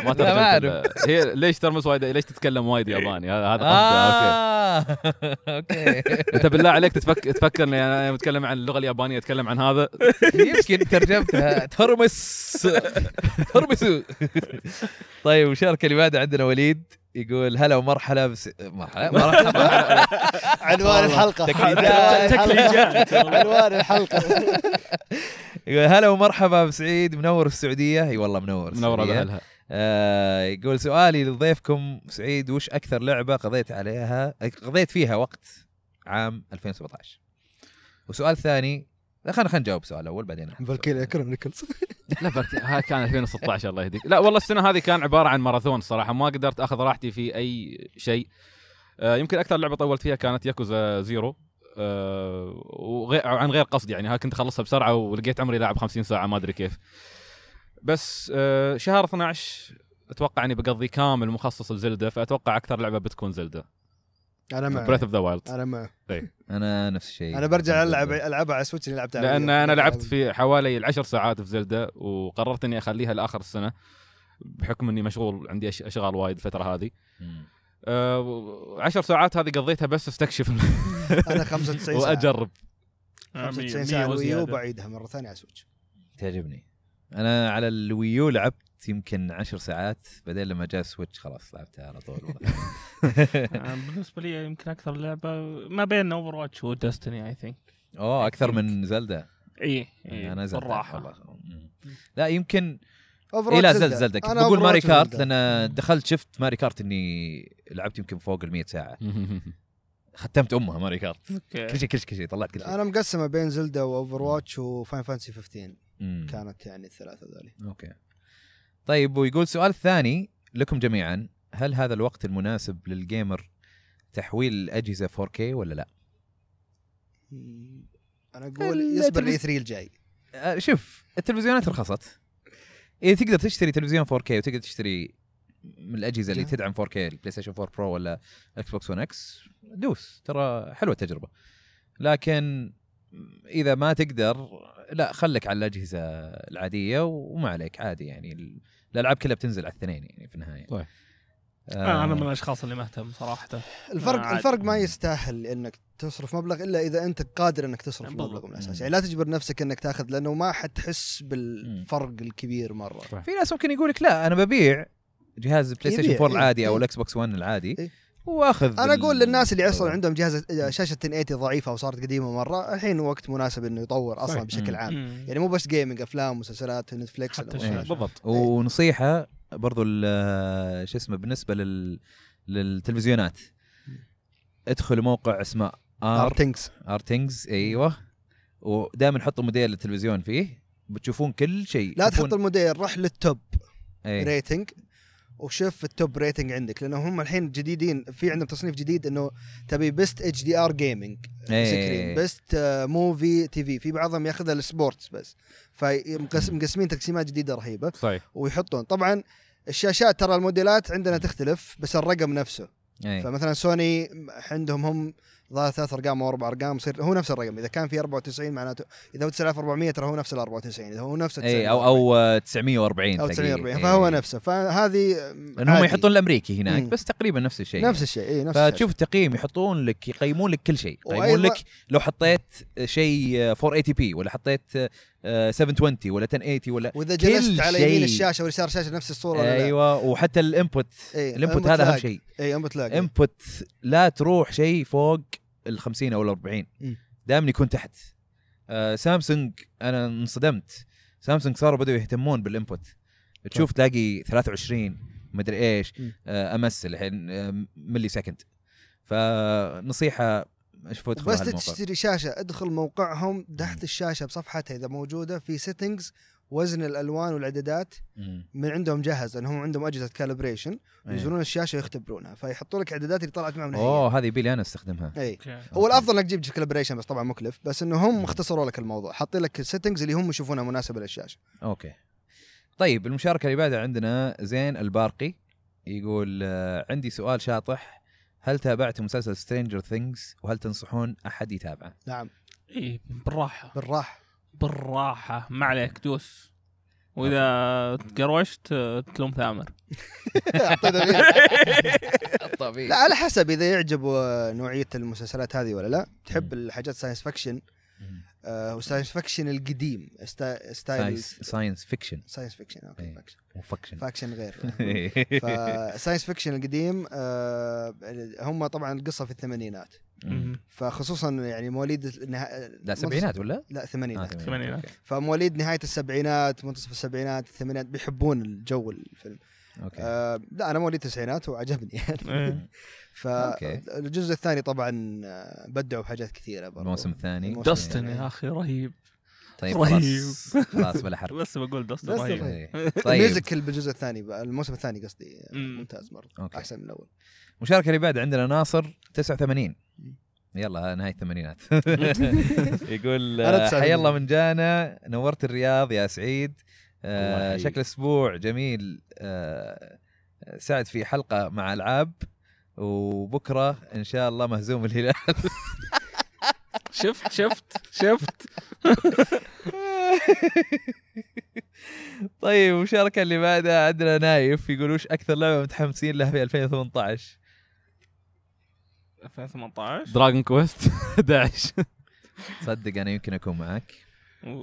ما ترجمت هي ليش ترمس وايد ليش تتكلم وايد ياباني هذا آه، اوكي اوكي انت بالله عليك تفكر تفكر اني انا متكلم عن اللغه اليابانيه اتكلم عن هذا يمكن ترجمتها ترمس ترمس طيب وشارك اللي بعده عندنا وليد يقول هلا ومرحلا بس مرحلا مرحبا عنوان الحلقه عنوان الحلقه يقول هلا ومرحبا بسعيد منور السعوديه اي والله منور منور باهلها آه يقول سؤالي لضيفكم سعيد وش اكثر لعبه قضيت عليها قضيت فيها وقت عام 2017 وسؤال ثاني خلينا خلينا نجاوب سؤال اول بعدين فالكيريا كرم نيكلز لا هاي كان 2016 الله يهديك لا والله السنه هذه كان عباره عن ماراثون الصراحه ما قدرت اخذ راحتي في اي شيء آه، يمكن اكثر لعبه طولت فيها كانت ياكوزا زيرو أه وغير عن غير قصد يعني ها كنت اخلصها بسرعه ولقيت عمري لاعب 50 ساعه ما ادري كيف بس أه شهر 12 اتوقع اني بقضي كامل مخصص لزلده فاتوقع اكثر لعبه بتكون زلده انا معه بريث اوف ذا وايلد انا معه إيه. انا نفس الشيء انا برجع العب العبها على سويتش اللي لعبتها لان انا لعبت في حوالي العشر ساعات في زلدة وقررت اني اخليها لاخر السنه بحكم اني مشغول عندي اشغال وايد الفتره هذه آه عشر ساعات هذه قضيتها بس استكشف انا 95 ساعه واجرب 95 ساعه الويو بعيدها مره ثانيه على سويتش تعجبني انا على الويو لعبت لعبت يمكن عشر ساعات بعدين لما جاء سويتش خلاص لعبتها على طول آه، بالنسبه لي يمكن اكثر لعبه ما بين اوفر واتش وداستني اي ثينك اوه اكثر من زلدا اي اي انا زلدا بالراحه لا يمكن اي لا زلدة زلدة كنت بقول ماري كارت لان دخلت شفت ماري كارت اني لعبت يمكن فوق ال 100 ساعه ختمت امها ماري كارت كل شيء كل شيء طلعت كل شيء انا مقسمه بين زلدا واوفر واتش وفاين فانسي 15 كانت يعني الثلاثه ذولي اوكي طيب ويقول سؤال ثاني لكم جميعا هل هذا الوقت المناسب للجيمر تحويل الاجهزه 4K ولا لا؟ إيه، انا اقول يصبر الاي 3 الجاي آه، شوف التلفزيونات رخصت اذا إيه، تقدر تشتري تلفزيون 4K وتقدر تشتري من الاجهزه اللي تدعم 4K البلاي ستيشن 4 برو ولا اكس بوكس 1 اكس دوس ترى حلوه التجربه لكن اذا ما تقدر لا خلك على الاجهزه العاديه وما عليك عادي يعني الالعاب كلها بتنزل على الاثنين يعني في النهايه طيب آه, آه، انا من الاشخاص اللي ما اهتم صراحه الفرق آه الفرق ما يستاهل انك تصرف مبلغ الا اذا انت قادر انك تصرف مبلغ من الاساس يعني لا تجبر نفسك انك تاخذ لانه ما حتحس بالفرق الكبير مره في ناس ممكن يقولك لا انا ببيع جهاز بلاي ستيشن 4 العادي إيه، او إيه. الاكس بوكس 1 العادي إيه. واخذ انا اقول للناس اللي اصلا آه. عندهم جهاز شاشه 1080 ضعيفه وصارت قديمه مره الحين وقت مناسب انه يطور اصلا صحيح. بشكل عام مم. يعني مو بس جيمنج افلام مسلسلات نتفلكس بالضبط إيه. ونصيحه برضو آه، شو اسمه بالنسبه لل للتلفزيونات ادخلوا موقع اسمه ارتينجز ارتينجز ايوه ودائما حطوا موديل التلفزيون فيه بتشوفون كل شيء لا تحط الموديل روح للتوب ريتنج إيه. وشوف التوب ريتنج عندك لانه هم الحين جديدين في عندهم تصنيف جديد انه تبي بيست اتش دي ار جيمنج بيست موفي تي في في بعضهم ياخذها السبورتس بس فمقسمين تقسيمات جديده رهيبه صحيح ويحطون طبعا الشاشات ترى الموديلات عندنا تختلف بس الرقم نفسه أي. فمثلا سوني عندهم هم ظهر ثلاث ارقام او اربع ارقام يصير هو نفس الرقم اذا كان في 94 معناته اذا هو 9400 ترى هو نفس ال 94 اذا هو نفس اي او او 940 او 940 إيه. فهو نفسه فهذه هم يحطون الامريكي هناك مم. بس تقريبا نفس الشيء نفس يعني. الشيء اي نفس الشيء فتشوف التقييم يحطون لك يقيمون لك كل شيء يقيمون لك لو حطيت شيء 480 آه، بي ولا حطيت آه، 720 آه، ولا 1080 ولا واذا جلست على يمين الشاشه ويسار الشاشه نفس الصوره ايوه لا. وحتى الانبوت إيه الانبوت هذا اهم شيء اي انبوت لاج انبوت لا تروح شيء فوق ال 50 او ال 40 دائما يكون تحت آه سامسونج انا انصدمت سامسونج صاروا بدأوا يهتمون بالانبوت تشوف طيب. تلاقي 23 مدري ايش آه، امس الحين ملي آه، سكند فنصيحه ايش فوت بس تشتري شاشه ادخل موقعهم تحت الشاشه بصفحتها اذا موجوده في سيتنجز وزن الالوان والاعدادات من عندهم جاهز لان هم عندهم اجهزه كالبريشن إيه. ينزلون الشاشه ويختبرونها فيحطوا لك اعدادات اللي طلعت معهم اوه هذه يبي لي انا استخدمها اي هو الافضل انك تجيب كالبريشن بس طبعا مكلف بس انه هم اختصروا لك الموضوع حاطين لك السيتنجز اللي هم يشوفونها مناسبه للشاشه اوكي طيب المشاركه اللي بعدها عندنا زين البارقي يقول آه، عندي سؤال شاطح هل تابعتم مسلسل سترينجر ثينجز وهل تنصحون احد يتابعه؟ نعم اي بالراحه بالراحه بالراحه ما عليك دوس واذا تقروشت تلوم ثامر لا على حسب اذا يعجبه نوعيه المسلسلات هذه ولا لا تحب الحاجات ساينس فاكشن وساينس آه، فكشن القديم استا... ستايل ساينس فيكشن ساينس فيكشن اوكي فكشن فاكشن فاكشن غير فساينس فكشن القديم آه، هم طبعا القصه في الثمانينات فخصوصا يعني مواليد النها... لا سبعينات ولا؟ لا آه، ثمانينات ثمانينات فمواليد نهايه السبعينات منتصف السبعينات الثمانينات بيحبون الجو الفيلم اوكي آه لا انا مواليد التسعينات وعجبني إيه. ف فالجزء الثاني طبعا آه، بدعوا بحاجات كثيره برضه الموسم الثاني داستن يا اخي رهيب طيب رهيب خلاص بلا حرب بس بقول داستن رهيب طيب, طيب. الميوزيكال بالجزء الثاني الموسم الثاني قصدي آه، ممتاز مره أوكي. احسن من الاول مشاركة اللي بعد عندنا ناصر 89 يلا نهايه الثمانينات يقول حي الله من جانا نورت الرياض يا سعيد آه، شكل اسبوع جميل آه، سعد في حلقه مع العاب وبكره ان شاء الله مهزوم الهلال شفت شفت شفت طيب مشاركة اللي بعدها عندنا نايف يقول وش أكثر لعبة متحمسين لها في 2018 2018 دراجون كويست 11 صدق أنا يمكن أكون معك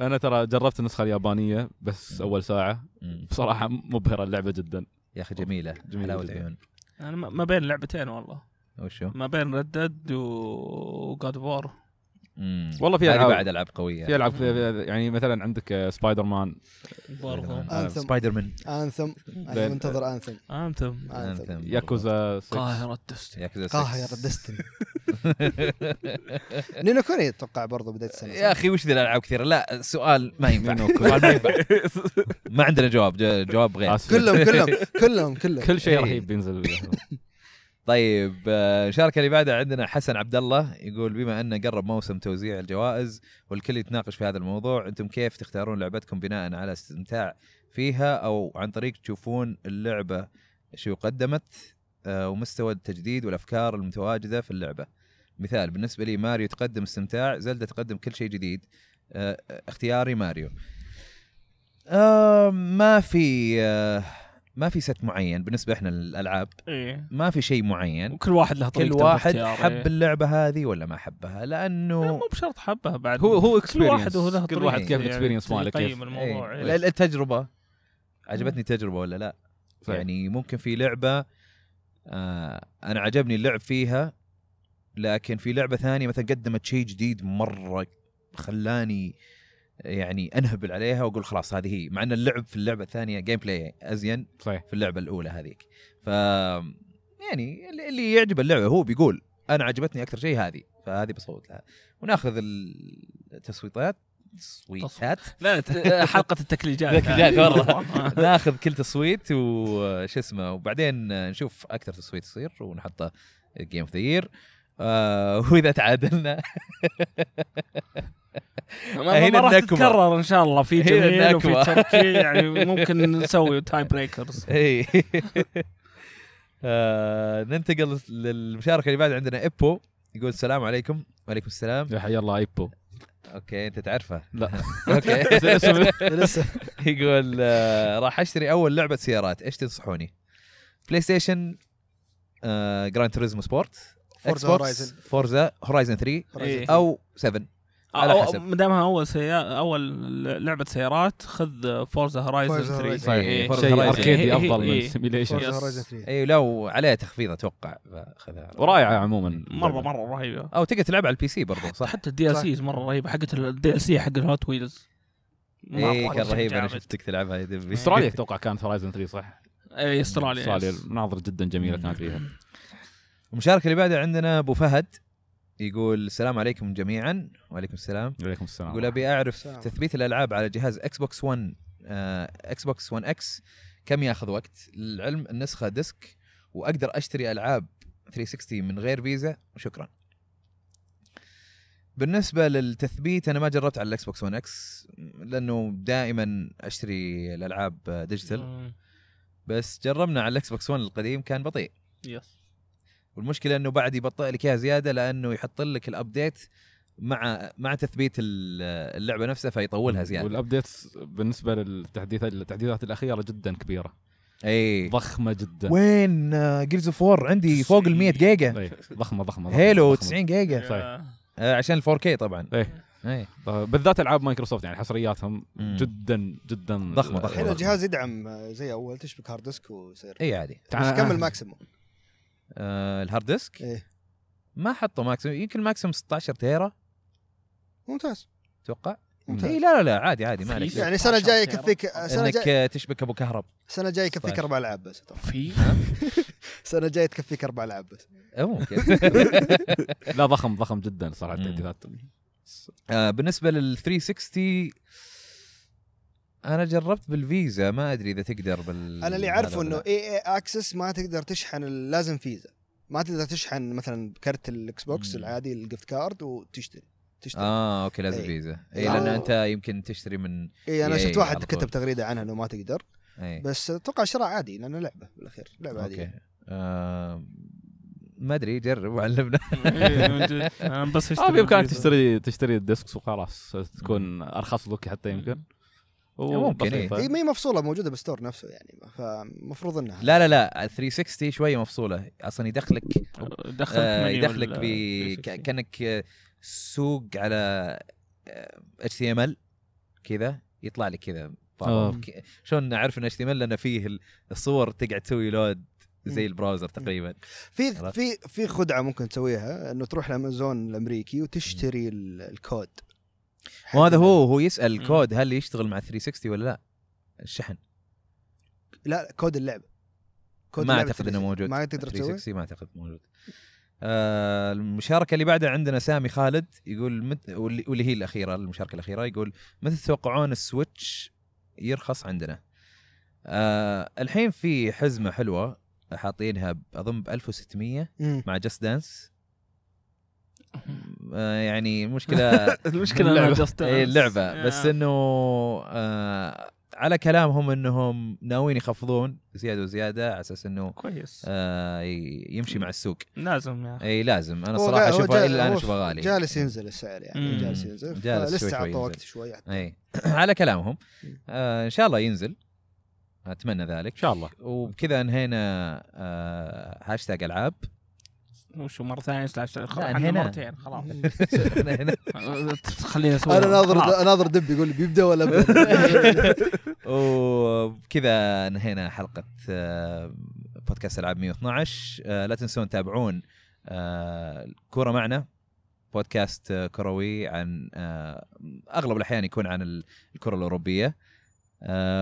انا ترى جربت النسخه اليابانيه بس اول ساعه بصراحه مبهره اللعبه جدا يا اخي جميله حلاوه العيون انا ما بين لعبتين والله وشو؟ ما بين ردد وجاد فور مم. والله في يعني العاب بعد العاب قويه في العاب يعني مثلا عندك سبايدر مان برضه سبايدر مان انثم انا منتظر انثم انثم ياكوزا قاهرة دستن ياكوزا قاهرة دستن نينو كوني اتوقع برضه بدايه السنه يا اخي وش ذي الالعاب كثيره لا ما ينفع سؤال ما ينفع ما عندنا جواب جواب غير كلهم كلهم كلهم كلهم كل شيء إيه. رهيب بينزل طيب آه، الشاركه اللي بعدها عندنا حسن عبد الله يقول بما ان قرب موسم توزيع الجوائز والكل يتناقش في هذا الموضوع انتم كيف تختارون لعبتكم بناء على استمتاع فيها او عن طريق تشوفون اللعبه شو قدمت آه، ومستوى التجديد والافكار المتواجده في اللعبه مثال بالنسبه لي ماريو تقدم استمتاع زلدة تقدم كل شيء جديد آه، اختياري ماريو ما في آه ما في ست معين بالنسبه احنا للالعاب إيه؟ ما في شيء معين وكل واحد له كل واحد إيه. حب إيه؟ اللعبه هذه ولا ما حبها لانه لا مو بشرط حبها بعد هو هو كل واحد له كل واحد كيف الاكسبيرينس يعني ماله كيف الموضوع إيه؟ إيه؟ التجربه عجبتني التجربه ولا لا يعني ممكن في لعبه آه انا عجبني اللعب فيها لكن في لعبه ثانيه مثلا قدمت شيء جديد مره خلاني آه يعني انهبل عليها واقول خلاص هذه هي مع ان اللعب في اللعبه الثانيه جيم بلاي ازين صحيح. في اللعبه الاولى هذيك ف يعني اللي يعجب اللعبه هو بيقول انا عجبتني اكثر شيء هذه فهذه بصوت لها وناخذ التصويتات تصويتات لا حلقه التكليجات التكليجات يعني. والله آه. ناخذ كل تصويت وش اسمه وبعدين نشوف اكثر تصويت يصير ونحطه جيم اوف ذا يير واذا تعادلنا هنا ما راح تتكرر ان شاء الله في جميل وفي تركي يعني ممكن نسوي تاي بريكرز اي آه، ننتقل للمشاركه اللي بعد عندنا ايبو يقول السلام عليكم وعليكم السلام يا حي الله ايبو اوكي انت تعرفه لا اوكي لسه يقول آه، راح اشتري اول لعبه سيارات ايش تنصحوني؟ بلاي ستيشن جراند توريزمو سبورت فورزا هورايزن فورزا هورايزن 3 او 7 على حسب ما دامها اول سيارة اول لعبه سيارات خذ فورزا هورايزن 3 صحيح فورزا اركيدي افضل من سيميليشن فورزا هورايزن 3 اي لو عليها تخفيض اتوقع خذها ورائعه عموما مره مره رهيبه او تقدر تلعبها على البي سي برضه صح حتى الدي ال سيز مره رهيبه حقت الدي ال سي حق الهوت ويلز اي كان رهيب انا شفتك تلعبها يا دبي استراليا اتوقع كانت هورايزن 3 صح؟ اي إيه، استراليا استراليا مناظر جدا جميله كانت فيها المشاركه اللي بعدها عندنا ابو فهد يقول السلام عليكم جميعا وعليكم السلام وعليكم السلام يقول ابي اعرف سلام. تثبيت الالعاب على جهاز اكس بوكس 1 اكس بوكس 1 اكس كم ياخذ وقت للعلم النسخه ديسك واقدر اشتري العاب 360 من غير فيزا وشكرا بالنسبه للتثبيت انا ما جربت على الاكس بوكس 1 اكس لانه دائما اشتري الالعاب ديجيتال آه، بس جربنا على الاكس بوكس 1 القديم كان بطيء يس والمشكله انه بعد يبطئ لك اياها زياده لانه يحط لك الابديت مع مع تثبيت اللعبه نفسها فيطولها زياده والابديتس بالنسبه للتحديثات التحديثات الاخيره جدا كبيره اي ضخمه جدا وين جيرز اوف وور عندي فوق ال 100 جيجا أي. ضخمه ضخمه هيلو 90 جيجا صحيح آه، عشان ال 4K طبعا اي اي آه، بالذات العاب مايكروسوفت يعني حصرياتهم مم. جدا جدا ضخمه ضخمه الحين الجهاز يدعم آه، زي اول تشبك هارد ديسك ويصير اي عادي تعال كمل ماكسيموم آه الهارد ديسك ايه ما حطوا ماكسيم يمكن ماكسيم 16 تيرا ممتاز اتوقع ممتاز اي لا لا لا عادي عادي ما عليك يعني السنه الجايه يكفيك سنه انك تشبك ابو كهرب السنه الجايه يكفيك اربع العاب بس في السنه الجايه تكفيك اربع العاب بس إيه، ممكن لا ضخم ضخم جدا صراحه التعديلات آه، بالنسبه لل 360 انا جربت بالفيزا ما ادري اذا تقدر بال انا اللي اعرفه انه اي اي إيه، اكسس ما تقدر تشحن لازم فيزا ما تقدر تشحن مثلا بكرت الاكس بوكس مم. العادي الجفت كارد وتشتري تشتري اه اوكي لازم أي. فيزا اي لان انت يمكن تشتري من إيه، اي انا شفت واحد كتب تغريده عنها انه ما تقدر أي. بس اتوقع شراء عادي لانه لعبه بالاخير لعبه عاديه اوكي آه ما ادري جرب وعلمنا إيه، بس آه، اشتري بامكانك تشتري تشتري الديسكس وخلاص تكون ارخص لك حتى يمكن يعني ممكن اي إيه، ما هي مفصوله موجوده بالستور نفسه يعني فمفروض انها لا لا لا 360 شويه مفصوله اصلا يدخلك آه، يدخلك آه يدخلك ب كانك سوق على آه، اتش تي ام ال كذا يطلع لك كذا آه. شلون اعرف ان اتش تي ام ال لان فيه الصور تقعد تسوي لود زي البراوزر تقريبا في في في خدعه ممكن تسويها انه تروح لامازون الامريكي وتشتري الكود وهذا هو هو يسال الكود هل يشتغل مع 360 ولا لا الشحن لا كود اللعبه كود ما اعتقد انه موجود ما تقدر تسوي 360 ما اعتقد موجود آه المشاركة اللي بعدها عندنا سامي خالد يقول مت... واللي... واللي هي الأخيرة المشاركة الأخيرة يقول متى تتوقعون السويتش يرخص عندنا؟ آه الحين في حزمة حلوة حاطينها أظن ب 1600 مع جاست دانس آه، يعني المشكله المشكله إيه، اللعبه, اللعبة بس انه آه على كلامهم انهم ناويين يخفضون زياده وزياده على اساس انه كويس آه يمشي مع السوق لازم يا اي لازم انا صراحه اشوفه الى الان اشوفه غالي جالس ينزل السعر يعني جالس ينزل جالس لسه اعطوه وقت شوي اي على كلامهم آه ان شاء الله ينزل اتمنى ذلك ان شاء الله وبكذا انهينا آه هاشتاج العاب وشو مره ثانيه خلاص احنا مرتين خلاص خلينا نسوي انا ناظر ناظر دب يقول بيبدا ولا وبكذا انهينا حلقه آه، بودكاست العاب 112 آه، لا تنسون تتابعون آه، كوره معنا بودكاست كروي عن اغلب الاحيان يكون عن الكره الاوروبيه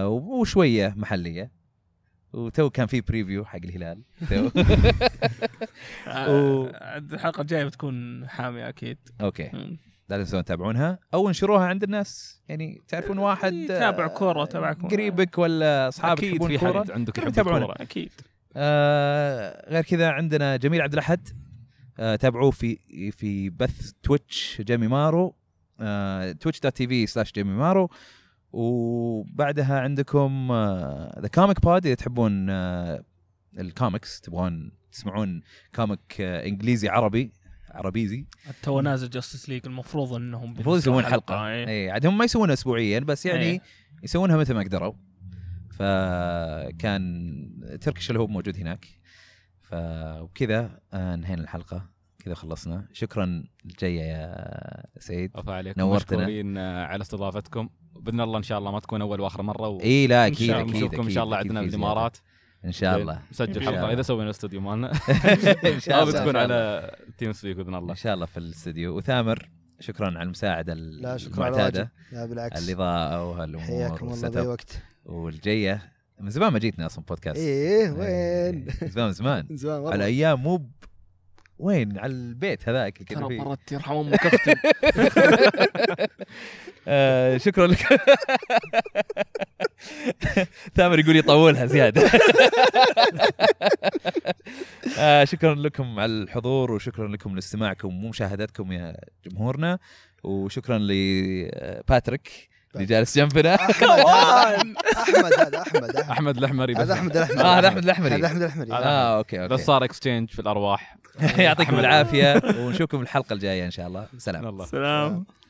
وشويه محليه وتو كان في بريفيو حق الهلال تو آه، و... الحلقه الجايه بتكون حاميه اكيد اوكي لا تنسون تتابعونها او انشروها عند الناس يعني تعرفون واحد يتابع إيه، كوره آه، تبعكم قريبك ولا اصحابك اكيد في حد عندك يتابعون اكيد آه غير كذا عندنا جميل عبد الاحد آه تابعوه في في بث تويتش جيمي مارو آه تويتش دوت تي في سلاش جيمي مارو وبعدها عندكم ذا كوميك بود اذا تحبون آه، الكوميكس تبغون تسمعون كوميك آه، انجليزي عربي عربيزي تو نازل جاستس ليج المفروض انهم المفروض يسوون حلقه اي إيه، عاد هم ما يسوونها اسبوعيا بس إيه. يعني أي. يسوونها متى ما قدروا فكان تركي هو موجود هناك فبكذا آه، انهينا الحلقه كذا خلصنا شكرا الجيه يا سعيد وفا عليكم نورتنا مشكورين آه، على استضافتكم باذن الله ان شاء الله ما تكون اول واخر مره و... اي لا اكيد اكيد نشوفكم ان شاء الله عندنا بالامارات ان شاء الله نسجل حلقه اذا سوينا استوديو مالنا ان شاء الله بتكون على تيم سبيك باذن الله ان شاء الله في الاستوديو وثامر شكرا على المساعده لا شكرا المعتاده لا بالعكس الاضاءه وهالامور حياكم الله باي وقت والجيه من زمان ما جيتنا اصلا بودكاست ايه وين إيه، زمان زمان زمان على ايام مو وين على البيت هذاك كذا ترى مرات يرحم امك اختي شكرا لك ثامر يقول يطولها زياده آه شكرا لكم على الحضور وشكرا لكم لاستماعكم ومشاهدتكم يا جمهورنا وشكرا لباتريك اللي جالس جنبنا احمد هذا احمد احمد الاحمري آه، هذا احمد الاحمري هذا احمد الاحمري هذا آه، احمد الاحمري اه اوكي اوكي بس صار اكستشينج في الارواح يعطيكم العافيه ونشوفكم الحلقه الجايه ان شاء الله سلام سلام